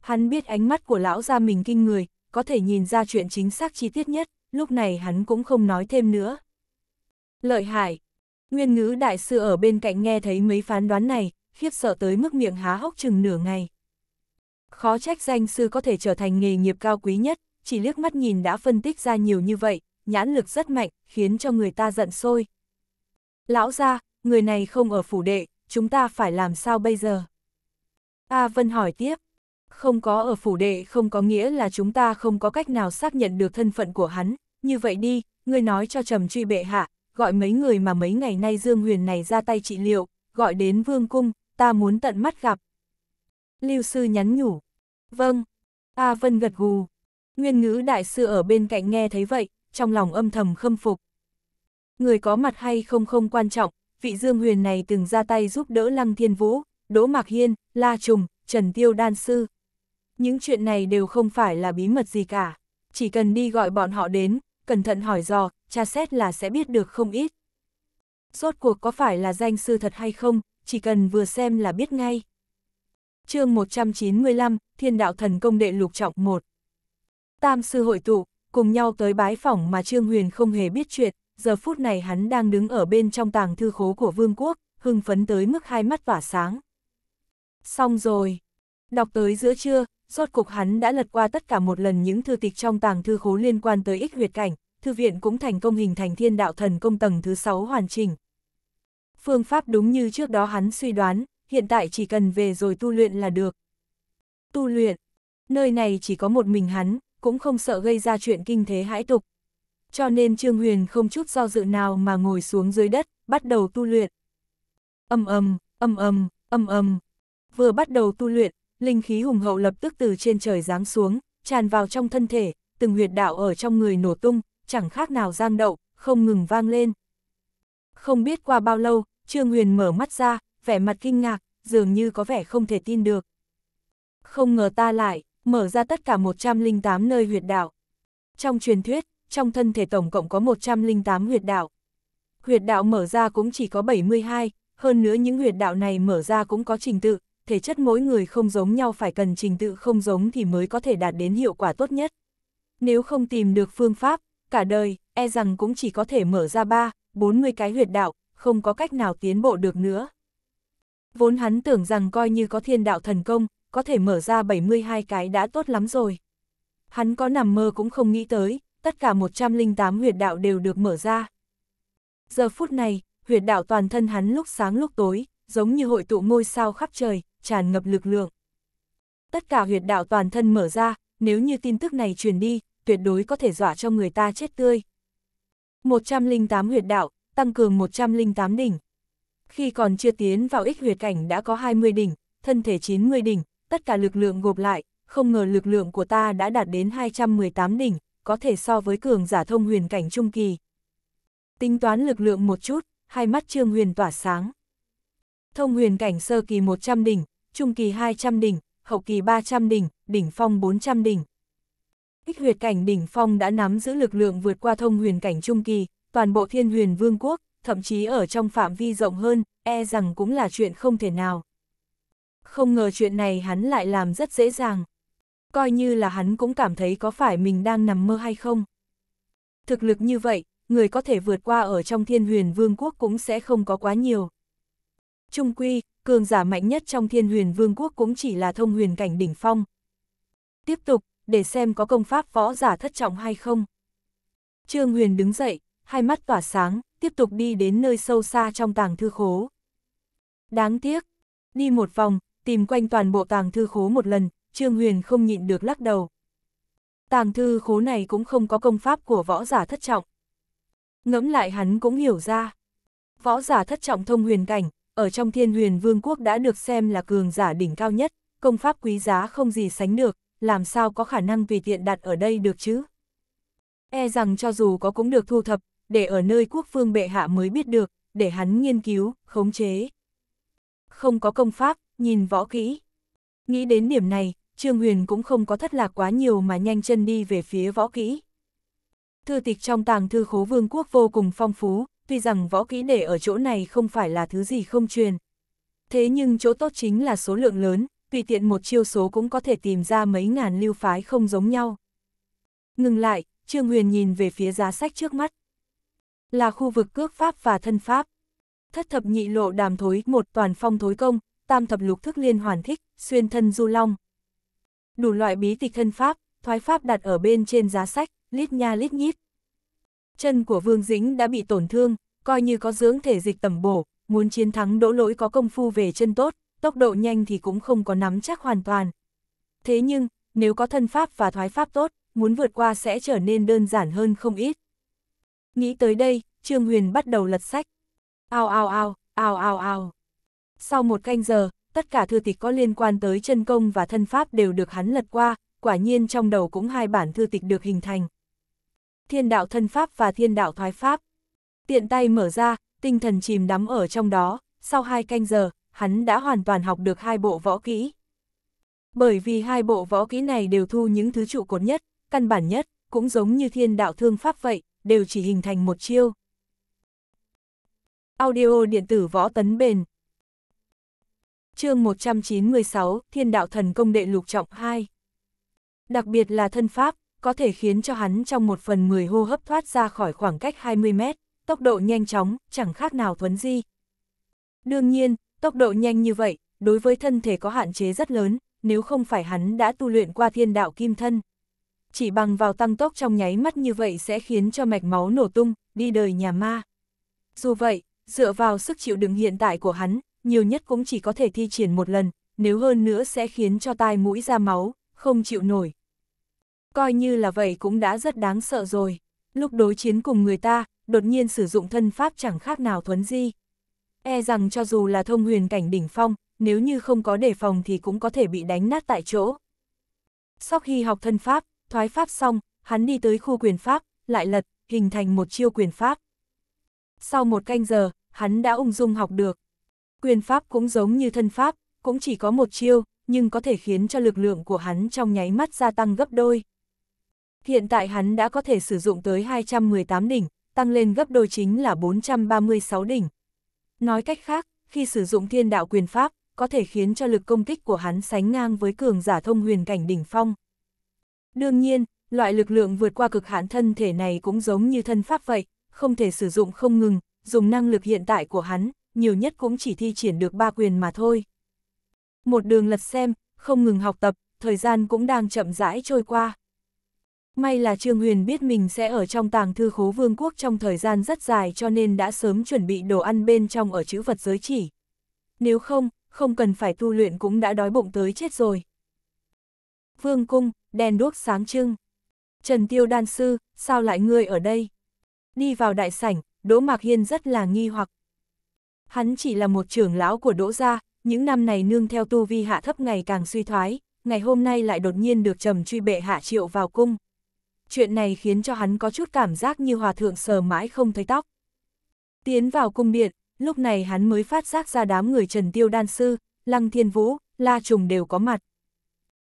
Hắn biết ánh mắt của lão gia mình kinh người, có thể nhìn ra chuyện chính xác chi tiết nhất, lúc này hắn cũng không nói thêm nữa. Lợi hại, Nguyên ngữ đại sư ở bên cạnh nghe thấy mấy phán đoán này, khiếp sợ tới mức miệng há hốc chừng nửa ngày. Khó trách danh sư có thể trở thành nghề nghiệp cao quý nhất, chỉ liếc mắt nhìn đã phân tích ra nhiều như vậy, nhãn lực rất mạnh, khiến cho người ta giận sôi. Lão ra, người này không ở phủ đệ, chúng ta phải làm sao bây giờ? A Vân hỏi tiếp, không có ở phủ đệ không có nghĩa là chúng ta không có cách nào xác nhận được thân phận của hắn, như vậy đi, ngươi nói cho trầm truy bệ hạ, gọi mấy người mà mấy ngày nay Dương Huyền này ra tay trị liệu, gọi đến vương cung, ta muốn tận mắt gặp. Lưu sư nhắn nhủ. Vâng. A Vân gật gù. Nguyên ngữ đại sư ở bên cạnh nghe thấy vậy, trong lòng âm thầm khâm phục. Người có mặt hay không không quan trọng, vị Dương Huyền này từng ra tay giúp đỡ Lăng Thiên Vũ, Đỗ Mạc Hiên, La Trùng, Trần Tiêu Đan Sư. Những chuyện này đều không phải là bí mật gì cả, chỉ cần đi gọi bọn họ đến, cẩn thận hỏi dò, tra xét là sẽ biết được không ít. Rốt cuộc có phải là danh sư thật hay không, chỉ cần vừa xem là biết ngay. chương 195, Thiên Đạo Thần Công Đệ Lục Trọng 1 Tam sư hội tụ, cùng nhau tới bái phỏng mà Trương Huyền không hề biết chuyện, giờ phút này hắn đang đứng ở bên trong tàng thư khố của Vương quốc, hưng phấn tới mức hai mắt vả sáng. Xong rồi, đọc tới giữa trưa, rốt cục hắn đã lật qua tất cả một lần những thư tịch trong tàng thư khố liên quan tới ích huyệt cảnh, thư viện cũng thành công hình thành thiên đạo thần công tầng thứ 6 hoàn chỉnh. Phương pháp đúng như trước đó hắn suy đoán, hiện tại chỉ cần về rồi tu luyện là được. Tu luyện, nơi này chỉ có một mình hắn, cũng không sợ gây ra chuyện kinh thế hãi tục. Cho nên Trương Huyền không chút do dự nào mà ngồi xuống dưới đất, bắt đầu tu luyện. Âm âm, âm âm, âm âm. Vừa bắt đầu tu luyện, linh khí hùng hậu lập tức từ trên trời giáng xuống, tràn vào trong thân thể, từng huyệt đạo ở trong người nổ tung, chẳng khác nào giang đậu, không ngừng vang lên. Không biết qua bao lâu, Trương Huyền mở mắt ra, vẻ mặt kinh ngạc, dường như có vẻ không thể tin được. Không ngờ ta lại, mở ra tất cả 108 nơi huyệt đạo. Trong truyền thuyết, trong thân thể tổng cộng có 108 huyệt đạo. Huyệt đạo mở ra cũng chỉ có 72, hơn nữa những huyệt đạo này mở ra cũng có trình tự, thể chất mỗi người không giống nhau phải cần trình tự không giống thì mới có thể đạt đến hiệu quả tốt nhất. Nếu không tìm được phương pháp, cả đời, e rằng cũng chỉ có thể mở ra ba, 40 cái huyệt đạo, không có cách nào tiến bộ được nữa. Vốn hắn tưởng rằng coi như có thiên đạo thần công, có thể mở ra 72 cái đã tốt lắm rồi. Hắn có nằm mơ cũng không nghĩ tới, tất cả 108 huyệt đạo đều được mở ra. Giờ phút này, huyệt đạo toàn thân hắn lúc sáng lúc tối, giống như hội tụ ngôi sao khắp trời, tràn ngập lực lượng. Tất cả huyệt đạo toàn thân mở ra, nếu như tin tức này truyền đi, tuyệt đối có thể dọa cho người ta chết tươi. 108 huyệt đạo, tăng cường 108 đỉnh. Khi còn chưa tiến vào ích huyệt cảnh đã có 20 đỉnh, thân thể 90 đỉnh, tất cả lực lượng gộp lại, không ngờ lực lượng của ta đã đạt đến 218 đỉnh, có thể so với cường giả thông huyền cảnh trung kỳ. Tính toán lực lượng một chút, hai mắt Trương Huyền tỏa sáng. Thông huyền cảnh sơ kỳ 100 đỉnh, trung kỳ 200 đỉnh, hậu kỳ 300 đỉnh, đỉnh phong 400 đỉnh. Ích huyệt cảnh đỉnh phong đã nắm giữ lực lượng vượt qua thông huyền cảnh trung kỳ, toàn bộ thiên huyền vương quốc, thậm chí ở trong phạm vi rộng hơn, e rằng cũng là chuyện không thể nào. Không ngờ chuyện này hắn lại làm rất dễ dàng. Coi như là hắn cũng cảm thấy có phải mình đang nằm mơ hay không. Thực lực như vậy, người có thể vượt qua ở trong thiên huyền vương quốc cũng sẽ không có quá nhiều. Trung quy, cường giả mạnh nhất trong thiên huyền vương quốc cũng chỉ là thông huyền cảnh đỉnh phong. Tiếp tục, để xem có công pháp võ giả thất trọng hay không. Trương Huyền đứng dậy, hai mắt tỏa sáng, tiếp tục đi đến nơi sâu xa trong tàng thư khố. Đáng tiếc, đi một vòng, tìm quanh toàn bộ tàng thư khố một lần, Trương Huyền không nhịn được lắc đầu. Tàng thư khố này cũng không có công pháp của võ giả thất trọng. Ngẫm lại hắn cũng hiểu ra. Võ giả thất trọng thông huyền cảnh, ở trong thiên huyền vương quốc đã được xem là cường giả đỉnh cao nhất, công pháp quý giá không gì sánh được, làm sao có khả năng tùy tiện đặt ở đây được chứ? E rằng cho dù có cũng được thu thập, để ở nơi quốc phương bệ hạ mới biết được, để hắn nghiên cứu, khống chế. Không có công pháp, nhìn võ kỹ. Nghĩ đến điểm này, Trương Huyền cũng không có thất lạc quá nhiều mà nhanh chân đi về phía võ kỹ. Thư tịch trong tàng thư khố vương quốc vô cùng phong phú, tuy rằng võ kỹ để ở chỗ này không phải là thứ gì không truyền. Thế nhưng chỗ tốt chính là số lượng lớn, tùy tiện một chiêu số cũng có thể tìm ra mấy ngàn lưu phái không giống nhau. Ngừng lại, Trương Huyền nhìn về phía giá sách trước mắt. Là khu vực cước pháp và thân pháp. Thất thập nhị lộ đàm thối, một toàn phong thối công, tam thập lục thức liên hoàn thích, xuyên thân du long. Đủ loại bí tịch thân pháp, thoái pháp đặt ở bên trên giá sách, lít nha lít nhít. Chân của Vương Dĩnh đã bị tổn thương, coi như có dưỡng thể dịch tầm bổ, muốn chiến thắng đỗ lỗi có công phu về chân tốt, tốc độ nhanh thì cũng không có nắm chắc hoàn toàn. Thế nhưng, nếu có thân pháp và thoái pháp tốt, muốn vượt qua sẽ trở nên đơn giản hơn không ít. Nghĩ tới đây, Trương Huyền bắt đầu lật sách. Ao ao ao, ao ao ao. Sau một canh giờ, tất cả thư tịch có liên quan tới chân công và thân pháp đều được hắn lật qua, quả nhiên trong đầu cũng hai bản thư tịch được hình thành. Thiên đạo thân pháp và thiên đạo thoái pháp. Tiện tay mở ra, tinh thần chìm đắm ở trong đó, sau hai canh giờ, hắn đã hoàn toàn học được hai bộ võ kỹ. Bởi vì hai bộ võ kỹ này đều thu những thứ trụ cột nhất, căn bản nhất, cũng giống như thiên đạo thương pháp vậy, đều chỉ hình thành một chiêu. Audio điện tử võ tấn bền chương 196, Thiên đạo thần công đệ lục trọng 2 Đặc biệt là thân pháp, có thể khiến cho hắn trong một phần 10 hô hấp thoát ra khỏi khoảng cách 20 mét, tốc độ nhanh chóng, chẳng khác nào thuấn di. Đương nhiên, Tốc độ nhanh như vậy, đối với thân thể có hạn chế rất lớn, nếu không phải hắn đã tu luyện qua thiên đạo kim thân. Chỉ bằng vào tăng tốc trong nháy mắt như vậy sẽ khiến cho mạch máu nổ tung, đi đời nhà ma. Dù vậy, dựa vào sức chịu đựng hiện tại của hắn, nhiều nhất cũng chỉ có thể thi triển một lần, nếu hơn nữa sẽ khiến cho tai mũi ra máu, không chịu nổi. Coi như là vậy cũng đã rất đáng sợ rồi. Lúc đối chiến cùng người ta, đột nhiên sử dụng thân pháp chẳng khác nào thuấn di. E rằng cho dù là thông huyền cảnh đỉnh phong, nếu như không có đề phòng thì cũng có thể bị đánh nát tại chỗ. Sau khi học thân pháp, thoái pháp xong, hắn đi tới khu quyền pháp, lại lật, hình thành một chiêu quyền pháp. Sau một canh giờ, hắn đã ung dung học được. Quyền pháp cũng giống như thân pháp, cũng chỉ có một chiêu, nhưng có thể khiến cho lực lượng của hắn trong nháy mắt gia tăng gấp đôi. Hiện tại hắn đã có thể sử dụng tới 218 đỉnh, tăng lên gấp đôi chính là 436 đỉnh. Nói cách khác, khi sử dụng thiên đạo quyền pháp, có thể khiến cho lực công kích của hắn sánh ngang với cường giả thông huyền cảnh đỉnh phong. Đương nhiên, loại lực lượng vượt qua cực hạn thân thể này cũng giống như thân pháp vậy, không thể sử dụng không ngừng, dùng năng lực hiện tại của hắn, nhiều nhất cũng chỉ thi triển được ba quyền mà thôi. Một đường lật xem, không ngừng học tập, thời gian cũng đang chậm rãi trôi qua. May là Trương Huyền biết mình sẽ ở trong tàng thư khố vương quốc trong thời gian rất dài cho nên đã sớm chuẩn bị đồ ăn bên trong ở chữ vật giới chỉ. Nếu không, không cần phải tu luyện cũng đã đói bụng tới chết rồi. Vương cung, đèn đuốc sáng trưng. Trần Tiêu đan sư, sao lại ngươi ở đây? Đi vào đại sảnh, Đỗ Mạc Hiên rất là nghi hoặc. Hắn chỉ là một trưởng lão của Đỗ gia, những năm này nương theo tu vi hạ thấp ngày càng suy thoái, ngày hôm nay lại đột nhiên được trầm truy bệ hạ triệu vào cung, chuyện này khiến cho hắn có chút cảm giác như hòa thượng sờ mãi không thấy tóc. Tiến vào cung điện, lúc này hắn mới phát giác ra đám người Trần Tiêu Đan Sư, Lăng Thiên Vũ, La Trùng đều có mặt.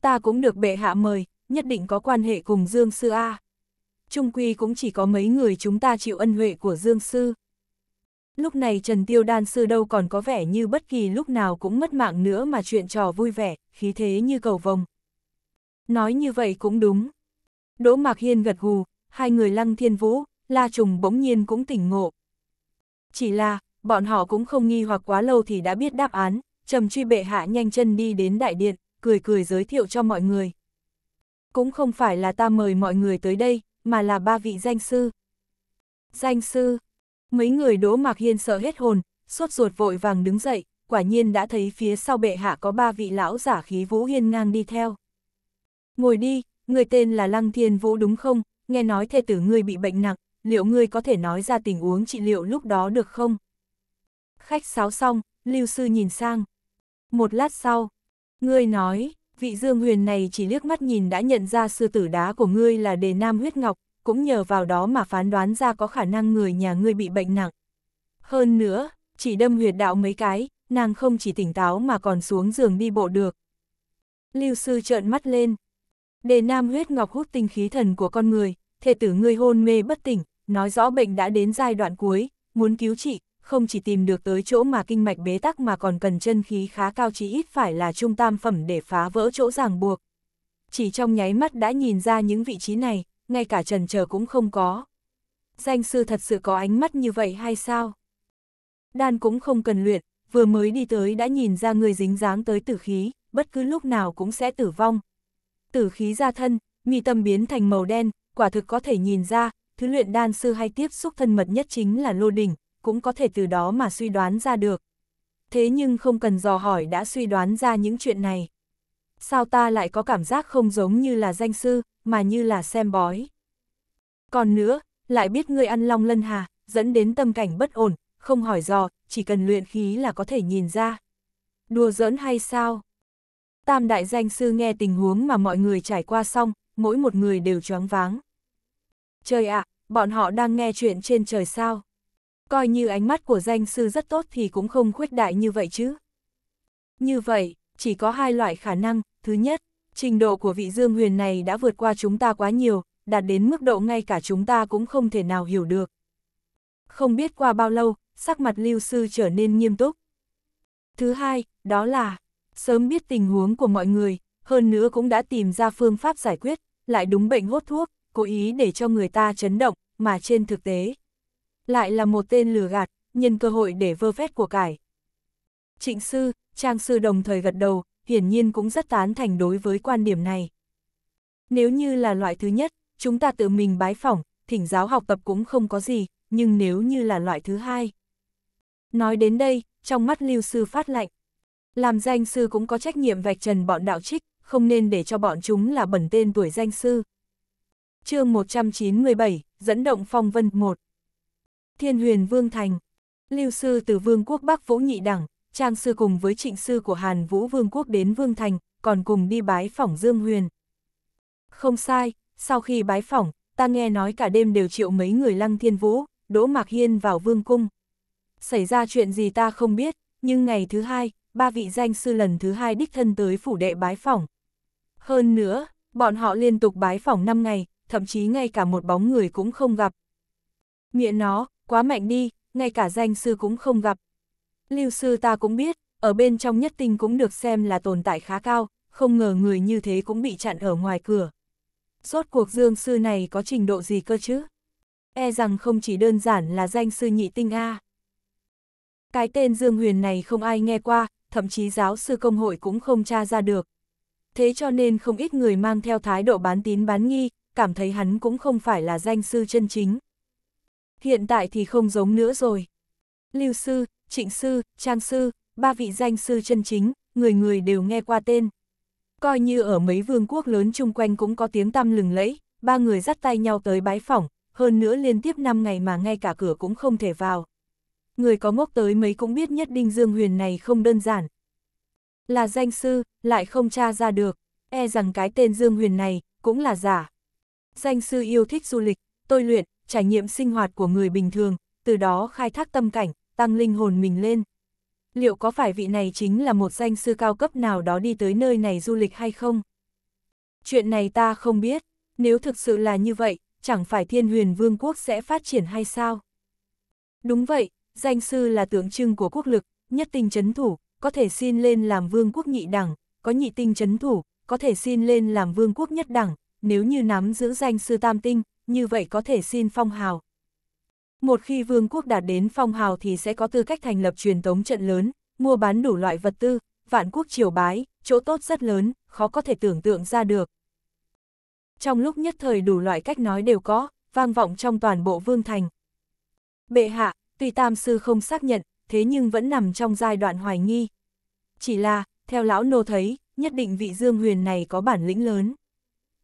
Ta cũng được bệ hạ mời, nhất định có quan hệ cùng Dương Sư A. Trung Quy cũng chỉ có mấy người chúng ta chịu ân huệ của Dương Sư. Lúc này Trần Tiêu Đan Sư đâu còn có vẻ như bất kỳ lúc nào cũng mất mạng nữa mà chuyện trò vui vẻ, khí thế như cầu vồng. Nói như vậy cũng đúng. Đỗ Mạc Hiên gật gù, hai người Lăng Thiên Vũ, La Trùng bỗng nhiên cũng tỉnh ngộ. Chỉ là, bọn họ cũng không nghi hoặc quá lâu thì đã biết đáp án, trầm truy bệ hạ nhanh chân đi đến đại điện, cười cười giới thiệu cho mọi người. Cũng không phải là ta mời mọi người tới đây, mà là ba vị danh sư. Danh sư, mấy người đỗ mạc hiên sợ hết hồn, suốt ruột vội vàng đứng dậy, quả nhiên đã thấy phía sau bệ hạ có ba vị lão giả khí vũ hiên ngang đi theo. Ngồi đi, người tên là Lăng Thiên Vũ đúng không, nghe nói thê tử ngươi bị bệnh nặng, liệu ngươi có thể nói ra tình uống trị liệu lúc đó được không? Khách sáo xong, lưu sư nhìn sang. Một lát sau, ngươi nói, vị dương huyền này chỉ liếc mắt nhìn đã nhận ra sư tử đá của ngươi là đề nam huyết ngọc, cũng nhờ vào đó mà phán đoán ra có khả năng người nhà ngươi bị bệnh nặng. Hơn nữa, chỉ đâm huyệt đạo mấy cái, nàng không chỉ tỉnh táo mà còn xuống giường đi bộ được. Lưu sư trợn mắt lên, Đề nam huyết ngọc hút tinh khí thần của con người, thể tử ngươi hôn mê bất tỉnh, nói rõ bệnh đã đến giai đoạn cuối, muốn cứu trị, không chỉ tìm được tới chỗ mà kinh mạch bế tắc mà còn cần chân khí khá cao chỉ ít phải là trung tam phẩm để phá vỡ chỗ ràng buộc. Chỉ trong nháy mắt đã nhìn ra những vị trí này, ngay cả trần chờ cũng không có. Danh sư thật sự có ánh mắt như vậy hay sao? Đan cũng không cần luyện, vừa mới đi tới đã nhìn ra người dính dáng tới tử khí, bất cứ lúc nào cũng sẽ tử vong, tử khí ra thân, mi tâm biến thành màu đen, quả thực có thể nhìn ra, thứ luyện đan sư hay tiếp xúc thân mật nhất chính là Lô đỉnh, cũng có thể từ đó mà suy đoán ra được. Thế nhưng không cần dò hỏi đã suy đoán ra những chuyện này. Sao ta lại có cảm giác không giống như là danh sư, mà như là xem bói. Còn nữa, lại biết ngươi ăn long lân hà, dẫn đến tâm cảnh bất ổn, không hỏi dò, chỉ cần luyện khí là có thể nhìn ra. Đùa giỡn hay sao? tam đại danh sư nghe tình huống mà mọi người trải qua xong, mỗi một người đều choáng váng. Trời ạ, bọn họ đang nghe chuyện trên trời sao. Coi như ánh mắt của danh sư rất tốt thì cũng không khuyết đại như vậy chứ. Như vậy, chỉ có hai loại khả năng, thứ nhất, trình độ của vị dương huyền này đã vượt qua chúng ta quá nhiều, đạt đến mức độ ngay cả chúng ta cũng không thể nào hiểu được. Không biết qua bao lâu, sắc mặt lưu sư trở nên nghiêm túc. Thứ hai, đó là, sớm biết tình huống của mọi người, hơn nữa cũng đã tìm ra phương pháp giải quyết, lại đúng bệnh hốt thuốc, cố ý để cho người ta chấn động, mà trên thực tế. Lại là một tên lừa gạt, nhân cơ hội để vơ vét của cải. Trịnh sư, trang sư đồng thời gật đầu, hiển nhiên cũng rất tán thành đối với quan điểm này. Nếu như là loại thứ nhất, chúng ta tự mình bái phỏng, thỉnh giáo học tập cũng không có gì, nhưng nếu như là loại thứ hai. Nói đến đây, trong mắt lưu sư phát lạnh. Làm danh sư cũng có trách nhiệm vạch trần bọn đạo trích, không nên để cho bọn chúng là bẩn tên tuổi danh sư. chương 197, dẫn động phong vân 1 Thiên huyền Vương Thành Lưu sư từ Vương quốc Bắc Vũ Nhị Đẳng, Trang sư cùng với trịnh sư của Hàn Vũ Vương quốc đến Vương Thành, còn cùng đi bái phỏng Dương Huyền. Không sai, sau khi bái phỏng, ta nghe nói cả đêm đều triệu mấy người lăng thiên vũ, đỗ mạc hiên vào vương cung. Xảy ra chuyện gì ta không biết, nhưng ngày thứ hai, ba vị danh sư lần thứ hai đích thân tới phủ đệ bái phỏng. Hơn nữa, bọn họ liên tục bái phỏng 5 ngày, thậm chí ngay cả một bóng người cũng không gặp. Miệng nó, quá mạnh đi, ngay cả danh sư cũng không gặp. Lưu sư ta cũng biết, ở bên trong nhất tinh cũng được xem là tồn tại khá cao, không ngờ người như thế cũng bị chặn ở ngoài cửa. Rốt cuộc dương sư này có trình độ gì cơ chứ? E rằng không chỉ đơn giản là danh sư nhị tinh A. Cái tên Dương Huyền này không ai nghe qua, thậm chí giáo sư công hội cũng không tra ra được. Thế cho nên không ít người mang theo thái độ bán tín bán nghi, cảm thấy hắn cũng không phải là danh sư chân chính. Hiện tại thì không giống nữa rồi. Lưu sư, trịnh sư, trang sư, ba vị danh sư chân chính, người người đều nghe qua tên. Coi như ở mấy vương quốc lớn chung quanh cũng có tiếng tăm lừng lẫy, ba người dắt tay nhau tới bái phỏng, hơn nữa liên tiếp 5 ngày mà ngay cả cửa cũng không thể vào người có ngốc tới mấy cũng biết nhất Đinh Dương Huyền này không đơn giản. Là danh sư, lại không tra ra được, e rằng cái tên Dương Huyền này cũng là giả. Danh sư yêu thích du lịch, tôi luyện, trải nghiệm sinh hoạt của người bình thường, từ đó khai thác tâm cảnh, tăng linh hồn mình lên. Liệu có phải vị này chính là một danh sư cao cấp nào đó đi tới nơi này du lịch hay không? Chuyện này ta không biết, nếu thực sự là như vậy, chẳng phải thiên huyền vương quốc sẽ phát triển hay sao? Đúng vậy, danh sư là tượng trưng của quốc lực, nhất tinh chấn thủ, có thể xin lên làm vương quốc nhị đẳng, có nhị tinh chấn thủ, có thể xin lên làm vương quốc nhất đẳng, nếu như nắm giữ danh sư tam tinh, như vậy có thể xin phong hào. Một khi vương quốc đạt đến phong hào thì sẽ có tư cách thành lập truyền tống trận lớn, mua bán đủ loại vật tư, vạn quốc triều bái, chỗ tốt rất lớn, khó có thể tưởng tượng ra được. Trong lúc nhất thời đủ loại cách nói đều có, vang vọng trong toàn bộ vương thành. Bệ hạ, tuy tam sư không xác nhận, thế nhưng vẫn nằm trong giai đoạn hoài nghi. Chỉ là, theo lão nô thấy, nhất định vị Dương Huyền này có bản lĩnh lớn.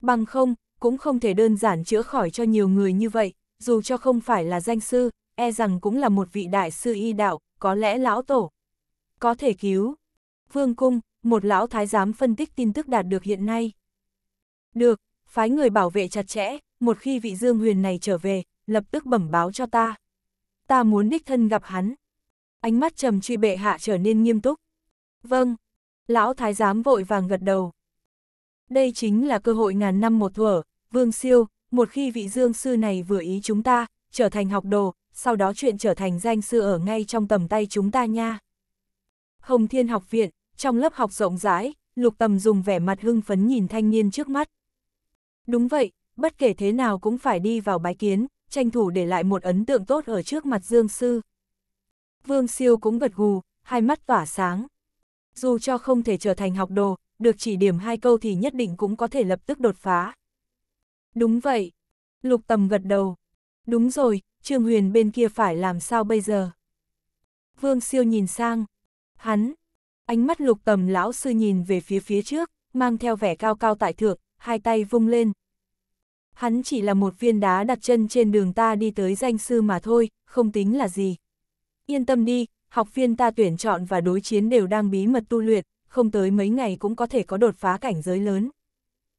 Bằng không, cũng không thể đơn giản chữa khỏi cho nhiều người như vậy, dù cho không phải là danh sư, e rằng cũng là một vị đại sư y đạo, có lẽ lão tổ. Có thể cứu. Vương Cung, một lão thái giám phân tích tin tức đạt được hiện nay. Được, phái người bảo vệ chặt chẽ, một khi vị Dương Huyền này trở về, lập tức bẩm báo cho ta ta muốn đích thân gặp hắn. Ánh mắt trầm truy bệ hạ trở nên nghiêm túc. Vâng, lão thái giám vội vàng gật đầu. Đây chính là cơ hội ngàn năm một thuở, vương siêu, một khi vị dương sư này vừa ý chúng ta, trở thành học đồ, sau đó chuyện trở thành danh sư ở ngay trong tầm tay chúng ta nha. Hồng Thiên học viện, trong lớp học rộng rãi, lục tầm dùng vẻ mặt hưng phấn nhìn thanh niên trước mắt. Đúng vậy, bất kể thế nào cũng phải đi vào bái kiến, tranh thủ để lại một ấn tượng tốt ở trước mặt Dương Sư. Vương Siêu cũng gật gù, hai mắt tỏa sáng. Dù cho không thể trở thành học đồ, được chỉ điểm hai câu thì nhất định cũng có thể lập tức đột phá. Đúng vậy. Lục tầm gật đầu. Đúng rồi, Trương Huyền bên kia phải làm sao bây giờ? Vương Siêu nhìn sang. Hắn. Ánh mắt lục tầm lão sư nhìn về phía phía trước, mang theo vẻ cao cao tại thượng, hai tay vung lên, hắn chỉ là một viên đá đặt chân trên đường ta đi tới danh sư mà thôi, không tính là gì. Yên tâm đi, học viên ta tuyển chọn và đối chiến đều đang bí mật tu luyện, không tới mấy ngày cũng có thể có đột phá cảnh giới lớn.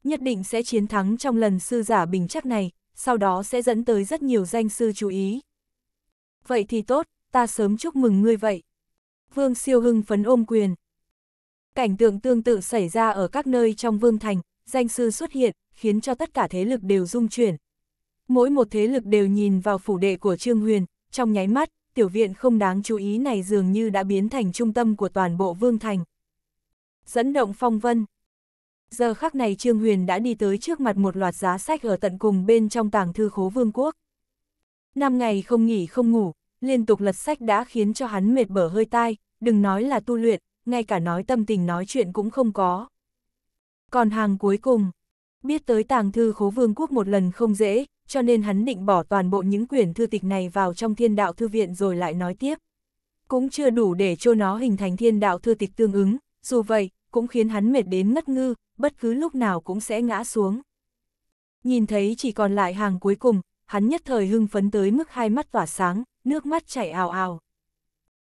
Nhất định sẽ chiến thắng trong lần sư giả bình chắc này, sau đó sẽ dẫn tới rất nhiều danh sư chú ý. Vậy thì tốt, ta sớm chúc mừng ngươi vậy. Vương siêu hưng phấn ôm quyền. Cảnh tượng tương tự xảy ra ở các nơi trong vương thành, danh sư xuất hiện, khiến cho tất cả thế lực đều rung chuyển. Mỗi một thế lực đều nhìn vào phủ đệ của Trương Huyền, trong nháy mắt, tiểu viện không đáng chú ý này dường như đã biến thành trung tâm của toàn bộ Vương Thành. Dẫn động phong vân Giờ khắc này Trương Huyền đã đi tới trước mặt một loạt giá sách ở tận cùng bên trong tàng thư khố Vương quốc. Năm ngày không nghỉ không ngủ, liên tục lật sách đã khiến cho hắn mệt bở hơi tai, đừng nói là tu luyện, ngay cả nói tâm tình nói chuyện cũng không có. Còn hàng cuối cùng, Biết tới tàng thư khố vương quốc một lần không dễ, cho nên hắn định bỏ toàn bộ những quyển thư tịch này vào trong thiên đạo thư viện rồi lại nói tiếp. Cũng chưa đủ để cho nó hình thành thiên đạo thư tịch tương ứng, dù vậy, cũng khiến hắn mệt đến ngất ngư, bất cứ lúc nào cũng sẽ ngã xuống. Nhìn thấy chỉ còn lại hàng cuối cùng, hắn nhất thời hưng phấn tới mức hai mắt tỏa sáng, nước mắt chảy ào ào.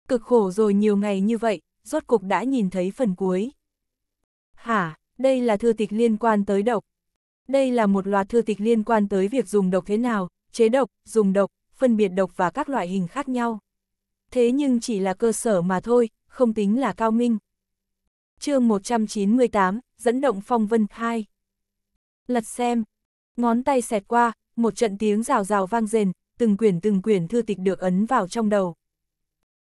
Cực khổ rồi nhiều ngày như vậy, rốt cục đã nhìn thấy phần cuối. Hả, đây là thư tịch liên quan tới độc, đây là một loạt thư tịch liên quan tới việc dùng độc thế nào, chế độc, dùng độc, phân biệt độc và các loại hình khác nhau. Thế nhưng chỉ là cơ sở mà thôi, không tính là cao minh. chương 198, dẫn động phong vân 2. Lật xem, ngón tay xẹt qua, một trận tiếng rào rào vang rền, từng quyển từng quyển thư tịch được ấn vào trong đầu.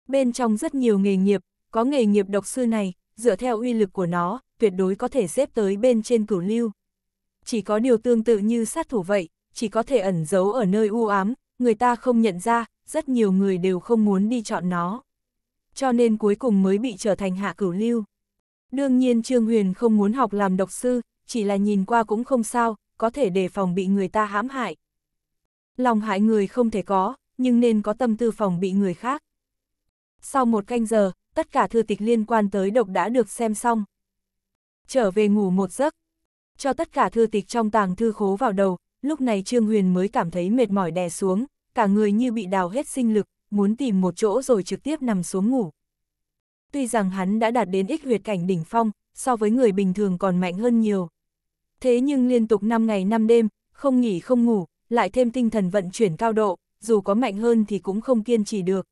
Bên trong rất nhiều nghề nghiệp, có nghề nghiệp độc sư này, dựa theo uy lực của nó, tuyệt đối có thể xếp tới bên trên cửu lưu chỉ có điều tương tự như sát thủ vậy, chỉ có thể ẩn giấu ở nơi u ám, người ta không nhận ra, rất nhiều người đều không muốn đi chọn nó. Cho nên cuối cùng mới bị trở thành hạ cửu lưu. Đương nhiên Trương Huyền không muốn học làm độc sư, chỉ là nhìn qua cũng không sao, có thể đề phòng bị người ta hãm hại. Lòng hại người không thể có, nhưng nên có tâm tư phòng bị người khác. Sau một canh giờ, tất cả thư tịch liên quan tới độc đã được xem xong. Trở về ngủ một giấc, cho tất cả thư tịch trong tàng thư khố vào đầu, lúc này Trương Huyền mới cảm thấy mệt mỏi đè xuống, cả người như bị đào hết sinh lực, muốn tìm một chỗ rồi trực tiếp nằm xuống ngủ. Tuy rằng hắn đã đạt đến ích huyệt cảnh đỉnh phong, so với người bình thường còn mạnh hơn nhiều. Thế nhưng liên tục 5 ngày 5 đêm, không nghỉ không ngủ, lại thêm tinh thần vận chuyển cao độ, dù có mạnh hơn thì cũng không kiên trì được.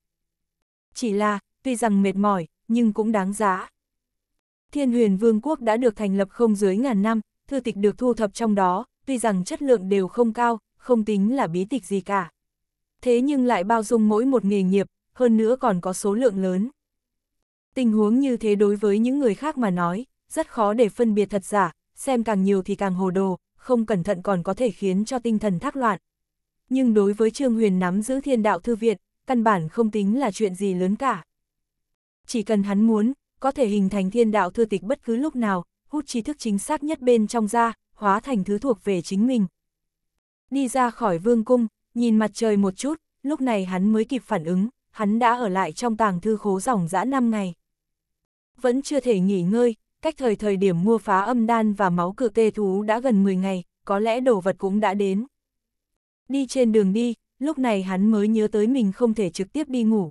Chỉ là, tuy rằng mệt mỏi, nhưng cũng đáng giá. Thiên huyền vương quốc đã được thành lập không dưới ngàn năm, thư tịch được thu thập trong đó, tuy rằng chất lượng đều không cao, không tính là bí tịch gì cả. Thế nhưng lại bao dung mỗi một nghề nghiệp, hơn nữa còn có số lượng lớn. Tình huống như thế đối với những người khác mà nói, rất khó để phân biệt thật giả, xem càng nhiều thì càng hồ đồ, không cẩn thận còn có thể khiến cho tinh thần thác loạn. Nhưng đối với Trương Huyền nắm giữ thiên đạo thư viện, căn bản không tính là chuyện gì lớn cả. Chỉ cần hắn muốn, có thể hình thành thiên đạo thư tịch bất cứ lúc nào, hút tri thức chính xác nhất bên trong ra, hóa thành thứ thuộc về chính mình. Đi ra khỏi vương cung, nhìn mặt trời một chút, lúc này hắn mới kịp phản ứng, hắn đã ở lại trong tàng thư khố dòng dã 5 ngày. Vẫn chưa thể nghỉ ngơi, cách thời thời điểm mua phá âm đan và máu cự tê thú đã gần 10 ngày, có lẽ đồ vật cũng đã đến. Đi trên đường đi, lúc này hắn mới nhớ tới mình không thể trực tiếp đi ngủ.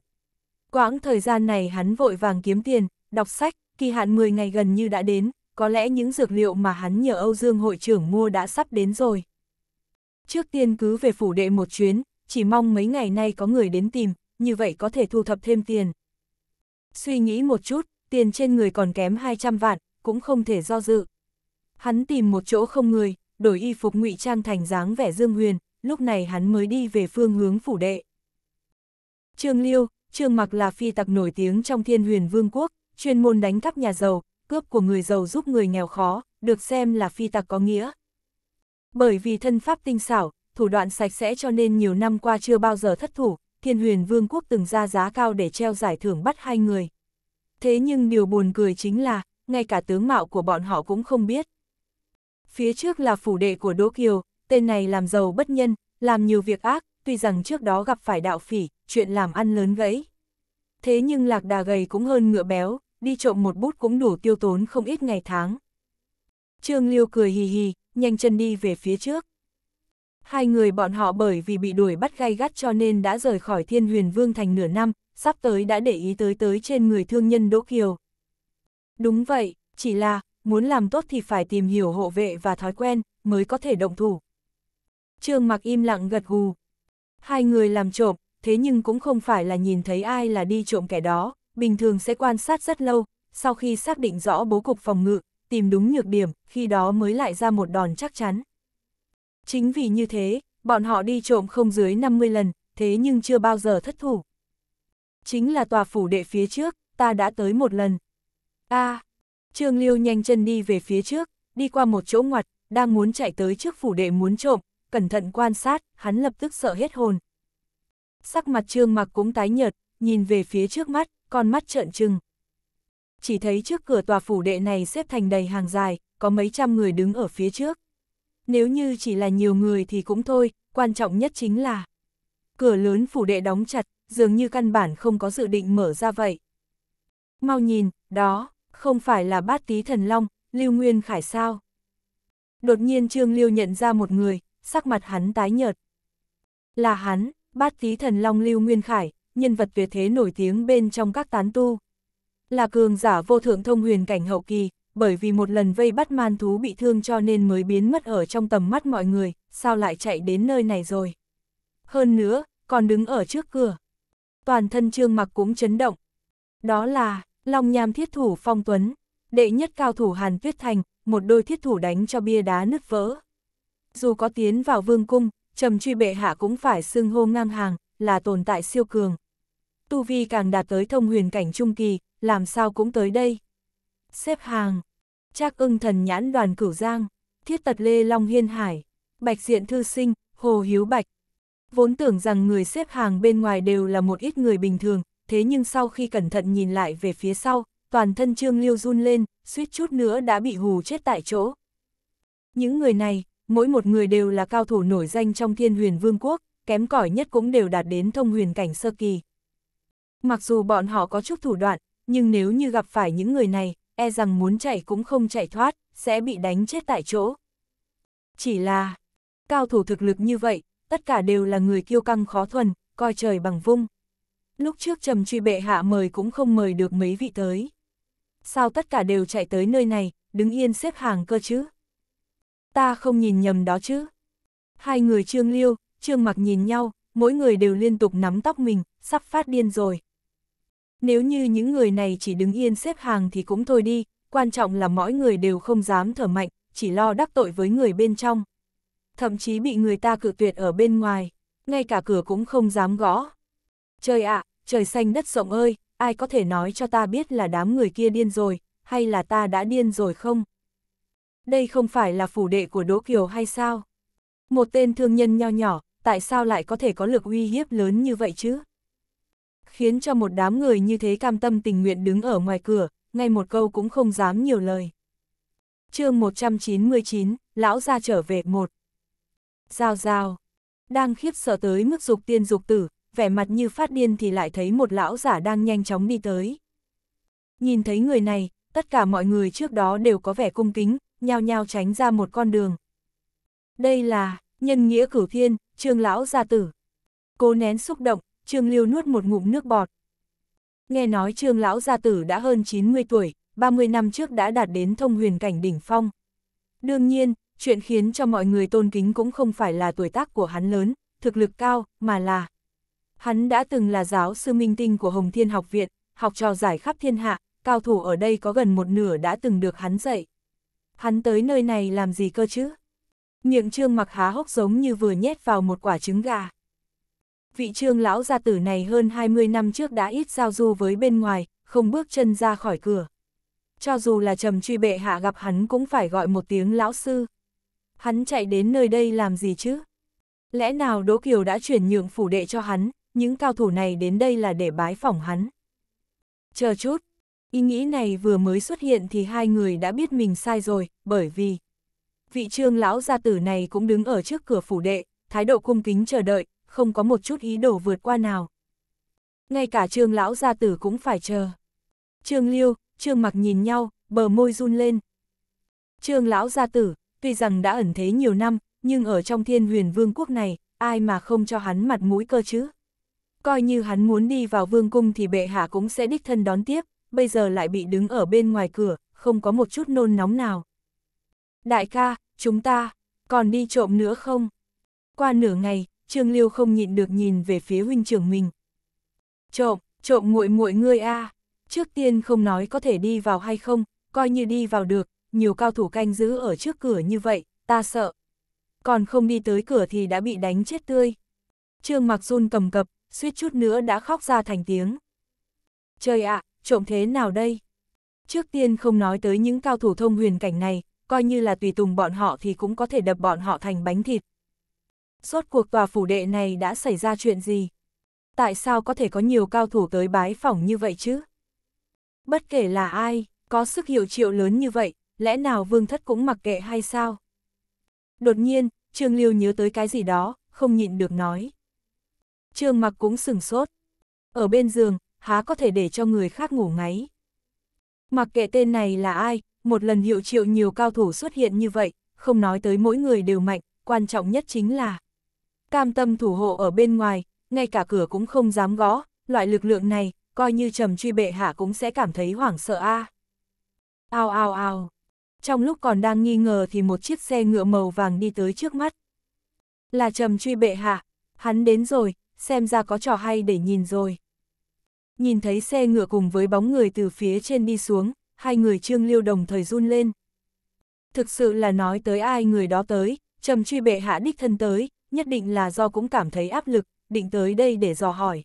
Quãng thời gian này hắn vội vàng kiếm tiền, đọc sách, kỳ hạn 10 ngày gần như đã đến, có lẽ những dược liệu mà hắn nhờ Âu Dương hội trưởng mua đã sắp đến rồi. Trước tiên cứ về phủ đệ một chuyến, chỉ mong mấy ngày nay có người đến tìm, như vậy có thể thu thập thêm tiền. Suy nghĩ một chút, tiền trên người còn kém 200 vạn, cũng không thể do dự. Hắn tìm một chỗ không người, đổi y phục ngụy trang thành dáng vẻ Dương Huyền, lúc này hắn mới đi về phương hướng phủ đệ. Trương Liêu, Trương Mặc là phi tặc nổi tiếng trong Thiên Huyền Vương quốc, chuyên môn đánh cắp nhà giàu, cướp của người giàu giúp người nghèo khó, được xem là phi tặc có nghĩa. Bởi vì thân pháp tinh xảo, thủ đoạn sạch sẽ cho nên nhiều năm qua chưa bao giờ thất thủ, thiên huyền vương quốc từng ra giá cao để treo giải thưởng bắt hai người. Thế nhưng điều buồn cười chính là, ngay cả tướng mạo của bọn họ cũng không biết. Phía trước là phủ đệ của Đỗ Kiều, tên này làm giàu bất nhân, làm nhiều việc ác, tuy rằng trước đó gặp phải đạo phỉ, chuyện làm ăn lớn gãy. Thế nhưng lạc đà gầy cũng hơn ngựa béo, đi trộm một bút cũng đủ tiêu tốn không ít ngày tháng. Trương Liêu cười hì hì, nhanh chân đi về phía trước. Hai người bọn họ bởi vì bị đuổi bắt gay gắt cho nên đã rời khỏi thiên huyền vương thành nửa năm, sắp tới đã để ý tới tới trên người thương nhân Đỗ Kiều. Đúng vậy, chỉ là, muốn làm tốt thì phải tìm hiểu hộ vệ và thói quen, mới có thể động thủ. Trương mặc im lặng gật gù. Hai người làm trộm, thế nhưng cũng không phải là nhìn thấy ai là đi trộm kẻ đó, bình thường sẽ quan sát rất lâu, sau khi xác định rõ bố cục phòng ngự, tìm đúng nhược điểm, khi đó mới lại ra một đòn chắc chắn. Chính vì như thế, bọn họ đi trộm không dưới 50 lần, thế nhưng chưa bao giờ thất thủ. Chính là tòa phủ đệ phía trước, ta đã tới một lần. a à, Trương Liêu nhanh chân đi về phía trước, đi qua một chỗ ngoặt, đang muốn chạy tới trước phủ đệ muốn trộm, cẩn thận quan sát, hắn lập tức sợ hết hồn. Sắc mặt Trương Mặc cũng tái nhợt, nhìn về phía trước mắt, con mắt trợn trừng. Chỉ thấy trước cửa tòa phủ đệ này xếp thành đầy hàng dài, có mấy trăm người đứng ở phía trước. Nếu như chỉ là nhiều người thì cũng thôi, quan trọng nhất chính là cửa lớn phủ đệ đóng chặt, dường như căn bản không có dự định mở ra vậy. Mau nhìn, đó, không phải là bát tí thần long, Lưu Nguyên Khải sao? Đột nhiên Trương lưu nhận ra một người, sắc mặt hắn tái nhợt. Là hắn, bát tí thần long Lưu Nguyên Khải, nhân vật tuyệt thế nổi tiếng bên trong các tán tu. Là cường giả vô thượng thông huyền cảnh hậu kỳ, bởi vì một lần vây bắt man thú bị thương cho nên mới biến mất ở trong tầm mắt mọi người, sao lại chạy đến nơi này rồi. Hơn nữa, còn đứng ở trước cửa. Toàn thân trương mặc cũng chấn động. Đó là, Long Nham thiết thủ Phong Tuấn, đệ nhất cao thủ Hàn Tuyết Thành, một đôi thiết thủ đánh cho bia đá nứt vỡ. Dù có tiến vào vương cung, trầm truy bệ hạ cũng phải xưng hô ngang hàng, là tồn tại siêu cường tu vi càng đạt tới thông huyền cảnh trung kỳ, làm sao cũng tới đây. Xếp hàng, trác ưng thần nhãn đoàn cửu giang, thiết tật lê long hiên hải, bạch diện thư sinh, hồ hiếu bạch. Vốn tưởng rằng người xếp hàng bên ngoài đều là một ít người bình thường, thế nhưng sau khi cẩn thận nhìn lại về phía sau, toàn thân Trương Liêu run lên, suýt chút nữa đã bị hù chết tại chỗ. Những người này, mỗi một người đều là cao thủ nổi danh trong thiên huyền vương quốc, kém cỏi nhất cũng đều đạt đến thông huyền cảnh sơ kỳ. Mặc dù bọn họ có chút thủ đoạn, nhưng nếu như gặp phải những người này, e rằng muốn chạy cũng không chạy thoát, sẽ bị đánh chết tại chỗ. Chỉ là, cao thủ thực lực như vậy, tất cả đều là người kiêu căng khó thuần, coi trời bằng vung. Lúc trước trầm truy bệ hạ mời cũng không mời được mấy vị tới. Sao tất cả đều chạy tới nơi này, đứng yên xếp hàng cơ chứ? Ta không nhìn nhầm đó chứ? Hai người trương liêu, trương mặc nhìn nhau, mỗi người đều liên tục nắm tóc mình, sắp phát điên rồi. Nếu như những người này chỉ đứng yên xếp hàng thì cũng thôi đi, quan trọng là mỗi người đều không dám thở mạnh, chỉ lo đắc tội với người bên trong. Thậm chí bị người ta cự tuyệt ở bên ngoài, ngay cả cửa cũng không dám gõ. Trời ạ, trời xanh đất rộng ơi, ai có thể nói cho ta biết là đám người kia điên rồi, hay là ta đã điên rồi không? Đây không phải là phủ đệ của Đỗ Kiều hay sao? Một tên thương nhân nho nhỏ, tại sao lại có thể có lực uy hiếp lớn như vậy chứ? khiến cho một đám người như thế cam tâm tình nguyện đứng ở ngoài cửa, ngay một câu cũng không dám nhiều lời. chương 199, Lão ra trở về một. Giao giao, đang khiếp sợ tới mức dục tiên dục tử, vẻ mặt như phát điên thì lại thấy một lão giả đang nhanh chóng đi tới. Nhìn thấy người này, tất cả mọi người trước đó đều có vẻ cung kính, nhao nhao tránh ra một con đường. Đây là, nhân nghĩa cửu thiên, trương lão gia tử. cố nén xúc động, Trương Lưu nuốt một ngụm nước bọt. Nghe nói Trương Lão Gia Tử đã hơn 90 tuổi, 30 năm trước đã đạt đến thông huyền cảnh đỉnh phong. Đương nhiên, chuyện khiến cho mọi người tôn kính cũng không phải là tuổi tác của hắn lớn, thực lực cao, mà là Hắn đã từng là giáo sư minh tinh của Hồng Thiên Học Viện, học trò giải khắp thiên hạ, cao thủ ở đây có gần một nửa đã từng được hắn dạy. Hắn tới nơi này làm gì cơ chứ? Miệng trương mặc há hốc giống như vừa nhét vào một quả trứng gà vị trương lão gia tử này hơn 20 năm trước đã ít giao du với bên ngoài, không bước chân ra khỏi cửa. Cho dù là trầm truy bệ hạ gặp hắn cũng phải gọi một tiếng lão sư. Hắn chạy đến nơi đây làm gì chứ? Lẽ nào Đỗ Kiều đã chuyển nhượng phủ đệ cho hắn, những cao thủ này đến đây là để bái phỏng hắn. Chờ chút, ý nghĩ này vừa mới xuất hiện thì hai người đã biết mình sai rồi, bởi vì vị trương lão gia tử này cũng đứng ở trước cửa phủ đệ, thái độ cung kính chờ đợi, không có một chút ý đồ vượt qua nào. Ngay cả trương lão gia tử cũng phải chờ. Trương liêu, trương mặc nhìn nhau, bờ môi run lên. Trương lão gia tử, tuy rằng đã ẩn thế nhiều năm, nhưng ở trong thiên huyền vương quốc này, ai mà không cho hắn mặt mũi cơ chứ. Coi như hắn muốn đi vào vương cung thì bệ hạ cũng sẽ đích thân đón tiếp, bây giờ lại bị đứng ở bên ngoài cửa, không có một chút nôn nóng nào. Đại ca, chúng ta, còn đi trộm nữa không? Qua nửa ngày, Trương Liêu không nhịn được nhìn về phía huynh trưởng mình. Trộm, trộm muội muội ngươi a. À. Trước tiên không nói có thể đi vào hay không, coi như đi vào được, nhiều cao thủ canh giữ ở trước cửa như vậy, ta sợ. Còn không đi tới cửa thì đã bị đánh chết tươi. Trương Mặc run cầm cập, suýt chút nữa đã khóc ra thành tiếng. Trời ạ, à, trộm thế nào đây? Trước tiên không nói tới những cao thủ thông huyền cảnh này, coi như là tùy tùng bọn họ thì cũng có thể đập bọn họ thành bánh thịt, rốt cuộc tòa phủ đệ này đã xảy ra chuyện gì? Tại sao có thể có nhiều cao thủ tới bái phỏng như vậy chứ? Bất kể là ai, có sức hiệu triệu lớn như vậy, lẽ nào vương thất cũng mặc kệ hay sao? Đột nhiên, Trương Liêu nhớ tới cái gì đó, không nhịn được nói. Trương mặc cũng sừng sốt. Ở bên giường, há có thể để cho người khác ngủ ngáy. Mặc kệ tên này là ai, một lần hiệu triệu nhiều cao thủ xuất hiện như vậy, không nói tới mỗi người đều mạnh, quan trọng nhất chính là cam tâm thủ hộ ở bên ngoài, ngay cả cửa cũng không dám gõ, loại lực lượng này, coi như trầm truy bệ hạ cũng sẽ cảm thấy hoảng sợ a. À. Ao ao ao. Trong lúc còn đang nghi ngờ thì một chiếc xe ngựa màu vàng đi tới trước mắt. Là trầm truy bệ hạ, hắn đến rồi, xem ra có trò hay để nhìn rồi. Nhìn thấy xe ngựa cùng với bóng người từ phía trên đi xuống, hai người trương liêu đồng thời run lên. Thực sự là nói tới ai người đó tới, trầm truy bệ hạ đích thân tới, nhất định là do cũng cảm thấy áp lực, định tới đây để dò hỏi.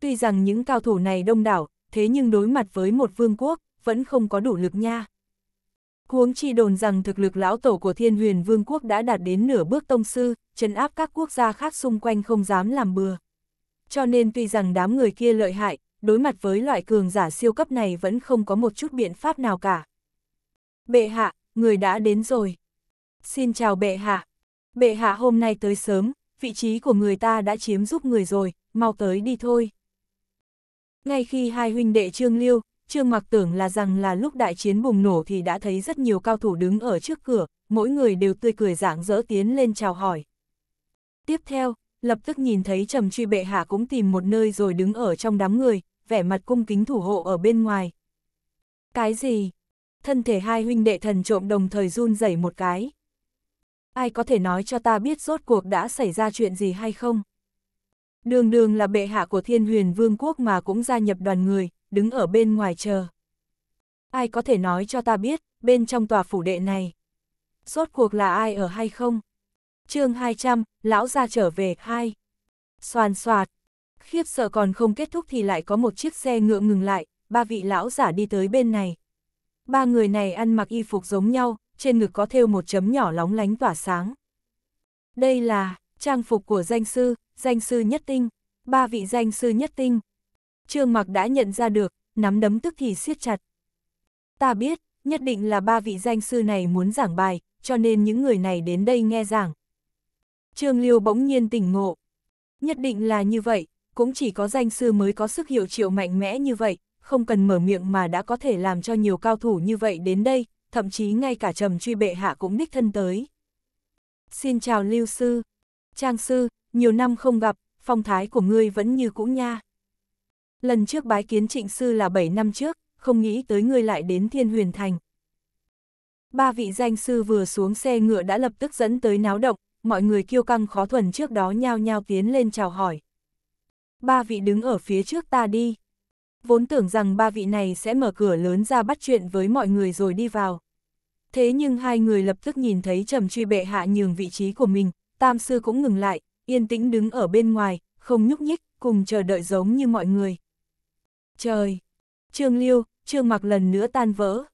Tuy rằng những cao thủ này đông đảo, thế nhưng đối mặt với một vương quốc, vẫn không có đủ lực nha. Huống chi đồn rằng thực lực lão tổ của thiên huyền vương quốc đã đạt đến nửa bước tông sư, trấn áp các quốc gia khác xung quanh không dám làm bừa. Cho nên tuy rằng đám người kia lợi hại, đối mặt với loại cường giả siêu cấp này vẫn không có một chút biện pháp nào cả. Bệ hạ, người đã đến rồi. Xin chào bệ hạ. Bệ hạ hôm nay tới sớm, vị trí của người ta đã chiếm giúp người rồi, mau tới đi thôi. Ngay khi hai huynh đệ Trương Liêu, Trương Mặc tưởng là rằng là lúc đại chiến bùng nổ thì đã thấy rất nhiều cao thủ đứng ở trước cửa, mỗi người đều tươi cười rạng rỡ tiến lên chào hỏi. Tiếp theo, lập tức nhìn thấy Trầm Truy Bệ Hạ cũng tìm một nơi rồi đứng ở trong đám người, vẻ mặt cung kính thủ hộ ở bên ngoài. Cái gì? Thân thể hai huynh đệ thần trộm đồng thời run rẩy một cái ai có thể nói cho ta biết rốt cuộc đã xảy ra chuyện gì hay không? Đường đường là bệ hạ của thiên huyền vương quốc mà cũng gia nhập đoàn người, đứng ở bên ngoài chờ. Ai có thể nói cho ta biết, bên trong tòa phủ đệ này, rốt cuộc là ai ở hay không? chương 200, lão ra trở về, hai Xoàn xoạt, khiếp sợ còn không kết thúc thì lại có một chiếc xe ngựa ngừng lại, ba vị lão giả đi tới bên này. Ba người này ăn mặc y phục giống nhau, trên ngực có thêu một chấm nhỏ lóng lánh tỏa sáng. Đây là trang phục của danh sư, danh sư nhất tinh, ba vị danh sư nhất tinh. Trương Mặc đã nhận ra được, nắm đấm tức thì siết chặt. Ta biết, nhất định là ba vị danh sư này muốn giảng bài, cho nên những người này đến đây nghe giảng. Trương Liêu bỗng nhiên tỉnh ngộ. Nhất định là như vậy, cũng chỉ có danh sư mới có sức hiệu triệu mạnh mẽ như vậy, không cần mở miệng mà đã có thể làm cho nhiều cao thủ như vậy đến đây, thậm chí ngay cả trầm truy bệ hạ cũng đích thân tới. Xin chào lưu sư, trang sư, nhiều năm không gặp, phong thái của ngươi vẫn như cũ nha. Lần trước bái kiến trịnh sư là 7 năm trước, không nghĩ tới ngươi lại đến thiên huyền thành. Ba vị danh sư vừa xuống xe ngựa đã lập tức dẫn tới náo động, mọi người kiêu căng khó thuần trước đó nhao nhao tiến lên chào hỏi. Ba vị đứng ở phía trước ta đi vốn tưởng rằng ba vị này sẽ mở cửa lớn ra bắt chuyện với mọi người rồi đi vào. Thế nhưng hai người lập tức nhìn thấy trầm truy bệ hạ nhường vị trí của mình, tam sư cũng ngừng lại, yên tĩnh đứng ở bên ngoài, không nhúc nhích, cùng chờ đợi giống như mọi người. Trời! Trương Liêu, Trương Mặc lần nữa tan vỡ.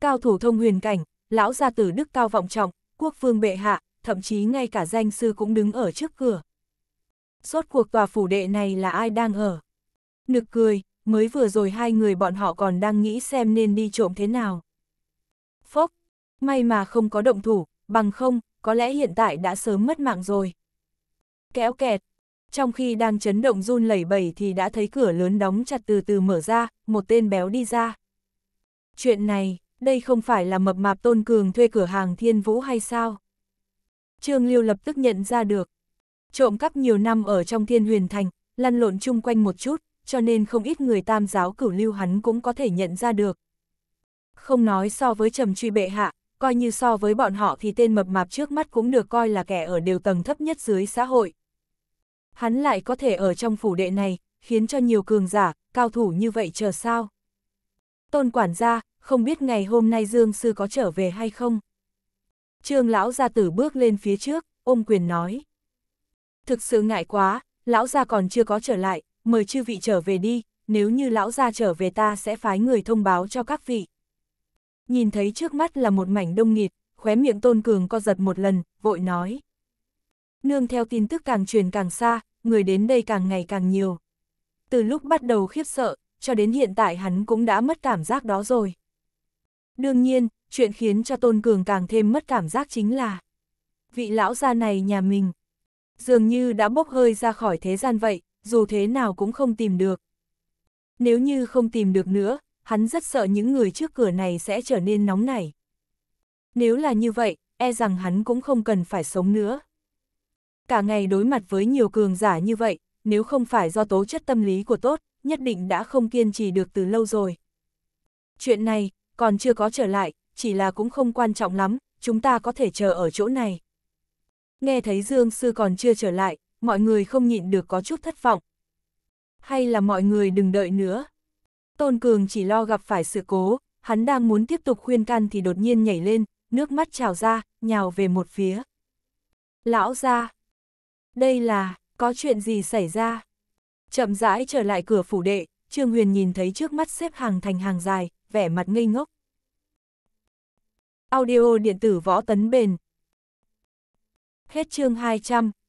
Cao thủ thông huyền cảnh, lão gia tử đức cao vọng trọng, quốc vương bệ hạ, thậm chí ngay cả danh sư cũng đứng ở trước cửa. suốt cuộc tòa phủ đệ này là ai đang ở? Nực cười, mới vừa rồi hai người bọn họ còn đang nghĩ xem nên đi trộm thế nào. Phốc, may mà không có động thủ, bằng không, có lẽ hiện tại đã sớm mất mạng rồi. Kéo kẹt, trong khi đang chấn động run lẩy bẩy thì đã thấy cửa lớn đóng chặt từ từ mở ra, một tên béo đi ra. Chuyện này, đây không phải là mập mạp tôn cường thuê cửa hàng thiên vũ hay sao? Trương Lưu lập tức nhận ra được. Trộm cắp nhiều năm ở trong thiên huyền thành, lăn lộn chung quanh một chút, cho nên không ít người tam giáo cửu lưu hắn cũng có thể nhận ra được. Không nói so với trầm truy bệ hạ, coi như so với bọn họ thì tên mập mạp trước mắt cũng được coi là kẻ ở đều tầng thấp nhất dưới xã hội. Hắn lại có thể ở trong phủ đệ này, khiến cho nhiều cường giả, cao thủ như vậy chờ sao. Tôn quản gia, không biết ngày hôm nay Dương Sư có trở về hay không? Trương lão gia tử bước lên phía trước, ôm quyền nói. Thực sự ngại quá, lão gia còn chưa có trở lại, mời chư vị trở về đi, nếu như lão gia trở về ta sẽ phái người thông báo cho các vị. Nhìn thấy trước mắt là một mảnh đông nghịt, khóe miệng Tôn Cường co giật một lần, vội nói. Nương theo tin tức càng truyền càng xa, người đến đây càng ngày càng nhiều. Từ lúc bắt đầu khiếp sợ, cho đến hiện tại hắn cũng đã mất cảm giác đó rồi. Đương nhiên, chuyện khiến cho Tôn Cường càng thêm mất cảm giác chính là vị lão gia này nhà mình. Dường như đã bốc hơi ra khỏi thế gian vậy, dù thế nào cũng không tìm được. Nếu như không tìm được nữa, hắn rất sợ những người trước cửa này sẽ trở nên nóng nảy. Nếu là như vậy, e rằng hắn cũng không cần phải sống nữa. Cả ngày đối mặt với nhiều cường giả như vậy, nếu không phải do tố chất tâm lý của tốt, nhất định đã không kiên trì được từ lâu rồi. Chuyện này, còn chưa có trở lại, chỉ là cũng không quan trọng lắm, chúng ta có thể chờ ở chỗ này. Nghe thấy Dương Sư còn chưa trở lại, mọi người không nhịn được có chút thất vọng. Hay là mọi người đừng đợi nữa. Tôn Cường chỉ lo gặp phải sự cố, hắn đang muốn tiếp tục khuyên can thì đột nhiên nhảy lên, nước mắt trào ra, nhào về một phía. Lão ra, đây là, có chuyện gì xảy ra? Chậm rãi trở lại cửa phủ đệ, Trương Huyền nhìn thấy trước mắt xếp hàng thành hàng dài, vẻ mặt ngây ngốc. Audio điện tử võ tấn bền. Hết chương 200.